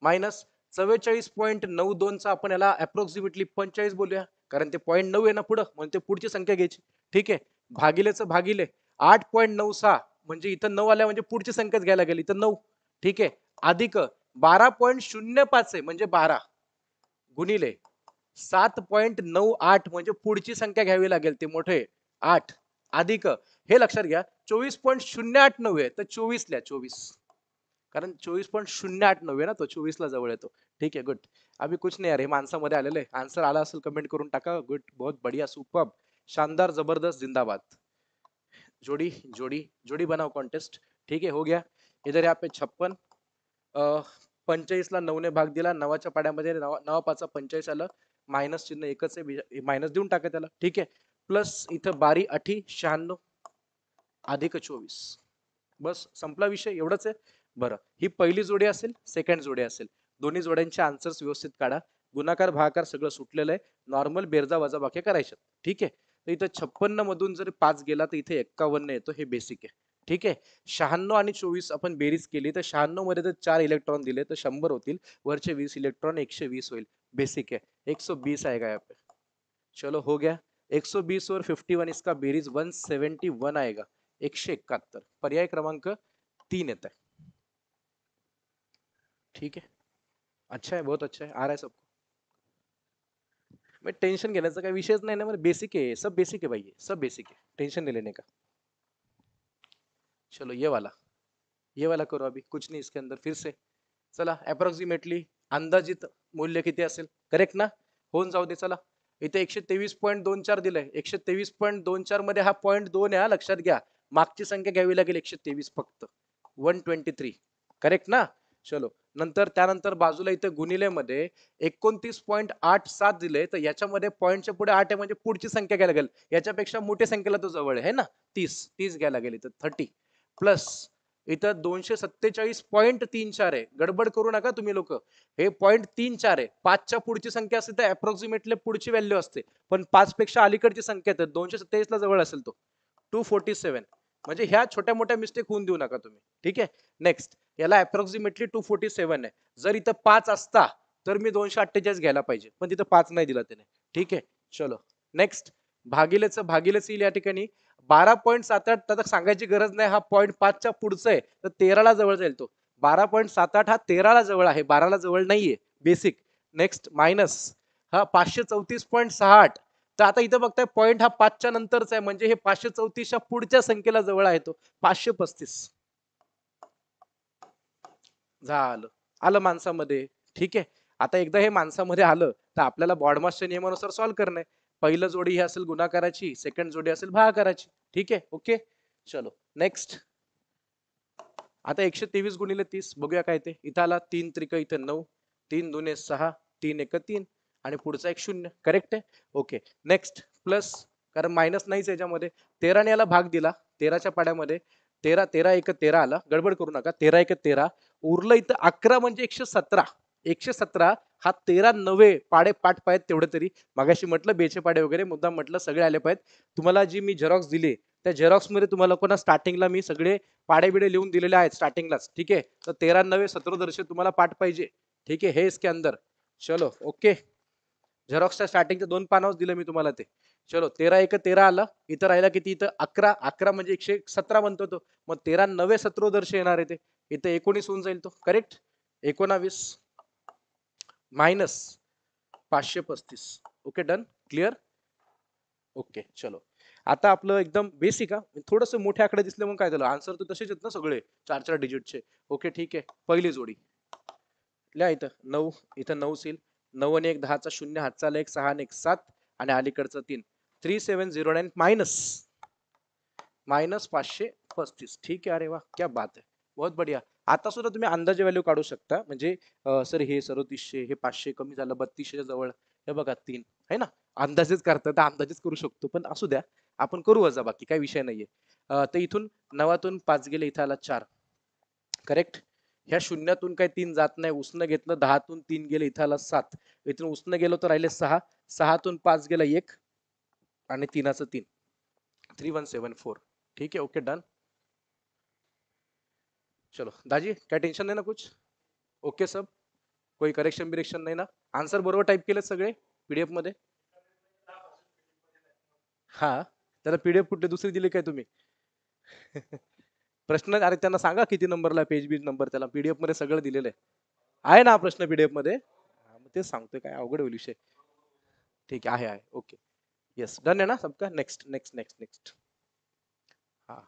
A: मायनस चव्वेचाळीस पॉईंट नऊ दोनचा आपण याला अप्रॉक्सिमेटली पंचेचाळीस बोलूया कारण ते पॉईंट नऊ आहे ना पुढं म्हणून ते पुढची संख्या घ्यायची ठीक आहे भागिलेचं भागिले आठ पॉईंट नऊ सहा म्हणजे इथं नऊ आल्या म्हणजे पुढची संख्या घ्यायला लागेल इथं नऊ ठीक आहे अधिक बारा पॉईंट शून्य पाच आहे म्हणजे बारा गुणिले सात पॉईंट नऊ आठ म्हणजे पुढची संख्या घ्यावी लागेल ते मोठे आठ अधिक हे लक्षात घ्या चोवीस पॉईंट शून्य आठ नऊ आहे तर चोवीसला चोवीस कारण चोवीस पॉईंट शून्य आठ नऊ आहे ना तो चोवीसला जवळ येतो ठीक आहे गुड आम्ही कुछ नाही यार हे माणसामध्ये आलेले आन्सर आला असेल कमेंट करून टाका गुड बहुत बढिया सुपर शानदार जबरदस्त जिंदाबाद जोड़ी जोड़ी जोड़ी बनाओ कॉन्टेस्ट ठीक आहे हो गया इधर यहाँ पे छप्पन पंचेचाळीसला नऊने भाग दिला नवाच्या पाड्यामध्ये नवा नवा पाचा पंचेचाळीस आलं मायनस चिन्ह एकच आहे मायनस देऊन टाका त्याला ठीक आहे प्लस इथं बारी अठी शहाण्णव अधिक चोवीस बस संपला विषय एवढंच आहे बरं ही पहिली जोडी असेल सेकंड जोडी असेल दोन्ही जोड्यांचे आन्सर्स व्यवस्थित काढा गुणाकार भागाकार सगळं सुटलेलं आहे नॉर्मल बेरजा बाकी करायच्या ठीक आहे तर इथं छप्पन्न मधून जर पांच गेला तो इथे एक्कावन्न येतो हे बेसिक आहे ठीक है शहाण्णव आणि चोवीस आपण बेरीज केली तर शहाण्णव मध्ये जर चार इलेक्ट्रॉन दिले तर शंभर होतील वरचे वीस इलेक्ट्रॉन एकशे वीस होईल बेसिक है एक सौ बीस आएगा यहाँ पे चलो हो गया एक सौ बीस और फिफ्टी वन इसका बेरीज वन सेवेंटी वन आएगा एकशे एकाहत्तर पर्याय क्रमांक तीन है ठीक है अच्छा है बहुत अच्छा है आ रहा है सबको मग टेन्शन घेण्याचा काही विषयच नाही ना मला बेसिक आहे सब बेसिक आहे भाई सब बेसिक आहे टेन्शन नाही लेने का चलो ये वाला ये वाला करू अभी कुछ नाही इसके अंदर फिर से चला अप्रॉक्सिमेटली अंदाजित मूल्य किती असेल करेक्ट ना होऊन जाऊ दे चला इथे एकशे तेवीस पॉईंट दोन चार दिलंय एकशे तेवीस पॉईंट दोन चार मध्ये हा पॉईंट दोन आहे लक्षात घ्या मागची संख्या घ्यावी लागेल एकशे तेवीस फक्त वन ट्वेंटी थ्री करेक्ट ना चलो नंतर त्यानंतर बाजूला इथे गुणिलेमध्ये एकोणतीस पॉईंट आठ सात दिले तर याच्यामध्ये पॉईंटच्या पुढे आठ आहे म्हणजे पुढची संख्या घ्यायला लागेल याच्यापेक्षा मोठ्या संख्येला तो जवळ आहे ना तीस तीस घ्यायला लागेल इथं थर्टी प्लस इथं दोनशे सत्तेचाळीस पॉईंट तीन चार आहे गडबड करू नका तुम्ही लोक हे पॉईंट तीन चार आहे पाचच्या पुढची संख्या असते तर अप्रॉक्सिमेटली पुढची व्हॅल्यू असते पण पाच पेक्षा अलीकडची संख्या तर दोनशे सत्तेचाळीस ला जवळ असेल तो टू फोर्टी सेव्हन म्हणजे ह्या छोट्या मोठ्या मिस्टेक होऊन देऊ नका तुम्ही ठीक आहे नेक्स्ट याला अप्रॉक्सिमेटली टू फोर्टी सेव्हन आहे जर इथं पाच असता तर मी दोनशे अठ्ठेचाळीस घ्यायला पाहिजे पण तिथं पाच नाही दिला त्याने ठीक आहे चलो नेक्स्ट भागिलेचं भागिलेच येईल या ठिकाणी बारा पॉईंट सात आठ तर सांगायची गरज नाही हा पॉईंट पाचच्या पुढचा आहे तर तेराला जवळ जाईल तो बारा पॉईंट सात आठ हा तेराला जवळ आहे बाराला जवळ नाहीये बेसिक नेक्स्ट मायनस हा पाचशे चौतीस पॉईंट सहा आठ तर आता इथं बघताय पॉईंट हा पाचच्या नंतरचा आहे म्हणजे हे पाचशे चौतीसच्या पुढच्या संख्येला जवळ आहे तो पाचशे पस्तीस झालं आलं माणसामध्ये ठीक आहे आता एकदा हे माणसामध्ये आलं तर आपल्याला बॉडमासच्या नियमानुसार सॉल्व्ह करणे पहिलं जोडी ही असेल गुणाकाराची सेकंड जोडी असेल भागाकाराची ठीक आहे ओके चलो नेक्स्ट आता एकशे तेवीस गुणिले तीस बघूया काय ते इथं आला तीन त्रिक इथे नऊ तीन दोन सहा तीन एक तीन आणि पुढचा एक शून्य करेक्ट आहे ओके नेक्स्ट प्लस कारण मायनस नाहीच याच्यामध्ये तेराने याला भाग दिला तेराच्या पाड्यामध्ये तेरा तेरा एक तेरा आला गडबड करू नका तेरा एक तेरा उरलं इथं अकरा म्हणजे एकशे सतरा एकशे सतरा हा तेरा नवे पाडे पाठ पाहिजेत तेवढे तरी मागाशी म्हटलं बेचे पाडे वगैरे मुद्दा म्हटलं सगळे आले पाहिजेत तुम्हाला जी मी झेरॉक्स दिली त्या झेरॉक्स मध्ये तुम्हाला कोणा स्टार्टिंगला मी सगळे पाडे बिडे लिहून दिलेले आहेत स्टार्टिंगलाच ठीक आहे तर तेरा नवे दर्शे तुम्हाला पाठ पाहिजे ठीक आहे हे इसके अंदर चलो ओके झेरॉक्सच्या स्टार्टिंगच्या दोन पानावर दिलं मी तुम्हाला ते चलो तेरा एक तेरा आलं इथं राहिला किती इथं अकरा अकरा म्हणजे एकशे सतरा म्हणतो तो मग तेरा नवे सत्रोदर्श येणार आहे ते इथं एकोणीस होऊन जाईल तो करेक्ट एकोणावीस मायनस पाचशे पस्तीस ओके डन क्लिअर ओके चलो आता आपलं एकदम बेसिक आहे थोडस मोठे आकडे दिसले मग काय झालं आन्सर तर तसेच येत ना सगळे चार चार डिजिटचे ओके ठीक आहे पहिली जोडी लिहा इथं नऊ इथं नऊ सील नऊ आणि एक दहाचा शून्य हातचा एक सहा आणि एक सात आणि अलीकडचं तीन three seven zero nine minus minus पाचशे पस्तीस ठीक आहे अरे वा क्या बात आहे बहुत बढिया आता सुद्धा तुम्ही अंदाजे व्हॅल्यू काढू शकता म्हणजे सर हे सदोतीसशे हे पाचशे कमी झालं बत्तीसशे जवळ हे बघा तीन है ना अंदाजेच करता तर अंदाजेच करू शकतो पण असू द्या आपण करू वजा बाकी काही विषय नाहीये तर इथून नवातून पाच गेले इथं आला चार करेक्ट ह्या शून्यातून काही तीन जात नाही उष्ण घेतलं दहातून तीन गेले इथं आला सात इथून उष्ण गेलो तर राहिले सहा सहातून पाच गेला एक आणि तीनाचं तीन थ्री वन सेवन फोर ठीक आहे ओके डन चलो दाजी काय टेन्शन नाही ना कुछ ओके सब कोई करेक्शन बिरेक्शन नाही ना आन्सर बरोबर टाईप केले सगळे पीडीएफ मध्ये हा त्याला पीडीएफ कुठे दुसरी दिली काय तुम्ही *laughs* प्रश्न अरे त्यांना सांगा किती नंबरला पेज बीज नंबर त्याला पीडीएफ मध्ये सगळं दिलेलं आहे ना प्रश्न पीडीएफ मध्ये तेच सांगतोय काय अवघड होईल विषय ठीक आहे आहे ओके यस डन है ना सबका नेक्स्ट नेक्स्ट नेक्स्ट नेक्स्ट हाँ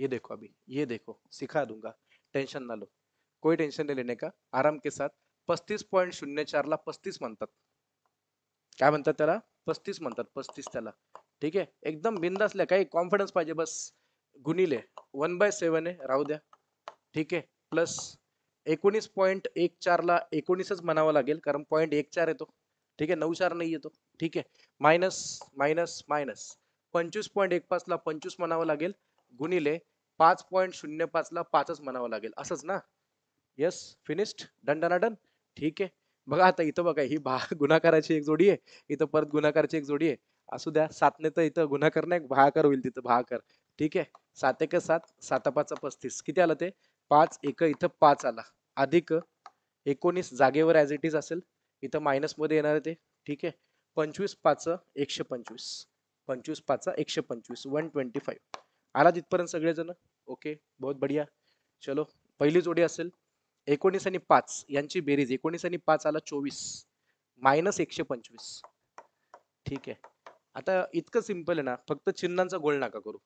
A: ये देखो अभी ये देखो सिखा दूंगा टेंशन ना लो कोई टेंशन नहीं लेने का आराम के साथ पस्तीस पॉइंट शून्य चार ला पस्तीस म्हणतात काय म्हणतात त्याला पस्तीस म्हणतात पस्तीस त्याला ठीक आहे एकदम ले काही कॉन्फिडन्स पाहिजे बस गुणिले वन बाय सेवन आहे राहू द्या ठीक आहे प्लस एकोणीस पॉईंट एक चारला एकोणीसच म्हणावं लागेल कारण पॉईंट एक चार येतो ठीक आहे नऊ चार नाही येतो ठीक आहे मायनस मायनस मायनस पंचवीस पॉईंट एक पाचला पंचवीस म्हणावं लागेल गुणिले पाच पॉईंट शून्य पाचला पाचच म्हणावं लागेल असंच ना येस फिनिश्ड डन डन ठीक आहे बघा आता इथं बघा ही भा *laughs* गुणाकाराची एक जोडी आहे इथं परत गुणाकाराची एक जोडी आहे असू द्या सातने तर इथं गुणाकार नाही भाकर होईल तिथं भाकर ठीक आहे सात एक सात साता पाच पस्तीस किती आलं ते पाच एक इथं पाच आला अधिक एकोणीस जागेवर ॲज इट इज असेल इथं मायनसमध्ये येणार आहे ते ठीक आहे पंचवीस पाच एकशे पंचवीस पंचवीस पाच एकशे पंचवीस वन ट्वेंटी फाईव्ह आला तिथपर्यंत सगळेजण ओके बहुत बढिया चलो पहिली जोडी असेल एकोणीस आणि पाच यांची बेरीज एकोणीस आणि पाच आला चोवीस मायनस एकशे पंचवीस ठीक आहे आता इतकं सिंपल आहे ना फक्त चिन्हांचा गोल नाका करू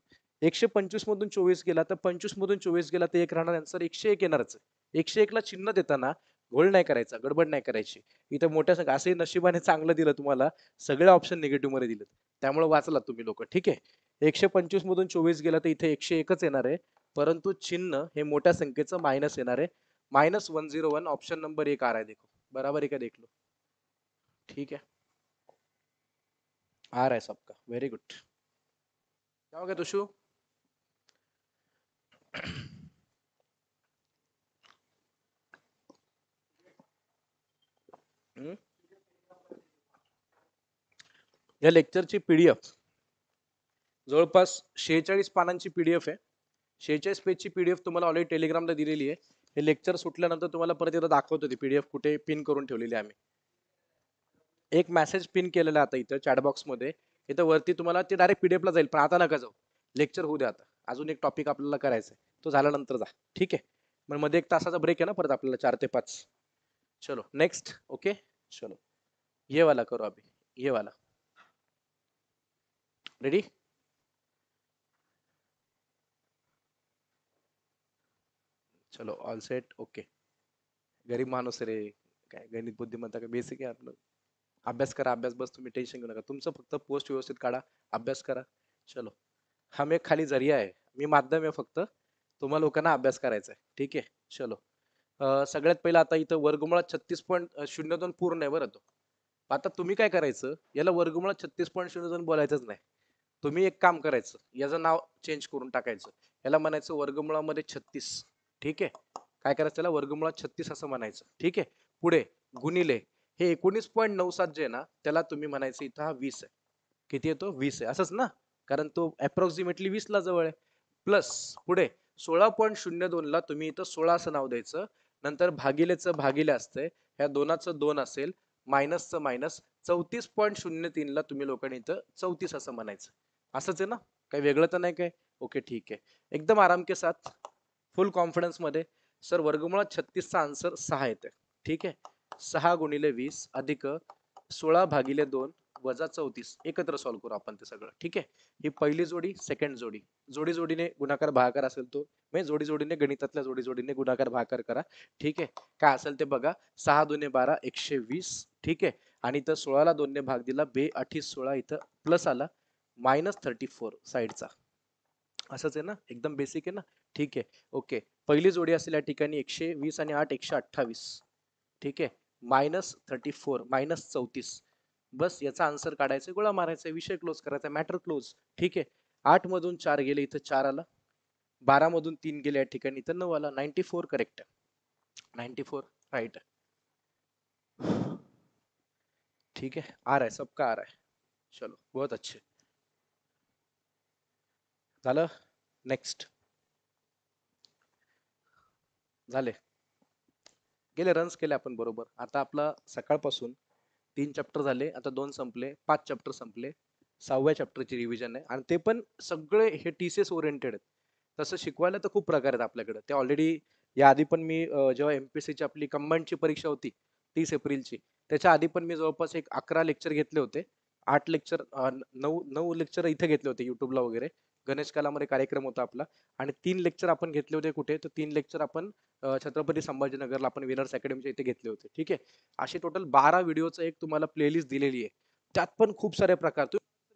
A: एकशे पंचवीस मधून चोवीस गेला तर पंचवीस मधून चोवीस गेला तर एक राहणार आन्सर एकशे एक येणारच एकशे एकला चिन्ह देताना घोळ नाही करायचा गडबड नाही करायची इथं मोठ्या संख्या असंही नशिबाने चांगलं दिलं तुम्हाला सगळे ऑप्शन निगेटिव्ह मध्ये दिलेत त्यामुळे वाचलात तुम्ही लोक ठीक आहे एकशे पंचवीस मधून चोवीस गेला तर इथे एकशे एकच येणार आहे परंतु चिन्ह हे मोठ्या संख्येचं मायनस येणार आहे minus one zero one option number एक आर आहे देखो बराबर आहे का देख लो ठीक आहे आर आहे सबका व्हेरी गुड काय तुशू या लेक्चरची पीडीएफ जवळपास शेहेचाळीस पानांची पीडीएफ आहे शेहेचाळीस पेजची पीडीएफ तुम्हाला ऑलरेडी टेलिग्रामला दिलेली आहे हे लेक्चर सुटल्यानंतर तुम्हाला परत एकदा दाखवतो ती पीडीएफ कुठे पिन करून ठेवलेली आहे आम्ही एक मेसेज पिन केलेला आता इथं चॅटबॉक्समध्ये इथं वरती तुम्हाला ते डायरेक्ट पीडीएफला जाईल पण आता नका जाऊ लेक्चर होऊ द्या आता अजून एक टॉपिक आपल्याला करायचा आहे तो झाल्यानंतर जा ठीक आहे मग मध्ये एक तासाचा ब्रेक आहे ना परत आपल्याला चार ते पाच चलो नेक्स्ट ओके चलो ये वाला करो अभी ये वाला रेडी चलो ऑल सेट ओके गरीब माणूस रे काय गणित बुद्धिमत्ता काय बेसिक आहे आपलं अभ्यास करा अभ्यास बस तुम्ही टेन्शन घेऊ नका तुमचं फक्त पोस्ट व्यवस्थित काढा अभ्यास करा चलो हा एक खाली जरिया आहे मी माध्यम आहे फक्त तुम्हाला लोकांना अभ्यास करायचा आहे ठीक आहे चलो सगळ्यात पहिला आता इथं वर्गमुळात छत्तीस पॉईंट शून्य दोन पूर्ण आहे बरं तो आता तुम्ही काय करायचं याला वर्गमुळात छत्तीस पॉईंट शून्य दोन बोलायचंच नाही तुम्ही एक काम करायचं याचं नाव चेंज करून टाकायचं याला म्हणायचं वर्गमुळामध्ये छत्तीस ठीक आहे काय करायचं त्याला वर्गमुळात छत्तीस असं म्हणायचं ठीक आहे पुढे गुणिले हे एकोणीस पॉईंट नऊ सात जे आहे ना त्याला तुम्ही म्हणायचं इथं हा वीस आहे किती येतो वीस आहे असंच ना कारण तो अप्रॉक्सिमेटली वीसला जवळ आहे प्लस पुढे सोळा पॉईंट शून्य दोनला तुम्ही इथं सोळा असं नाव द्यायचं नंतर भागिलेचं भागिले असतंय ह्या दोनाचं दोन असेल मायनसचं मायनस चौतीस पॉईंट शून्य तीनला तुम्ही लोकांनी इथं चौतीस असं म्हणायचं असंच आहे ना काही वेगळं तर नाही काय ओके ठीक आहे एकदम आराम के साथ फुल कॉन्फिडन्समध्ये सर वर्गमुळात छत्तीसचा आन्सर सहा येते ठीक आहे सहा गुणिले वीस अधिक सोळा भागिले दोन वजा चौतीस एकत्र सॉल्व्ह करू आपण ते सगळं ठीक आहे ही पहिली जोडी सेकंड जोडी जोडी जोडीने गुणाकार भागाकार असेल तो म्हणजे जोडी जोडीने गणितातल्या जोडी जोडीने गुणाकार भागाकार करा ठीक आहे काय असेल ते बघा सहा दोन्ही बारा एकशे वीस ठीक आहे आणि इथं सोळाला ने भाग दिला बे अठीस सोळा इथं प्लस आला मायनस थर्टी फोर साईडचा असंच आहे ना एकदम बेसिक आहे ना ठीक आहे ओके पहिली जोडी असेल या ठिकाणी एकशे वीस आणि आठ एकशे अठ्ठावीस ठीक आहे मायनस थर्टी फोर मायनस चौतीस बस याचा आन्सर काढायचा गोळा मारायचा विषय क्लोज करायचा मॅटर क्लोज ठीक आहे आठ मधून चार गेले इथं चार आला बारा मधून तीन गेले या ठिकाणी इथं नऊ आला ninety four correct ninety four right ठीक आहे आर आहे सबका आर आहे चलो बहुत अच्छे झालं नेक्स्ट झाले गेले रन्स केले आपण बरोबर आता आपला सकाळपासून तीन चॅप्टर झाले आता दोन संपले पाच चॅप्टर संपले सहाव्या चॅप्टरचे रिव्हिजन आहे आणि ते पण सगळे हे टी सी एस ओरिएंटेड आहेत तसं शिकवायला तर खूप प्रकार आहेत आपल्याकडे ते ऑलरेडी याआधी पण मी जेव्हा एम पी सीची आपली कंबाईंडची परीक्षा होती तीस एप्रिलची त्याच्या आधी पण मी जवळपास एक अकरा लेक्चर घेतले होते आठ लेक्चर नऊ नऊ लेक्चर इथे घेतले होते युट्यूबला वगैरे गणेश कालामध्ये कार्यक्रम होता आपला आणि तीन लेक्चर आपण घेतले होते कुठे तर तीन लेक्चर आपण छत्रपती संभाजीनगरला आपण विनर्स अकॅडमीच्या इथे घेतले होते ठीक आहे अशी टोटल बारा व्हिडिओचं एक तुम्हाला प्लेलिस्ट दिलेली आहे त्यात पण खूप सारे प्रकार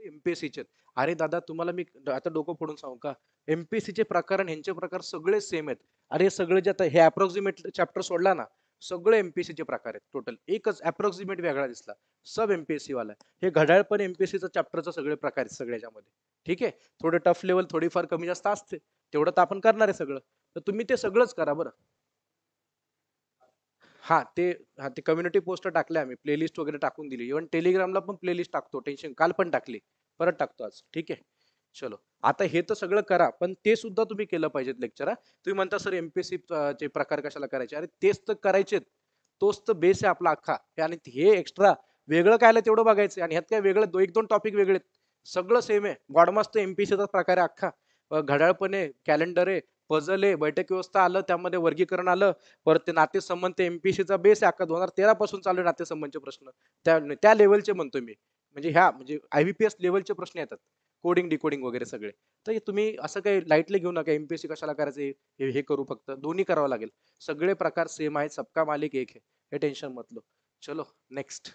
A: एमपीएससीचे अरे दादा तुम्हाला मी आता डोकं फोडून सांगू का एमपीएससीचे प्रकार आणि ह्यांचे प्रकार सगळे सेम आहेत अरे सगळे जे आता हे अप्रॉक्सिमेट चॅप्टर सोडला ना सगळे चे प्रकार आहेत टोटल एकच अप्रॉक्सिमेट वेगळा दिसला सब एमपीएससी वाला हे घड्याळ पण एमपीएससीचा चॅप्टरचा सगळे प्रकार आहेत सगळ्याच्यामध्ये ठीक आहे थोडे टफ लेवल थोडीफार कमी जास्त असते तेवढं तर आपण करणार आहे सगळं तर तुम्ही ते सगळंच करा बरं हा ते हा ते कम्युनिटी पोस्ट टाकले आम्ही प्लेलिस्ट वगैरे टाकून दिली इव्हन टेलिग्रामला पण प्लेलिस्ट टाकतो टेन्शन काल पण टाकली परत टाकतो आज ठीक आहे चलो आता हे तर सगळं करा पण ते सुद्धा तुम्ही केलं पाहिजेत लेक्चर तुम्ही म्हणता सर एमपीएससी प्रकार कशाला करायचे अरे तेच तर करायचेत तोच तर बेस आहे आपला अख्खा आणि हे एक्स्ट्रा वेगळं कायला तेवढं बघायचं आणि ह्यात काय वेगळं एक दोन टॉपिक वेगळे सगळं सेम आहे गॉडमास तर एमपीसीचा प्रकार आहे अख्खा घड्याळपणे कॅलेंडर आहे पजले आहे बैठक व्यवस्था आलं त्यामध्ये वर्गीकरण आलं परत ते नातेसंबंध ते एमपीसीचा बेस आहे दोन हजार तेरा पासून चालू आहे नातेसंबंधचे प्रश्न त्या त्या लेवलचे म्हणतो मी म्हणजे ह्या म्हणजे आयबीपीएस लेवलचे प्रश्न येतात कोडिंग डिकोडिंग वगैरे सगळे तर तुम्ही असं काही लाईटले घेऊ नका एमपीएससी कशाला करायचं हे हे करू फक्त दोन्ही करावं लागेल सगळे प्रकार सेम आहेत सबका मालिक एक आहे हे टेन्शन मतलो चलो नेक्स्ट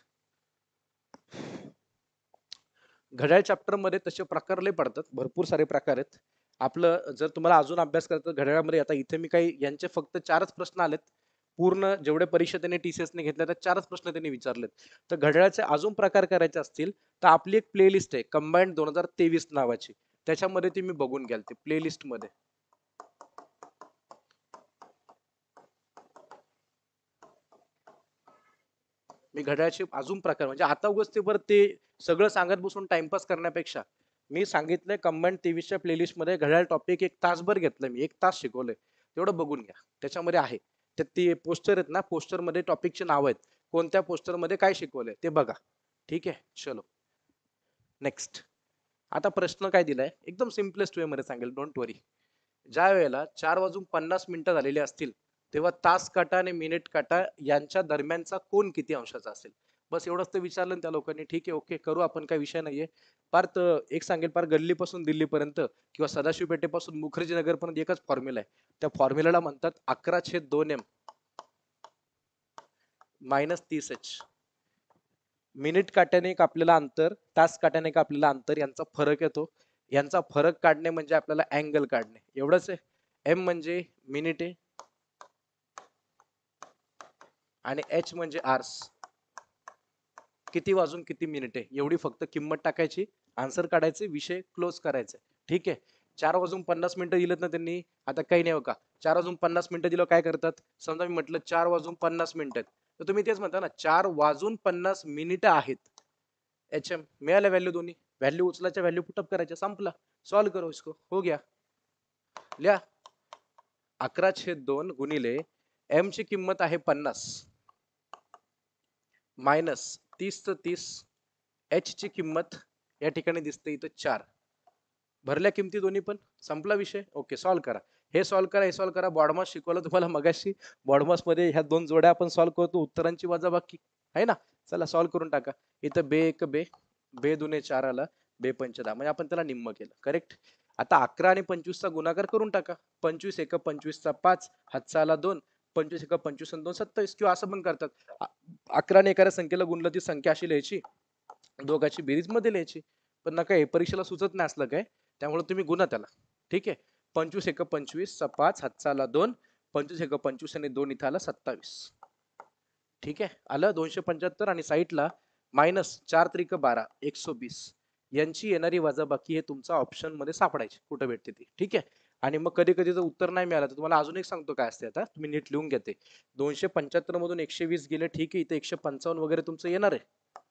A: घड्याळ चॅप्टर मध्ये तसे प्रकार लय पडतात भरपूर सारे प्रकार आहेत आपलं जर तुम्हाला अजून अभ्यास करायचा घड्याळामध्ये आता इथे मी काही यांचे फक्त चारच प्रश्न आलेत पूर्ण जेवढे परीक्षेने टी सी घेतले त्या चारच प्रश्न त्यांनी विचारलेत तर घड्याळाचे अजून प्रकार करायचे असतील तर आपली एक प्लेलिस्ट आहे कंबाईंड दोन हजार तेवीस नावाची त्याच्यामध्ये ती मी बघून घ्याल ती प्लेलिस्ट मध्ये मी घड्याळाचे अजून प्रकार म्हणजे आता उगाच ते सगळं सांगत बसून टाइमपास करण्यापेक्षा मी सांगितलंय कंबाईंड तेवीसच्या प्लेलिस्टमध्ये घड्याळ टॉपिक एक तासभर घेतलं मी एक तास शिकवलंय तेवढं बघून घ्या त्याच्यामध्ये आहे ते ती पोस्टर आहेत ना पोस्टरमध्ये टॉपिकचे नाव आहेत कोणत्या पोस्टर मध्ये काय शिकवलंय ते बघा ठीक आहे चलो नेक्स्ट आता प्रश्न काय दिलाय एकदम सिम्पलेस्ट वे मध्ये सांगेल डोंट वरी ज्या वेळेला चार वाजून पन्नास मिनिटं झालेली असतील तेव्हा तास काटा आणि मिनिट काटा यांच्या दरम्यानचा कोण किती अंशाचा असेल बस एवढंच तर विचारलं त्या लोकांनी ठीक आहे ओके करू आपण काही विषय नाहीये फार तर एक सांगेल पार गल्लीपासून दिल्लीपर्यंत किंवा सदाशिव पेठेपासून मुखर्जी पर्यंत एकच फॉर्म्युला आहे त्या फॉर्म्युलाला म्हणतात अकरा छेद दोन एम मायनस तीस एच मिनिट काट्याने आपल्याला अंतर तास काट्याने आपल्याला अंतर यांचा फरक येतो यांचा फरक काढणे म्हणजे आपल्याला अँगल काढणे एवढंच आहे एम म्हणजे मिनिटे आणि एच म्हणजे आर्स किती वाजून किती मिनिटे एवढी फक्त किंमत टाकायची आन्सर काढायचे विषय क्लोज करायचे ठीक आहे चार वाजून पन्नास मिनिटं दिलेत ना त्यांनी आता काही नाही हो का चार वाजून पन्नास मिनिटं दिलं काय करतात समजा मी म्हटलं चार वाजून पन्नास मिनिटं तर तुम्ही तेच म्हणता ना चार वाजून पन्नास मिनिटं आहेत एच एम मिळाल्या व्हॅल्यू दोन्ही व्हॅल्यू उचलायच्या व्हॅल्यू पुटअप करायच्या संपला सॉल्व करू इसको हो गया लिहा अकरा छेद दोन गुणिले एम ची किंमत आहे पन्नास मायनस तीसचं तीस एचची किंमत या ठिकाणी दिसते इथं चार भरल्या किमती दोन्ही पण संपला विषय ओके सॉल्व्ह करा हे सॉल्व्ह करा हे सॉल्व्ह करा बॉडमास शिकवलं तुम्हाला मगाशी मध्ये ह्या दोन जोड्या आपण सॉल्व्ह करतो उत्तरांची वजा बाकी आहे ना चला सॉल्व्ह करून टाका इथं बे एक बे बे दुने चार आला बे पंच दहा म्हणजे आपण त्याला निम्म केलं करेक्ट आता अकरा आणि पंचवीसचा गुणाकार करून टाका पंचवीस एक पंचवीसचा पाच हातचा आला दोन पंचवीस एका पंचवीस दोन सत्तावीस किंवा असं पण करतात अकराने एखाद्या संख्येला गुणलं ती संख्या अशी लिहायची दोघाची बेरीज मध्ये लिहायची पण ना काय हे परीक्षेला सुचत नाही असलं काय त्यामुळे तुम्ही गुणा त्याला ठीक आहे पंचवीस एक पंचवीस पाच हातचाला दोन पंचवीस एक पंचवीस आणि दोन इथं आला सत्तावीस ठीक आहे आलं दोनशे पंच्याहत्तर आणि साईटला मायनस चार त्रिक बारा एकशे बीस यांची येणारी वजाबाकी हे तुमचा ऑप्शन मध्ये सापडायची कुठं भेटते ती ठीक आहे आणि मग कधी कधी जर उत्तर नाही मिळालं तर तुम्हाला अजून एक सांगतो काय असते आता तुम्ही नीट लिहून घेते दोनशे पंच्याहत्तर मधून एकशे वीस गेले ठीक आहे इथे एकशे पंचावन्न वगैरे तुमचं येणार आहे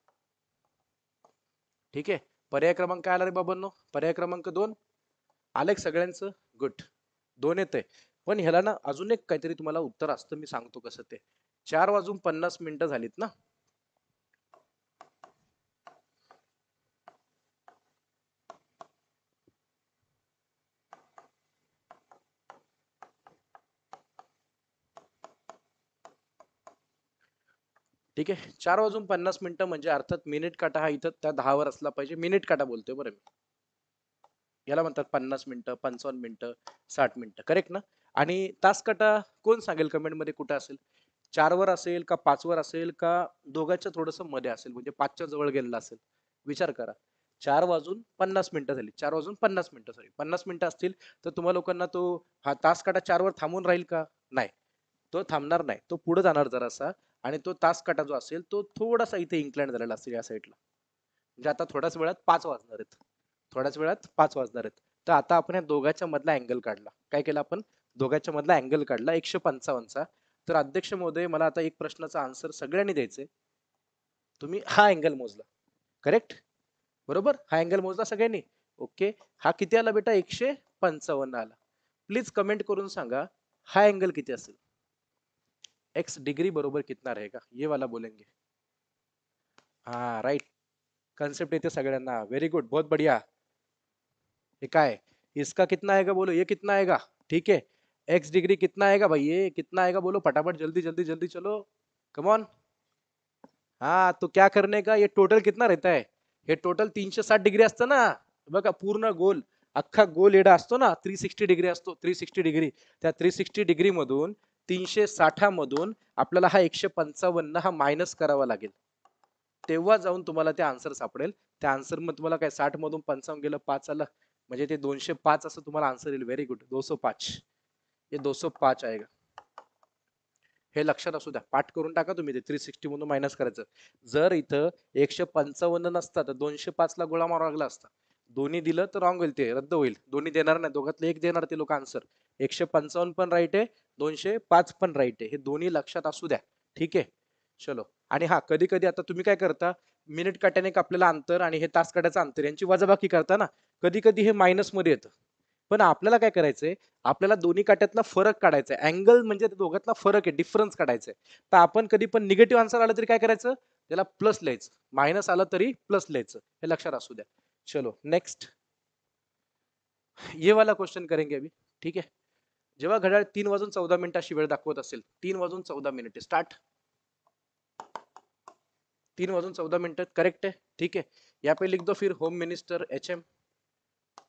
A: ठीक आहे पर्याय क्रमांक काय आला रे बाबांनो पर्याय क्रमांक दोन आलेख सगळ्यांचं गुट दोन येते पण ह्याला ना अजून एक काहीतरी तुम्हाला उत्तर असतं मी सांगतो कसं ते चार वाजून पन्नास मिनिटं झालीत ना ठीक आहे चार वाजून पन्नास मिनिटं म्हणजे अर्थात मिनिट काटा हा इथं त्या दहावर असला पाहिजे मिनिट काटा बोलतोय बरं मी याला म्हणतात पन्नास मिनिटं पंचावन्न मिनिटं साठ मिनिटं करेक्ट ना आणि तास काटा कोण सांगेल कमेंटमध्ये कुठं असेल चारवर असेल का पाचवर असेल का दोघांच्या थोडंसं मध्ये असेल म्हणजे पाचच्या जवळ गेलेला असेल विचार करा चार वाजून पन्नास मिनिटं झाली चार वाजून पन्नास मिनिटं सॉरी पन्नास मिनिटं असतील तर तुम्हाला लोकांना तो हा तास काटा चारवर थांबून राहील का नाही तो थांबणार नाही तो पुढे जाणार जरासा आणि तो कटा जो असेल तो थोडासा इथे इन्क्लाइंड झालेला असेल या साईडला म्हणजे आता थोड्याच वेळात पाच वाजणार आहेत थोड्याच वेळात पाच वाजणार आहेत तर आता आपण या दोघांच्या मधला अँगल काढला काय केलं आपण दोघांच्या मधला अँगल काढला एकशे पंचावन्नचा तर अध्यक्ष महोदय मला आता एक प्रश्नाचा आन्सर सगळ्यांनी द्यायचे तुम्ही हा अँगल मोजला करेक्ट बरोबर हा अँगल मोजला सगळ्यांनी ओके हा किती आला बेटा एकशे पंचावन्न आला प्लीज कमेंट करून सांगा हा अँगल किती असेल x डिग्री बरोबर कितना रहेगा ये वाला बोलेंगे हाँ राइट कन्सेप्ट येते सगळ्यांना वेरी गुड बहुत बढिया हे काय इसका कितना आएगा बोलो ये कितना आएगा ठीक है x डिग्री कितना आएगा भाई ये कितना आएगा बोलो फटाफट जल्दी जल्दी जल्दी चलो कमॉन हाँ तो क्या करने का ये टोटल कितना रहता है ये टोटल तीन सौ साठ डिग्री आता ना बघा पूर्ण गोल अख्खा गोल एडा ना थ्री सिक्स्टी डिग्री आतो थ्री सिक्स्टी डिग्री त्या थ्री डिग्री मधुन तीनशे मधून आपल्याला हा एकशे पंचावन्न हा मायनस करावा लागेल तेव्हा जाऊन तुम्हाला ते आन्सर सापडेल त्या आन्सर मग तुम्हाला काय साठ मधून पंचावन्न गेलं पाच आलं म्हणजे ते दोनशे पाच असं तुम्हाला आन्सर येईल व्हेरी गुड दो पाच हे दो सो पाच आहे हे लक्षात असू द्या पाठ करून टाका तुम्ही ते थ्री सिक्स्टी मधून मायनस करायचं जर इथं एकशे पंचावन्न नसता तर दोनशे पाच ला गोळा मारावा लागला असता दोन्ही दिलं तर रॉंग होईल ते रद्द होईल दोन्ही देणार नाही दोघातले एक देणार ते लोक आन्सर एकशे पंचावन्न पण राईट आहे दोनशे पाच पण राईट आहे हे दोन्ही लक्षात असू द्या ठीक आहे चलो आणि हा कधी कधी आता तुम्ही काय करता मिनिट काट्याने आपल्याला अंतर आणि हे तास काट्याचं अंतर यांची वजाबाकी करता ना कधी कधी हे मायनस मध्ये येतं पण आपल्याला काय करायचंय आपल्याला दोन्ही काट्यातला फरक काढायचा आहे अँगल म्हणजे दोघातला फरक आहे डिफरन्स काढायचा आहे तर आपण कधी पण निगेटिव्ह आन्सर आला तरी काय करायचं त्याला प्लस लिहायचं मायनस आलं तरी प्लस लिहायचं हे लक्षात असू द्या चलो नेक्स्ट ये वाला क्वेश्चन करेंगे अभी ठीक आहे जेव्हा घड्याळ तीन वाजून चौदा मिनिटाशी वेळ दाखवत असेल तीन वाजून चौदा मिनिटे स्टार्ट तीन वाजून चौदा मिनिट करेक्ट आहे ठीक आहे या पे लिख दो फिर होम मिनिस्टर एच एम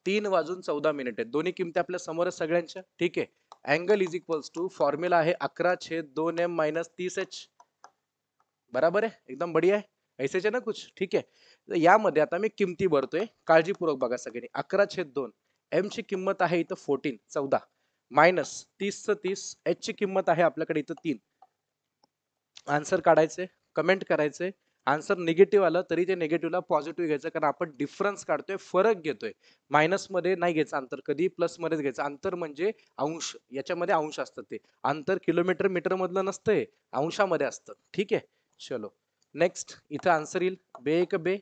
A: तीन वाजून चौदा मिनिट आहेत दोन्ही किमती आपल्या समोर सगळ्यांच्या ठीक आहे angle is equals to formula आहे अकरा छेद दोन एम मायनस तीस एच बराबर आहे एकदम बढिया आहे ऐसेच आहे ना कुछ ठीक आहे यामध्ये आता मी किमती भरतोय काळजीपूर्वक बघा सगळ्यांनी अकरा छेद दोन एम ची किंमत आहे इथं फोर्टीन चौदा मायनस तीसचं तीस एच ची किंमत आहे आपल्याकडे इथं तीन आन्सर काढायचे कमेंट करायचे आन्सर निगेटिव्ह आलं तरी ते निगेटिव्हला पॉझिटिव्ह घ्यायचं कारण आपण डिफरन्स काढतोय फरक घेतोय मायनस मध्ये नाही घ्यायचं अंतर कधी प्लस प्लसमध्येच घ्यायचं अंतर म्हणजे अंश याच्यामध्ये अंश असतात ते अंतर किलोमीटर मीटर मीटरमधलं नसतंय अंशामध्ये असतं ठीक आहे चलो नेक्स्ट इथं आन्सर येईल बे एक बे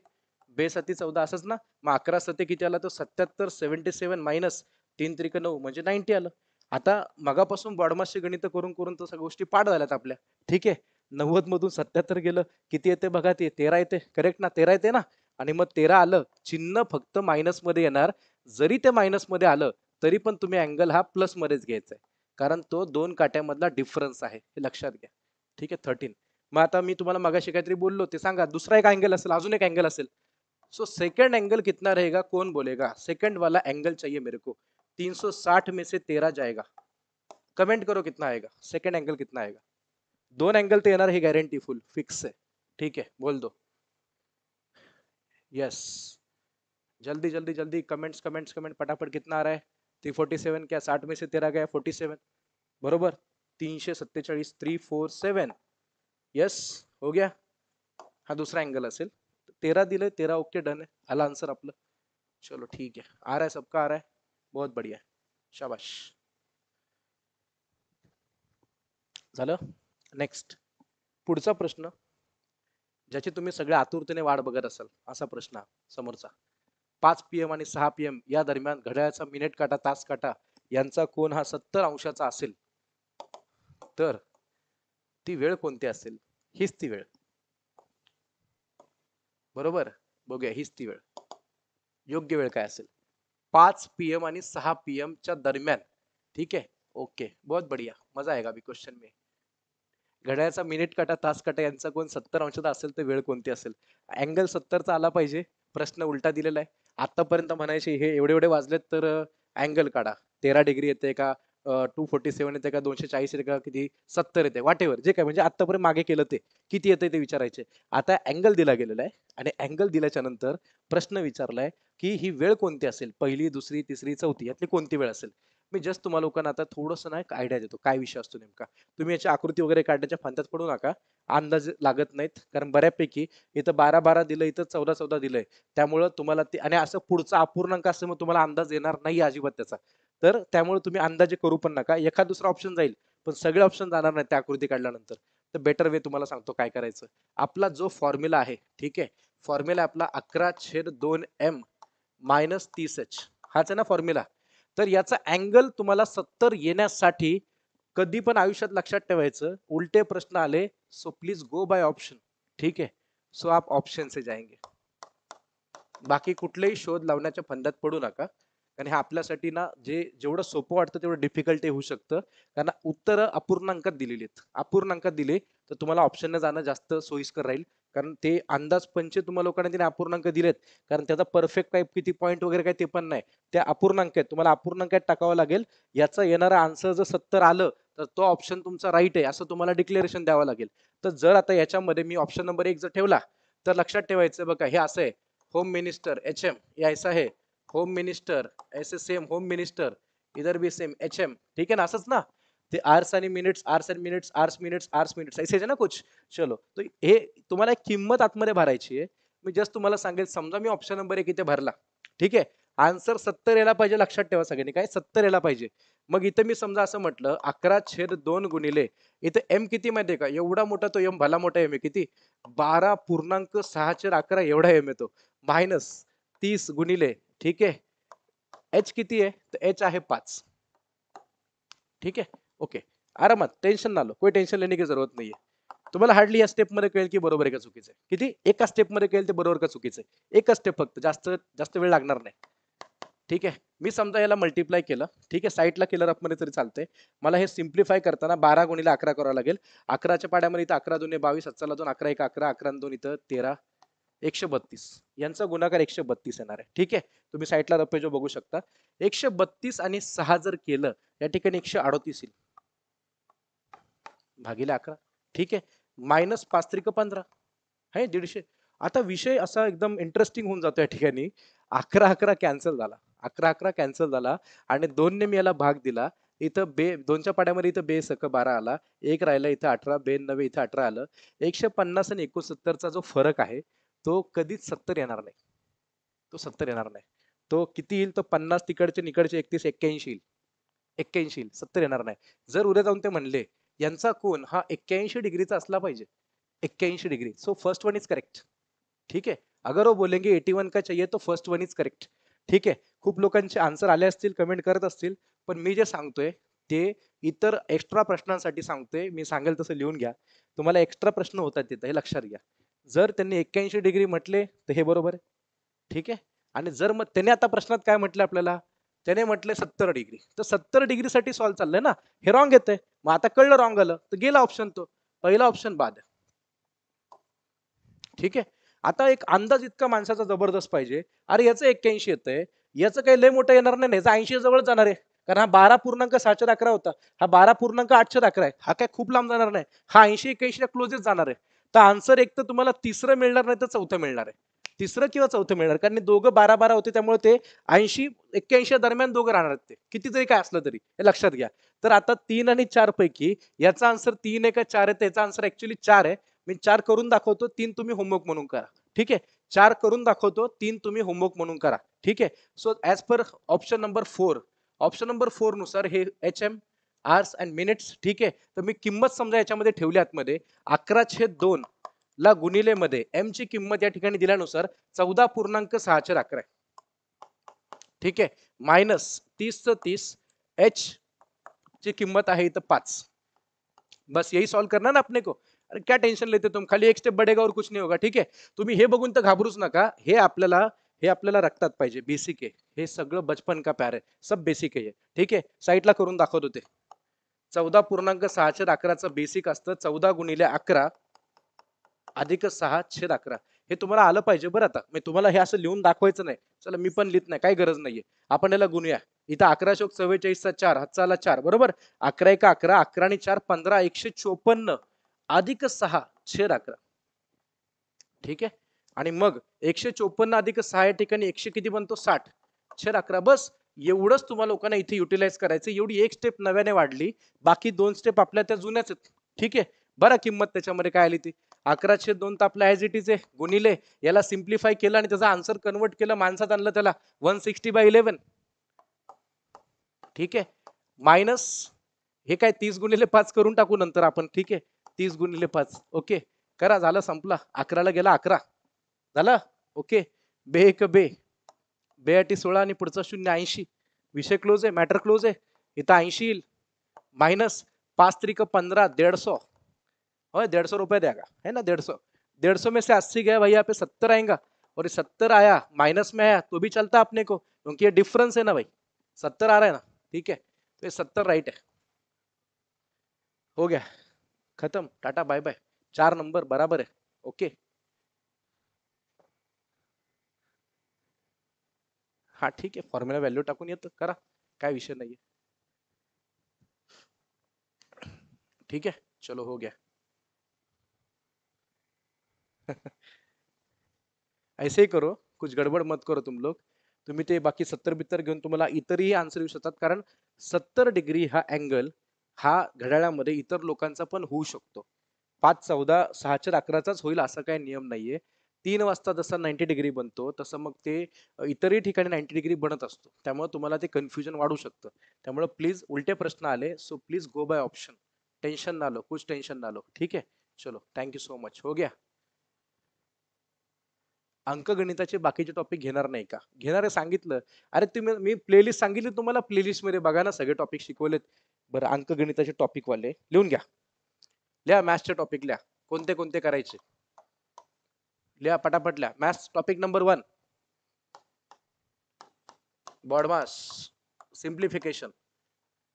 A: बे सती चौदा असंच ना मग अकरा सते किती आला तो सत्याहत्तर सेव्हन्टी सेवन मायनस तीन त्रिक नऊ म्हणजे नाईन्टी आलं आता मगापासून बॉडमासचे गणित करून करून तसं गोष्टी पाठ झाल्यात आपल्या ठीक आहे नव्वद मधून सत्याहत्तर गेलं किती येते बघा ते तेरा येते करेक्ट ना तेरा येते ना आणि मग तेरा आलं चिन्ह फक्त मायनस मध्ये येणार जरी ते मायनस मध्ये आलं तरी पण तुम्ही अँगल हा प्लस मध्येच घ्यायचा आहे कारण तो दोन काट्यामधला डिफरन्स आहे हे लक्षात घ्या ठीक आहे थर्टीन मग आता मी तुम्हाला मगाशी काहीतरी बोललो ते सांगा दुसरा एक अँगल असेल अजून एक अँगल असेल सो सेकंड अँगल कितना रहेगा कोण बोलेगा सेकंड वाला अँगल चाहिए मेरे को 360 में से 13 जाएगा कमेंट करो कितना आएगा सेकेंड एंगल कितना आएगा दोनों एंगल तो येणार ही गारंटी फुल फिक्स है ठीक है बोल दो यस जल्दी जल्दी जल्दी कमेंट्स कमेंट्स कमेंट फटाफट कितना आ रहा है 347 क्या 60 में से 13 गया 47 बरोबर तीनशे सत्तेचाळीस थ्री फोर सेवन यस हो गया हा दूसरा एंगल असेल तेरा दिलंय तेरा ओके डन है आला आंसर आपलं चलो ठीक है आ रहा है सबका आ रहा है बहुत बढ़िया शाबाश झालं नेक्स्ट पुढचा प्रश्न ज्याची तुम्ही सगळ्या आतुरतेने वाट बघत असाल असा प्रश्न समोरचा पाच पी आणि सहा पी एम या दरम्यान घड्याळाचा मिनिट काटा तास काटा यांचा कोण हा सत्तर अंशाचा असेल तर ती वेळ कोणती असेल हीच ती वेळ बरोबर बघूया हीच ती वेळ योग्य वेळ काय असेल पाच पी एम आणि सहा पी एमच्या दरम्यान ठीक आहे ओके बहुत बढ़िया मजा आएगा अभी क्वेश्चन में घड्याळाचा मिनिट काटा तास कटा यांचा कोण सत्तर अंशाचा असेल तर वेळ कोणती असेल अँगल सत्तरचा आला पाहिजे प्रश्न उलटा दिलेला आहे आतापर्यंत म्हणायचे हे एवढे एवढे वाजलेत तर अँगल काढा तेरा डिग्री येते का टू फोर्टी सेव्हन येते का दोनशे चाळीस येते का किती सत्तर येते वाटेवर जे काय म्हणजे आतापर्यंत मागे केलं ते किती येते ते विचारायचे आता अँगल दिला गेलेला आहे आणि अँगल दिल्याच्या नंतर प्रश्न विचारलाय की ही वेळ कोणती असेल पहिली दुसरी तिसरी चौथी यातली कोणती वेळ असेल मी जस्ट तुम्हाला लोकांना आता थोडस ना एक आयडिया देतो काय विषय असतो नेमका तुम्ही याची आकृती वगैरे काढण्याच्या फांद्यात पडू नका अंदाज लागत नाहीत कारण बऱ्यापैकी इथं बारा बारा दिलं इथं चौदा चौदा दिलंय त्यामुळं तुम्हाला ते आणि असं पुढचा अपूर्णांक असं मग तुम्हाला अंदाज येणार नाही अजिबात त्याचा तर त्यामुळे तुम्ही अंदाजे करू पण नका एखाद दुसरा ऑप्शन जाईल पण सगळे ऑप्शन जाणार नाही त्या आकृती काढल्यानंतर तर बेटर वे तुम्हाला सांगतो काय करायचं आपला जो फॉर्म्युला आहे ठीक आहे फॉर्म्युला आपला अकरा छेद दोन एम मायनस तीस एच हाच आहे ना फॉर्म्युला तर याचा अँगल तुम्हाला सत्तर येण्यासाठी कधी पण आयुष्यात लक्षात ठेवायचं उलटे प्रश्न आले so please go by option ठीक आहे सो आप ऑप्शन से जाएंगे बाकी कुठलेही शोध लावण्याच्या फंदात पडू नका कारण हे आपल्यासाठी ना जे जेवढं सोपं वाटतं तेवढं डिफिकल्ट होऊ शकतं कारण उत्तरं अपूर्णांकात दिलेली आहेत अपूर्णांकात दिले तर तुम्हाला ऑप्शनने जाणं जास्त सोयीस्कर राहील कारण ते अंदाज पंच तुम्हाला लोकांना तिने अपूर्णांक दिलेत कारण त्याचा परफेक्ट टाईप किती पॉईंट वगैरे काय ते पण नाही त्या अपूर्णांक आहेत तुम्हाला अपूर्णांकात टाकावं लागेल याचा येणारा आन्सर जर सत्तर आलं तर तो ऑप्शन तुमचा राईट आहे असं तुम्हाला डिक्लेरेशन द्यावं लागेल तर जर आता याच्यामध्ये मी ऑप्शन नंबर एक जर ठेवला तर लक्षात ठेवायचं बघा हे असं आहे होम मिनिस्टर एच एम हे आहे home minister S S same home minister इधर भी सेम एच एम ठीक है ना असंच ना ते आर्स आणि minutes hours and minutes hours minutes hours minutes ऐसे आहे ना कुछ चलो तो हे तुम्हाला एक किंमत आतमध्ये भरायची आहे मी जस्ट तुम्हाला सांगेल समजा मी ऑप्शन नंबर एक इथे भरला ठीक आहे आन्सर सत्तर यायला पाहिजे लक्षात ठेवा सगळ्यांनी काय सत्तर यायला पाहिजे मग इथं मी समजा असं म्हटलं अकरा छेद दोन गुणिले इथं एम किती माहिती का एवढा मोठा तो एम भला मोठा एम आहे किती बारा पूर्णांक सहा चेर अकरा एवढा एम येतो मायनस तीस गुणिले ठीक आहे एच किती आहे तर एच आहे पाच ठीक आहे ओके आरामात टेन्शन ना लो कोई टेन्शन लेने की जरूरत नाही तुम्हाला हार्डली या मध्ये कळेल की बरोबर आहे का चुकीचं आहे किती एका मध्ये कळेल ते बरोबर का चुकीचं आहे एकच स्टेप फक्त जास्त जास्त वेळ लागणार नाही ठीक आहे मी समजा याला मल्टिप्लाय केलं ठीक आहे साईटला केलं रफमध्ये तरी चालते मला हे सिम्प्लिफाय करताना बारा गुणीला अकरा करावं लागेल अकराच्या पाड्यामध्ये इथं अकरा दोन बावीस सत्ताला दोन अकरा एक अकरा अकरा दोन इथं तेरा एकशे बत्तीस यांचा गुणाकार एकशे बत्तीस येणार आहे ठीक आहे तुम्ही साईडला रप्पे जो बघू शकता एकशे बत्तीस आणि सहा जर केलं या ठिकाणी एकशे अडोतीस येईल भागीला अकरा ठीक आहे मायनस पाच त्रिक पंधरा हे दीडशे आता विषय असा एकदम इंटरेस्टिंग होऊन जातो या ठिकाणी अकरा अकरा कॅन्सल झाला अकरा अकरा कॅन्सल झाला आणि दोनने मी याला भाग दिला इथं बे दोनच्या पाड्यामध्ये इथं बे सक बारा आला एक राहिला इथं अठरा बे नवे इथं अठरा आलं एकशे पन्नास आणि एकोणसत्तरचा जो फरक आहे तो कधीच सत्तर येणार नाही तो सत्तर येणार नाही तो किती येईल तो पन्नास तिकडचे निकडचे एकतीस एक्क्याऐंशी येईल एक्क्याऐंशी येईल सत्तर येणार नाही जर उद्या जाऊन ते म्हणले यांचा कोण हा एक्क्याऐंशी डिग्रीचा असला पाहिजे एक्क्याऐंशी degree so first one is correct ठीक आहे अगर वो बोलेंगे एटी वन का चाहिए तो फर्स्ट वन इज करेक्ट ठीक आहे खूप लोकांचे आन्सर आले असतील कमेंट करत असतील पण मी जे सांगतोय ते इतर एक्स्ट्रा प्रश्नांसाठी सांगतोय मी सांगेल तसं लिहून घ्या तुम्हाला एक्स्ट्रा प्रश्न होतात तिथं हे लक्षात घ्या जर त्यांनी एक्क्याऐंशी डिग्री म्हटले तर हे बरोबर आहे ठीक आहे आणि जर मग त्याने आता प्रश्नात काय म्हटलं आपल्याला त्याने म्हटले सत्तर डिग्री तर सत्तर डिग्रीसाठी सॉल्व्ह चाललंय ना हे रॉंग येते मग आता कळलं रॉंग आलं तर गेला ऑप्शन तो पहिला ऑप्शन बाद ठीक आहे आता एक अंदाज इतका माणसाचा जबरदस्त पाहिजे अरे याचं एक्क्याऐंशी येतंय याचं काही लय मोठं येणार नाही याचं ऐंशी जवळ जाणार आहे कारण हा बारा पूर्णांक सहाशे अकरा होता हा बारा पूर्णांक आठशे अकरा आहे हा काय खूप लांब जाणार नाही हा ऐंशी एक्क्याऐंशी क्लोजेस जाणार आहे तर आन्सर एक तर तुम्हाला तिसरं मिळणार नाही तर चौथं मिळणार आहे तिसरं किंवा चौथं मिळणार कारण दोघं बारा बारा होते त्यामुळे ते ऐंशी एक्क्याऐंशी दरम्यान दोघं राहणार ते किती तरी काय असलं तरी हे लक्षात घ्या तर आता तीन आणि चार पैकी याचा आन्सर तीन आहे का चार आहे त्याचा आन्सर ऍक्च्युली चार आहे मी चार करून दाखवतो तीन तुम्ही होमवर्क म्हणून करा ठीक आहे चार करून दाखवतो तीन तुम्ही होमवर्क म्हणून करा ठीक आहे so as per option number four option number four नुसार हे H M hours and minutes ठीक आहे तर मी किंमत समजा याच्यामध्ये ठेवली आतमध्ये अकरा छेद दोन ला एम ची किंमत या ठिकाणी दिल्यानुसार चौदा पूर्णांक सहा अकरा ठीक आहे मायनस च तीस एच ची किंमत आहे इथं पाच बस यही सॉल्व करना ना अपने को अरे काय टेन्शन लेते तुम खाली एक स्टेप बढेगा और कुछ नाही होगा ठीक आहे तुम्ही हे बघून तर घाबरूच नका हे आपल्याला हे आपल्याला रक्तात पाहिजे बेसिक आहे हे सगळं बचपन का प्यार आहे सब बेसिक आहे ठीक आहे साईटला करून दाखवत होते चौदा पूर्णांक सहा छेद अकराचं बेसिक असतं चौदा गुणिले अकरा अधिक सहा छेद अकरा हे तुम्हाला आलं पाहिजे बरं आता मी तुम्हाला हे असं लिहून दाखवायचं नाही चला मी पण लिहित नाही काही गरज नाहीये आपण याला गुणूया इथं अकरा शोक चव्वेचाळीसचा चार हातचाला चार बरोबर अकरा एक अकरा अकरा आणि चार पंधरा एकशे चोपन्न अधिक सहा छेद अकरा ठीक आहे आणि मग एकशे चोपन्न अधिक सहा या ठिकाणी एकशे किती बनतो साठ छेद अकरा बस एवढंच तुम्हाला लोकांना इथे युटिलाइज करायचं एवढी एक स्टेप नव्याने वाढली बाकी दोन स्टेप आपल्या त्या जुन्याच आहेत ठीक आहे बरं किंमत त्याच्यामध्ये काय आली ती अकराशे दोन तर आपल्या ॲज इट इज आहे गुणिले याला सिम्प्लिफाय केलं आणि त्याचा आन्सर कन्वर्ट केलं माणसात आणलं त्याला वन सिक्स्टी बाय इलेव्हन ठीक आहे मायनस हे काय तीस गुणिले पाच करून टाकू नंतर आपण ठीक आहे तीस गुणिले पाच ओके करा झालं संपला अकराला गेला अकरा झालं ओके बे एक बे 2816 ने पुढचा 080 विषय क्लोज है मैटर क्लोज है इथे 80 - 5 * 3 = 15 150 હવે 150 રૂપયા द्यागा हैन 150 150 માંથી 80 ગયા ભાઈ આપે 70 આયેગા ઓર એ 70 આયા માઈનસ મે હે તો ભી ચાલતા આપણે કો ક્યોકી એ ડિફરન્સ હે ના ભાઈ 70 આરા હે ના ઠીક હે તો એ 70 રાઈટ હે હો ગયા ખતમ Tata bye bye 4 નંબર બરાબર હે ઓકે हा ठीक आहे फॉर्म्युला व्हॅल्यू टाकून येतं करा काय विषय नाही ठीक आहे चलो हो गया *laughs* ऐसे करो कुछ गडबड मत करो तुम लोग तुम्ही ते बाकी सत्तर बित्तर घेऊन तुम्हाला इतरही आन्सर येऊ शकतात कारण सत्तर डिग्री हा अँगल हा घड्याळामध्ये इतर लोकांचा पण होऊ शकतो पाच चौदा सहाच्या अकराचाच होईल असा काही नियम नाहीये तीन वाजता जसा नाईन्टी डिग्री बनतो तसं मग ते इतरही ठिकाणी नाईन्टी डिग्री बनत असतो त्यामुळे तुम्हाला ते कन्फ्युजन वाढू शकतं त्यामुळे प्लीज उलटे प्रश्न आले so please go by option tension ना लो कुछ टेन्शन ना लो ठीक आहे चलो थँक्यू सो मच हो गया अंकगणिताचे बाकीचे टॉपिक घेणार नाही का घेणारे सांगितलं अरे तुम्ही मी प्लेलिस्ट सांगितली तुम्हाला प्लेलिस्टमध्ये बघा ना सगळे टॉपिक शिकवलेत बरं अंकगणिताचे वाले लिहून घ्या लिहा मॅथ्सचे टॉपिक लिहा कोणते कोणते करायचे लिहा पटापटल्या maths topic number one BODMAS simplification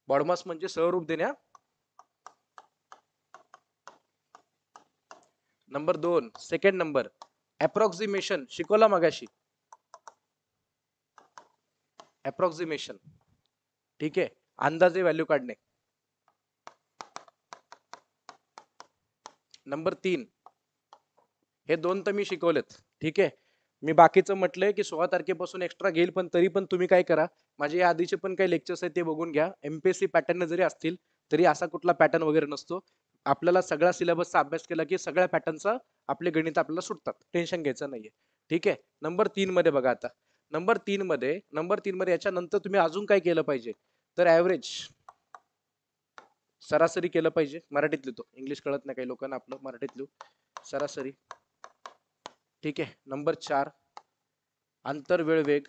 A: BODMAS म्हणजे सहरूप देण्या नंबर दोन सेकंड नंबर अप्रॉक्सिमेशन शिकवला मगाशी अप्रॉक्सिमेशन ठीक आहे अंदाजे व्हॅल्यू काढणे नंबर तीन हे दोन तर मी शिकवलेत ठीक आहे मी बाकीचं म्हटलंय की सोळा तारखेपासून एक्स्ट्रा घेईल पण तरी पण तुम्ही काय करा माझे या आधीचे पण काही लेक्चर्स आहेत ते बघून घ्या एमपीएससी पॅटर्न जरी असतील तरी असा कुठला पॅटर्न वगैरे नसतो आपल्याला सगळा सिलेबसचा अभ्यास केला की सगळ्या पॅटर्नचा आपले गणित आपल्याला सुटतात टेन्शन घ्यायचं नाहीये ठीक आहे नंबर तीन मध्ये बघा आता नंबर तीन मध्ये नंबर तीन मध्ये याच्यानंतर तुम्ही अजून काय केलं पाहिजे तर ॲव्हरेज सरासरी केलं पाहिजे मराठीत लिहितो इंग्लिश कळत नाही काही लोकांना आपलं मराठीत लिहू सरासरी ठीक आहे नंबर चार वेळ वेग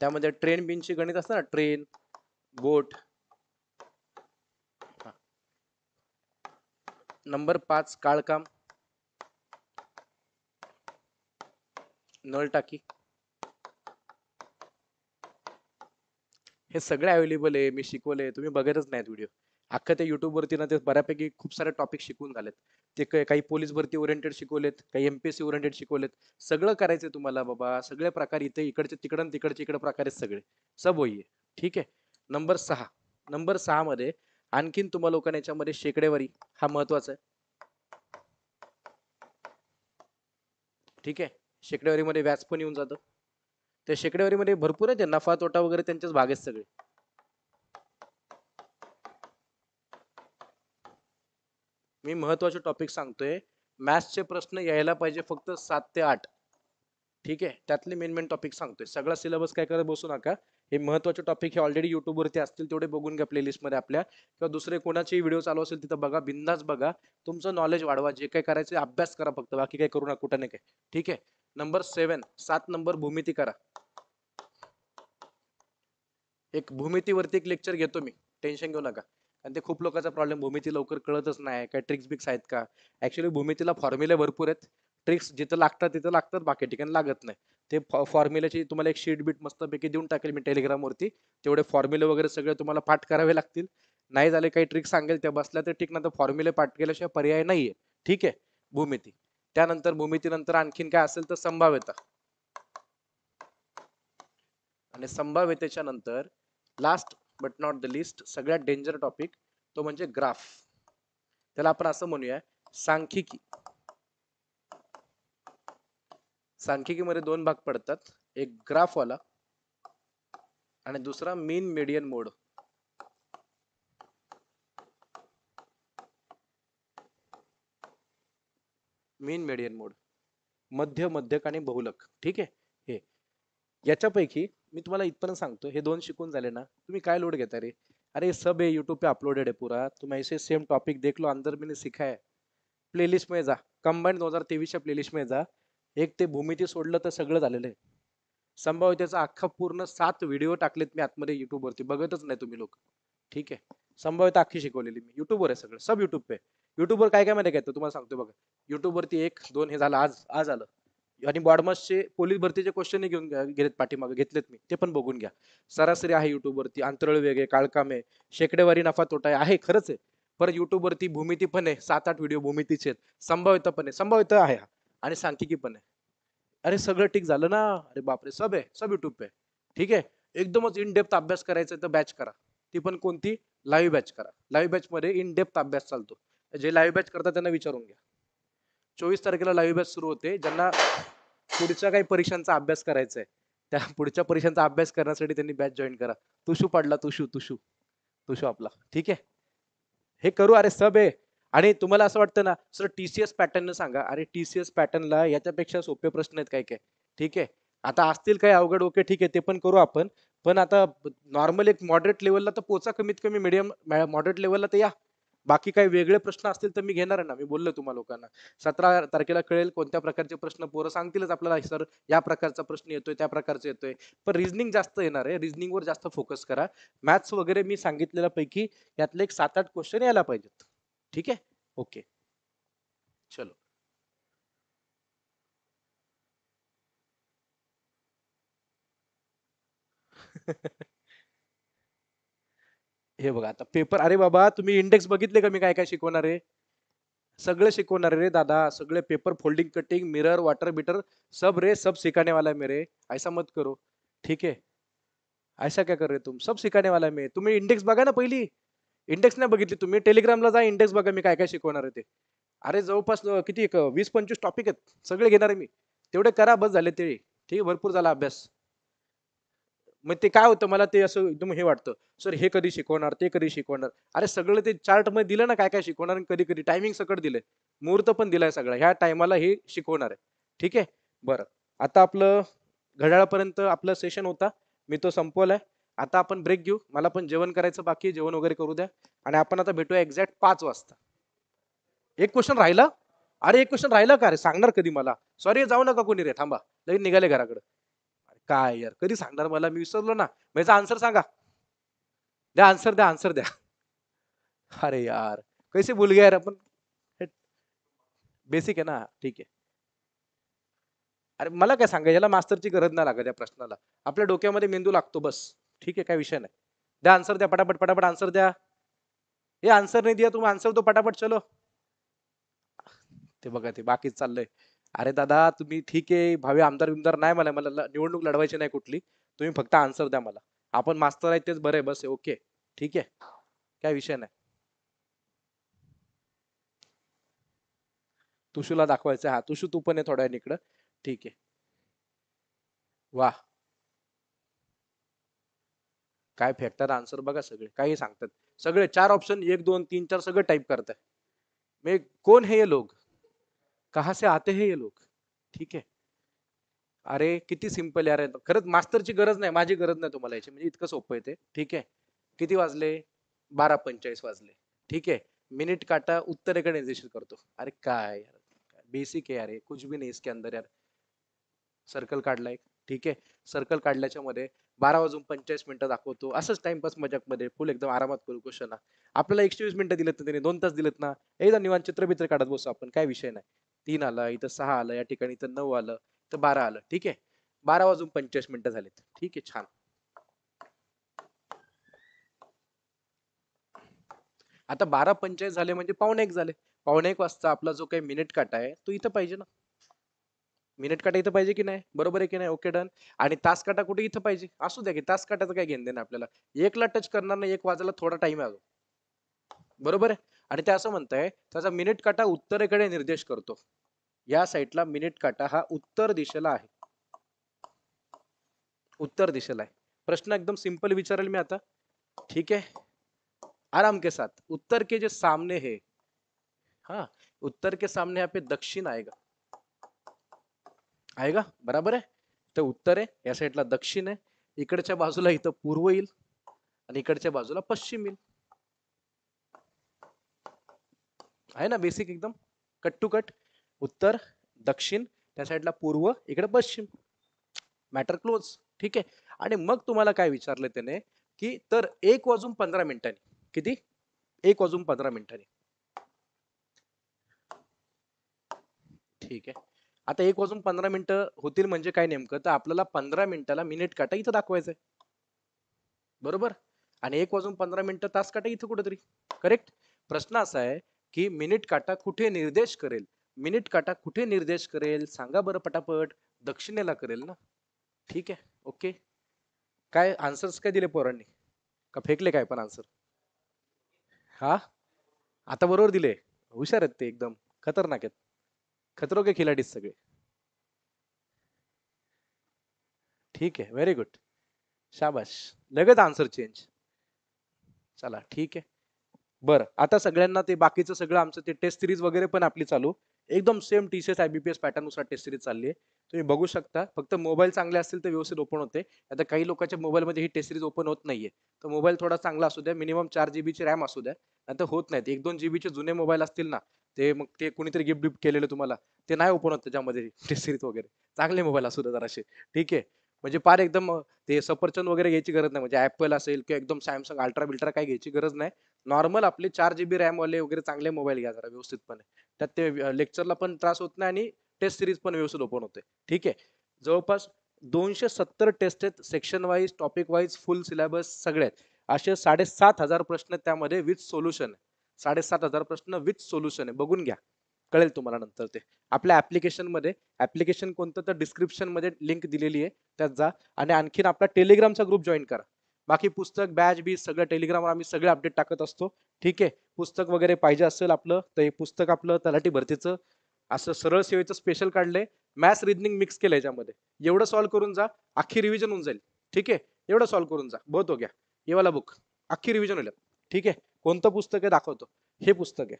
A: त्यामध्ये ट्रेन बिनची गणित असतं ना ट्रेन बोट नंबर पाच काळकाम नळ टाकी हे सगळे अवेलेबल आहे मी शिकवले तुम्ही बघतच नाहीत व्हिडिओ अख्ख्या युट्यूब युट्यूबवरती ना ते बऱ्यापैकी खूप सारे टॉपिक शिकवून झालेत ते काही पोलीस भरती ओरिएंटेड शिकवलेत काही M P S C oriented शिकवलेत सगळं करायचंय तुम्हाला बाबा सगळे प्रकार इथे इकडचे तिकडं तिकडचे इकडे प्रकारे सगळे सब होई ठीक आहे नंबर सहा नंबर सहा मध्ये आणखीन तुम्हाला लोकांना याच्यामध्ये शेकडेवारी हा महत्वाचा आहे ठीक आहे शेकडेवारीमध्ये व्याज पण येऊन जातं त्या शेकडेवारीमध्ये भरपूर आहे ते नफा तोटा वगैरे त्यांच्याच भाग आहेत सगळे मी महत्वाचे टॉपिक सांगतोय मॅथ्सचे प्रश्न यायला पाहिजे फक्त सात ते आठ ठीक आहे त्यातले मेन मेन टॉपिक सांगतोय सगळा सिलेबस काय करत बसू नका हे महत्वाचे टॉपिक हे ऑलरेडी युट्यूबवरती असतील तेवढे बघून घ्या प्लेलिस्टमध्ये आपल्या किंवा दुसरे कोणाचे व्हिडिओ चालू असेल तिथं बघा बिंदाच बघा तुमचं नॉलेज वाढवा जे काय करायचं अभ्यास करा फक्त बाकी काय करू नका कुठं नाही काय ठीक आहे नंबर सेवन सात नंबर भूमिती करा एक भूमितीवरती एक लेक्चर घेतो मी टेन्शन घेऊ नका आणि ते खूप लोकांचा प्रॉब्लेम भूमिती लवकर कळतच नाही काय ट्रिक्स बिक्स आहेत का ऍक्च्युली भूमितीला फॉर्म्युले भरपूर आहेत ट्रिक्स जिथं लागतात तिथं लागतात बाकी ठिकाणी लागत नाही ते फॉर्म्युल्याची तुम्हाला एक शीट बीट मस्तपैकी देऊन टाकेल मी टेलिग्रामवरती तेवढे फॉर्म्युले वगैरे सगळे तुम्हाला पाठ करावे लागतील नाही झाले काही ट्रिक्स सांगेल त्या बसल्या तर ठीक ना तर फॉर्म्युले पाठ केल्याशिवाय पर्याय नाही ठीक आहे भूमिती त्यानंतर भूमितीनंतर आणखीन काय असेल तर संभाव्यता आणि संभाव्यतेच्या नंतर last but not the list सगळ्यात डेंजर टॉपिक तो म्हणजे ग्राफ त्याला आपण असं म्हणूया सांख्यिकी सांख्यिकीमध्ये दोन भाग पडतात एक ग्राफवाला आणि दुसरा मीन मीडियन मोड मीन मेडियन मोड मध्य मध्यक आणि बहुलक ठीक आहे हे याच्यापैकी मी तुम्हाला इथपर्यंत सांगतो हे दोन शिकून झाले ना तुम्ही काय लोड घेता रे अरे सब हे यूट्यूब पे अपलोडेड आहे पुरा तुम्ही ऐसे सेम टॉपिक देख लो अंदर मी सिखाय प्लेलिस्टमध्ये प्लेलिस्ट मध्ये जा कंबाईंड दोन हजार तेवीसच्या प्लेलिस्ट मध्ये जा एक ते भूमिती सोडलं तर सगळं झालेलं आहे संभाव्य त्याचा अख्खा पूर्ण सात व्हिडिओ टाकलेत मी आतमध्ये युट्यूबवरती बघतच नाही तुम्ही लोक ठीक आहे संभाव्यता अख्खी शिकवलेली मी युट्यूबवर आहे सगळं सब युट्यूब पे युट्यूबवर काय काय माहिती काय तुम्हाला सांगतो बघा युट्यूबवरती एक दोन हे झालं आज आज आलं आणि बॉडमासचे पोलीस भरतीचे क्वेश्चन घेऊन घेत पाठीमागे घेतलेत मी ते पण बघून घ्या सरासरी आहे युट्यूबवरती अंतरळ वेगळे काळकामे शेकडेवारी नफा तोटा आहे खरंच आहे पर युट्यूबवरती भूमिती पण आहे सात आठ व्हिडिओ भूमितीचे आहेत संभाव्यता पण आहे संभाव्यता आहे आणि सांख्यिकी पण आहे अरे सगळं ठीक झालं ना अरे बापरे सब आहे सब युट्यूब पे ठीक आहे एकदमच इन डेप्थ अभ्यास करायचा तर बॅच करा ती पण कोणती लाईव्ह बॅच करा लाईव्ह मध्ये इन डेप्थ अभ्यास चालतो जे लाईव्ह बॅच करतात त्यांना विचारून घ्या चोवीस तारखेला लाईव्ह बॅच सुरू होते ज्यांना पुढच्या काही परीक्षांचा अभ्यास करायचा आहे त्या पुढच्या परीक्षांचा अभ्यास करण्यासाठी त्यांनी बॅच जॉईन करा तुशू पडला तुशू तुशू तुशू आपला ठीक आहे हे करू अरे सब आहे आणि तुम्हाला असं वाटतं ना sir T C S pattern सांगा अरे टी सी एस पॅटर्नला याच्यापेक्षा सोपे प्रश्न आहेत काय काय ठीक आहे आता असतील काही अवघड ओके ठीक आहे ते पण करू आपण पण आता नॉर्मल एक मॉडरेट लेवलला तर पोचा कमीत कमी मीडियम मॉडरेट लेवलला तर या बाकी काही वेगळे प्रश्न असतील तर मी घेणार आहे ना मी बोललो तुम्हा लोकांना सतरा तारखेला कळेल कोणत्या प्रकारचे प्रश्न पोरं सांगतीलच आपल्याला सर या प्रकारचा प्रश्न येतोय त्या प्रकारचा येतोय पण रिजनिंग जास्त येणार आहे वर जास्त फोकस करा मॅथ्स वगैरे मी सांगितलेल्या पैकी यातले एक सात आठ क्वेश्चन यायला पाहिजेत ठीक आहे ओके चलो *laughs* हे बघा आता पेपर अरे बाबा तुम्ही इंडेक्स बघितले का मी काय काय शिकवणार आहे सगळे शिकवणार रे दादा सगळे paper folding cutting mirror water bitter सब रे सब शिकाने वाला मेरे ऐसा मत करो ठीक आहे ऐसा काय कर रे हो तुम सब शिकाने वाला मे तुम्ही इंडेक्स बघा ना पहिली इंडेक्स नाही बघितली तुम्ही टेलिग्रामला जा इंडेक्स बघा मी काय काय शिकवणार आहे ते अरे जवळपास किती वीस पंचवीस टॉपिक आहेत सगळे घेणार आहे मी तेवढे करा बस झाले ते ठीक भरपूर झाला अभ्यास मग ते काय होतं मला ते असं एकदम हे वाटतं सर हे कधी शिकवणार ते कधी शिकवणार अरे सगळं ते चार्टमध्ये दिलं ना काय काय शिकवणार कधी कधी टायमिंग सगळं दिलंय मुहूर्त पण दिलाय सगळं ह्या टायमाला हे शिकवणार आहे ठीक आहे बरं आता आपलं घड्याळापर्यंत आपलं सेशन होता मी तो संपवलाय आता आपण ब्रेक घेऊ मला पण जेवण करायचं बाकी जेवण वगैरे करू द्या आणि आपण आता भेटू एक्झॅक्ट पाच वाजता एक क्वेश्चन राहिला अरे एक क्वेश्चन राहिला का अरे सांगणार कधी मला सॉरी जाऊ नका कोणी रे थांबा लगेच निघाले घराकडे काय यार कधी सांगणार मला मी विसरलो ना माझा आन्सर सांगा द्या आन्सर द्या आन्सर द्या अरे यार कैसे भूल गया यार आपण बेसिक आहे ना ठीक आहे अरे मला काय सांगा याला मास्टरची गरज नाही लागत या प्रश्नाला आपल्या डोक्यामध्ये मेंदू लागतो बस ठीक आहे काय विषय नाही द्या आन्सर द्या पटापट पटापट आन्सर द्या हे आन्सर नाही द्या तुम्ही आन्सर तो पटापट चलो ते बघा ते बाकीच चाललंय अरे दादा तुम्ही ठीक आहे भावी आमदार बिमदार नाही मला मला निवडणूक लढवायची नाही कुठली तुम्ही फक्त आन्सर द्या मला आपण मास्तर आहे तेच बरे आहे बस ओके ठीक आहे काय विषय नाही तुशूला दाखवायचं हा तुशू तू पण आहे थोड्या ठीक आहे वा काय फेकतात आन्सर बघा सगळे काही सांगतात सगळे चार ऑप्शन एक दोन तीन चार सगळं टाईप करतात मी कोण हे लोक कहा से आते हे ये लोक ठीक आहे अरे किती सिंपल यार खरंच मास्तरची गरज नाही माझी गरज नाही तुम्हाला याची म्हणजे इतकं सोपं येते ठीक आहे किती वाजले बारा पंचेचाळीस वाजले ठीक आहे मिनिट काटा उत्तरेकडे निर्देशित करतो अरे काय यार बेसिक आहे यार कुछ भी नाही इसके अंदर यार सर्कल काढला एक ठीक आहे सर्कल काढल्याच्या मध्ये बारा वाजून पंचेचाळीस मिनिटं दाखवतो असंच टाइमपास मजाक मध्ये फुल एकदम आरामात करू क्वेश्चन आपल्याला एकशे वीस मिनिटं दिलेत ना त्यांनी दोन तास दिलेत ना एकदा निवांत चित्र काढत बसू आपण काय विषय नाही तीन आला इथं सहा आला या ठिकाणी इथं नऊ आलं तर बारा आलं ठीक आहे बारा वाजून पंचेचाळीस मिनिटं झालेत ठीक आहे छान आता बारा पंचेचाळीस झाले म्हणजे पावणे एक झाले पावणे एक वाजता आपला जो काही मिनिट काटा आहे तो इथं पाहिजे ना मिनिट काटा इथं पाहिजे की नाही बरोबर आहे की नाही ओके डन आणि तास काटा कुठे इथं पाहिजे असू द्या की तास काटाचं काय घेणं देणं आपल्याला एकला टच करणार नाही एक वाजायला थोडा टाइम आहे बरोबर आहे आणि ते असं म्हणतंय त्याचा मिनिट काटा उत्तरेकडे निर्देश करतो या साईडला मिनिट काटा हा उत्तर दिशेला आहे उत्तर दिशेला आहे प्रश्न एकदम सिंपल विचारेल मी आता ठीक आहे आराम के साथ उत्तर के जे सामने है हा उत्तर के सामने यहाँ पे दक्षिण आएगा आएगा बराबर आहे तर उत्तर आहे या साईडला दक्षिण आहे इकडच्या बाजूला इथं पूर्व येईल आणि इकडच्या बाजूला पश्चिम येईल आहे ना बेसिक एकदम कट टू कट उत्तर दक्षिण त्या साईडला पूर्व इकडे पश्चिम मॅटर क्लोज ठीक आहे आणि मग तुम्हाला काय विचारलं त्याने की तर एक वाजून पंधरा मिनिटांनी किती एक वाजून पंधरा मिनिटांनी ठीक आहे आता एक वाजून पंधरा मिनिटं होतील म्हणजे काय नेमकं तर आपल्याला पंधरा मिनिटाला मिनिट काटा इथं दाखवायचंय बरोबर आणि एक वाजून पंधरा मिनिटं तास काटा इथं कुठेतरी करेक्ट प्रश्न असा आहे की मिनिट काटा कुठे निर्देश करेल मिनिट काटा कुठे निर्देश करेल सांगा बरं पटापट दक्षिणेला करेल ना ठीक आहे ओके काय आन्सर्स काय दिले पोरांनी का फेकले काय पण आन्सर हा आता बरोबर दिले हुशार आहेत ते एकदम खतरनाक आहेत खतरो के सगळे ठीक आहे व्हेरी गुड शाबाश लगेच आन्सर चेंज चला ठीक आहे बरं आता सगळ्यांना ते बाकीचं सगळं आमचं ते टेस्ट सिरीज वगैरे पण आपली चालू एकदम same T C S IBPS पॅटर्नुसार टेस्ट सिरीज चालली आहे तुम्ही बघू शकता फक्त मोबाईल चांगले असतील तर व्यवस्थित ओपन होते आता काही लोकांच्या मोबाईलमध्ये ही टेस्ट सिरीज ओपन होत नाहीये तर मोबाईल थोडा चांगला असू द्या मिनिमम चार जीबीची रॅम असू द्या आता होत नाहीत एक दोन जीबीचे जुने मोबाईल असतील ना ते मग ते कोणीतरी गिफ्ट गिफ्ट केलेलं तुम्हाला ते नाही ओपन होत त्याच्यामध्ये टेस्ट *laughs* सिरीज वगैरे चांगले मोबाईल असू द्या जराशे ठीक आहे म्हणजे फार एकदम ते सफरचंद वगैरे घ्यायची गरज नाही म्हणजे ॲपल असेल किंवा एकदम सॅमसंग अल्ट्रा बिल्ट्रा काही घ्यायची गरज नाही नॉर्मल आपले चार जीबी रॅम वाले वगैरे चांगले मोबाईल घ्या जरा व्यवस्थितपणे त्यात ते लेक्चरला पण त्रास होत नाही आणि टेस्ट सिरीज पण व्यवस्थित ओपन होते ठीक आहे जवळपास दोनशे सत्तर टेस्ट आहेत section wise topic wise full syllabus सगळे आहेत असे साडेसात हजार प्रश्न त्यामध्ये विथ सोल्युशन आहे साडेसात हजार प्रश्न विथ सोल्युशन आहे बघून घ्या कळेल तुम्हाला नंतर ते आपल्या ॲप्लिकेशनमध्ये ऍप्लिकेशन कोणतं तर डिस्क्रिप्शनमध्ये लिंक दिलेली आहे त्यात जा आणि आणखीन आपला टेलिग्रामचा ग्रुप जॉईन करा बाकी पुस्तक बॅच बी सगळं टेलिग्रामवर आम्ही सगळे अपडेट टाकत असतो ठीक आहे पुस्तक वगैरे पाहिजे असेल आपलं तर हे पुस्तक आपलं तलाठी भरतीचं असं सरळ सेवेचं स्पेशल काढलंय मॅथ्स रिजनिंग मिक्स केलंय याच्यामध्ये एवढं सॉल्व्ह करून जा अख्खी रिव्हिजन होऊन जाईल ठीक आहे एवढं सॉल्व्ह करून जा बहुत हो गया येवाला बुक अख्खी रिव्हिजन होईल ठीक आहे कोणतं पुस्तक आहे दाखवतो हे पुस्तक आहे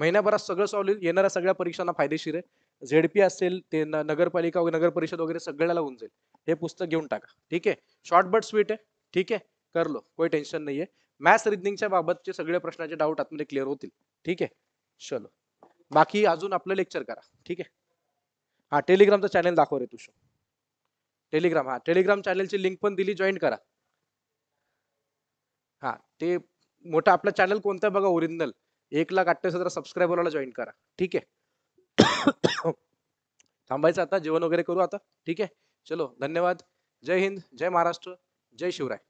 A: महिन्याभरात सगळं सॉल्व्ह येईल येणाऱ्या सगळ्या परीक्षांना फायदेशीर आहे झेडपी असेल ते नगरपालिका नगर परिषद वगैरे सगळ्याला होऊन जाईल हे पुस्तक घेऊन टाका ठीक आहे शॉर्ट बट स्वीट आहे ठीक आहे करलो कोई टेन्शन आहे मॅथ्स रिजनिंगच्या बाबतचे सगळे प्रश्नाचे डाऊट आतमध्ये क्लिअर होतील ठीक आहे चलो बाकी अजून आपलं लेक्चर करा ठीक आहे हा टेलिग्रामचा चॅनल दाखव रे शो टेलिग्राम हा टेलिग्राम चॅनलची लिंक पण दिली जॉईन करा हा ते मोठा आपला चॅनल कोणता बघा ओरिजिनल एक लाख अठ्ठावीस हजार सबस्क्रायबरला जॉईन करा ठीक आहे थांबायचं आता जेवण वगैरे करू आता ठीक आहे चलो धन्यवाद जय हिंद जय महाराष्ट्र जय शिवराय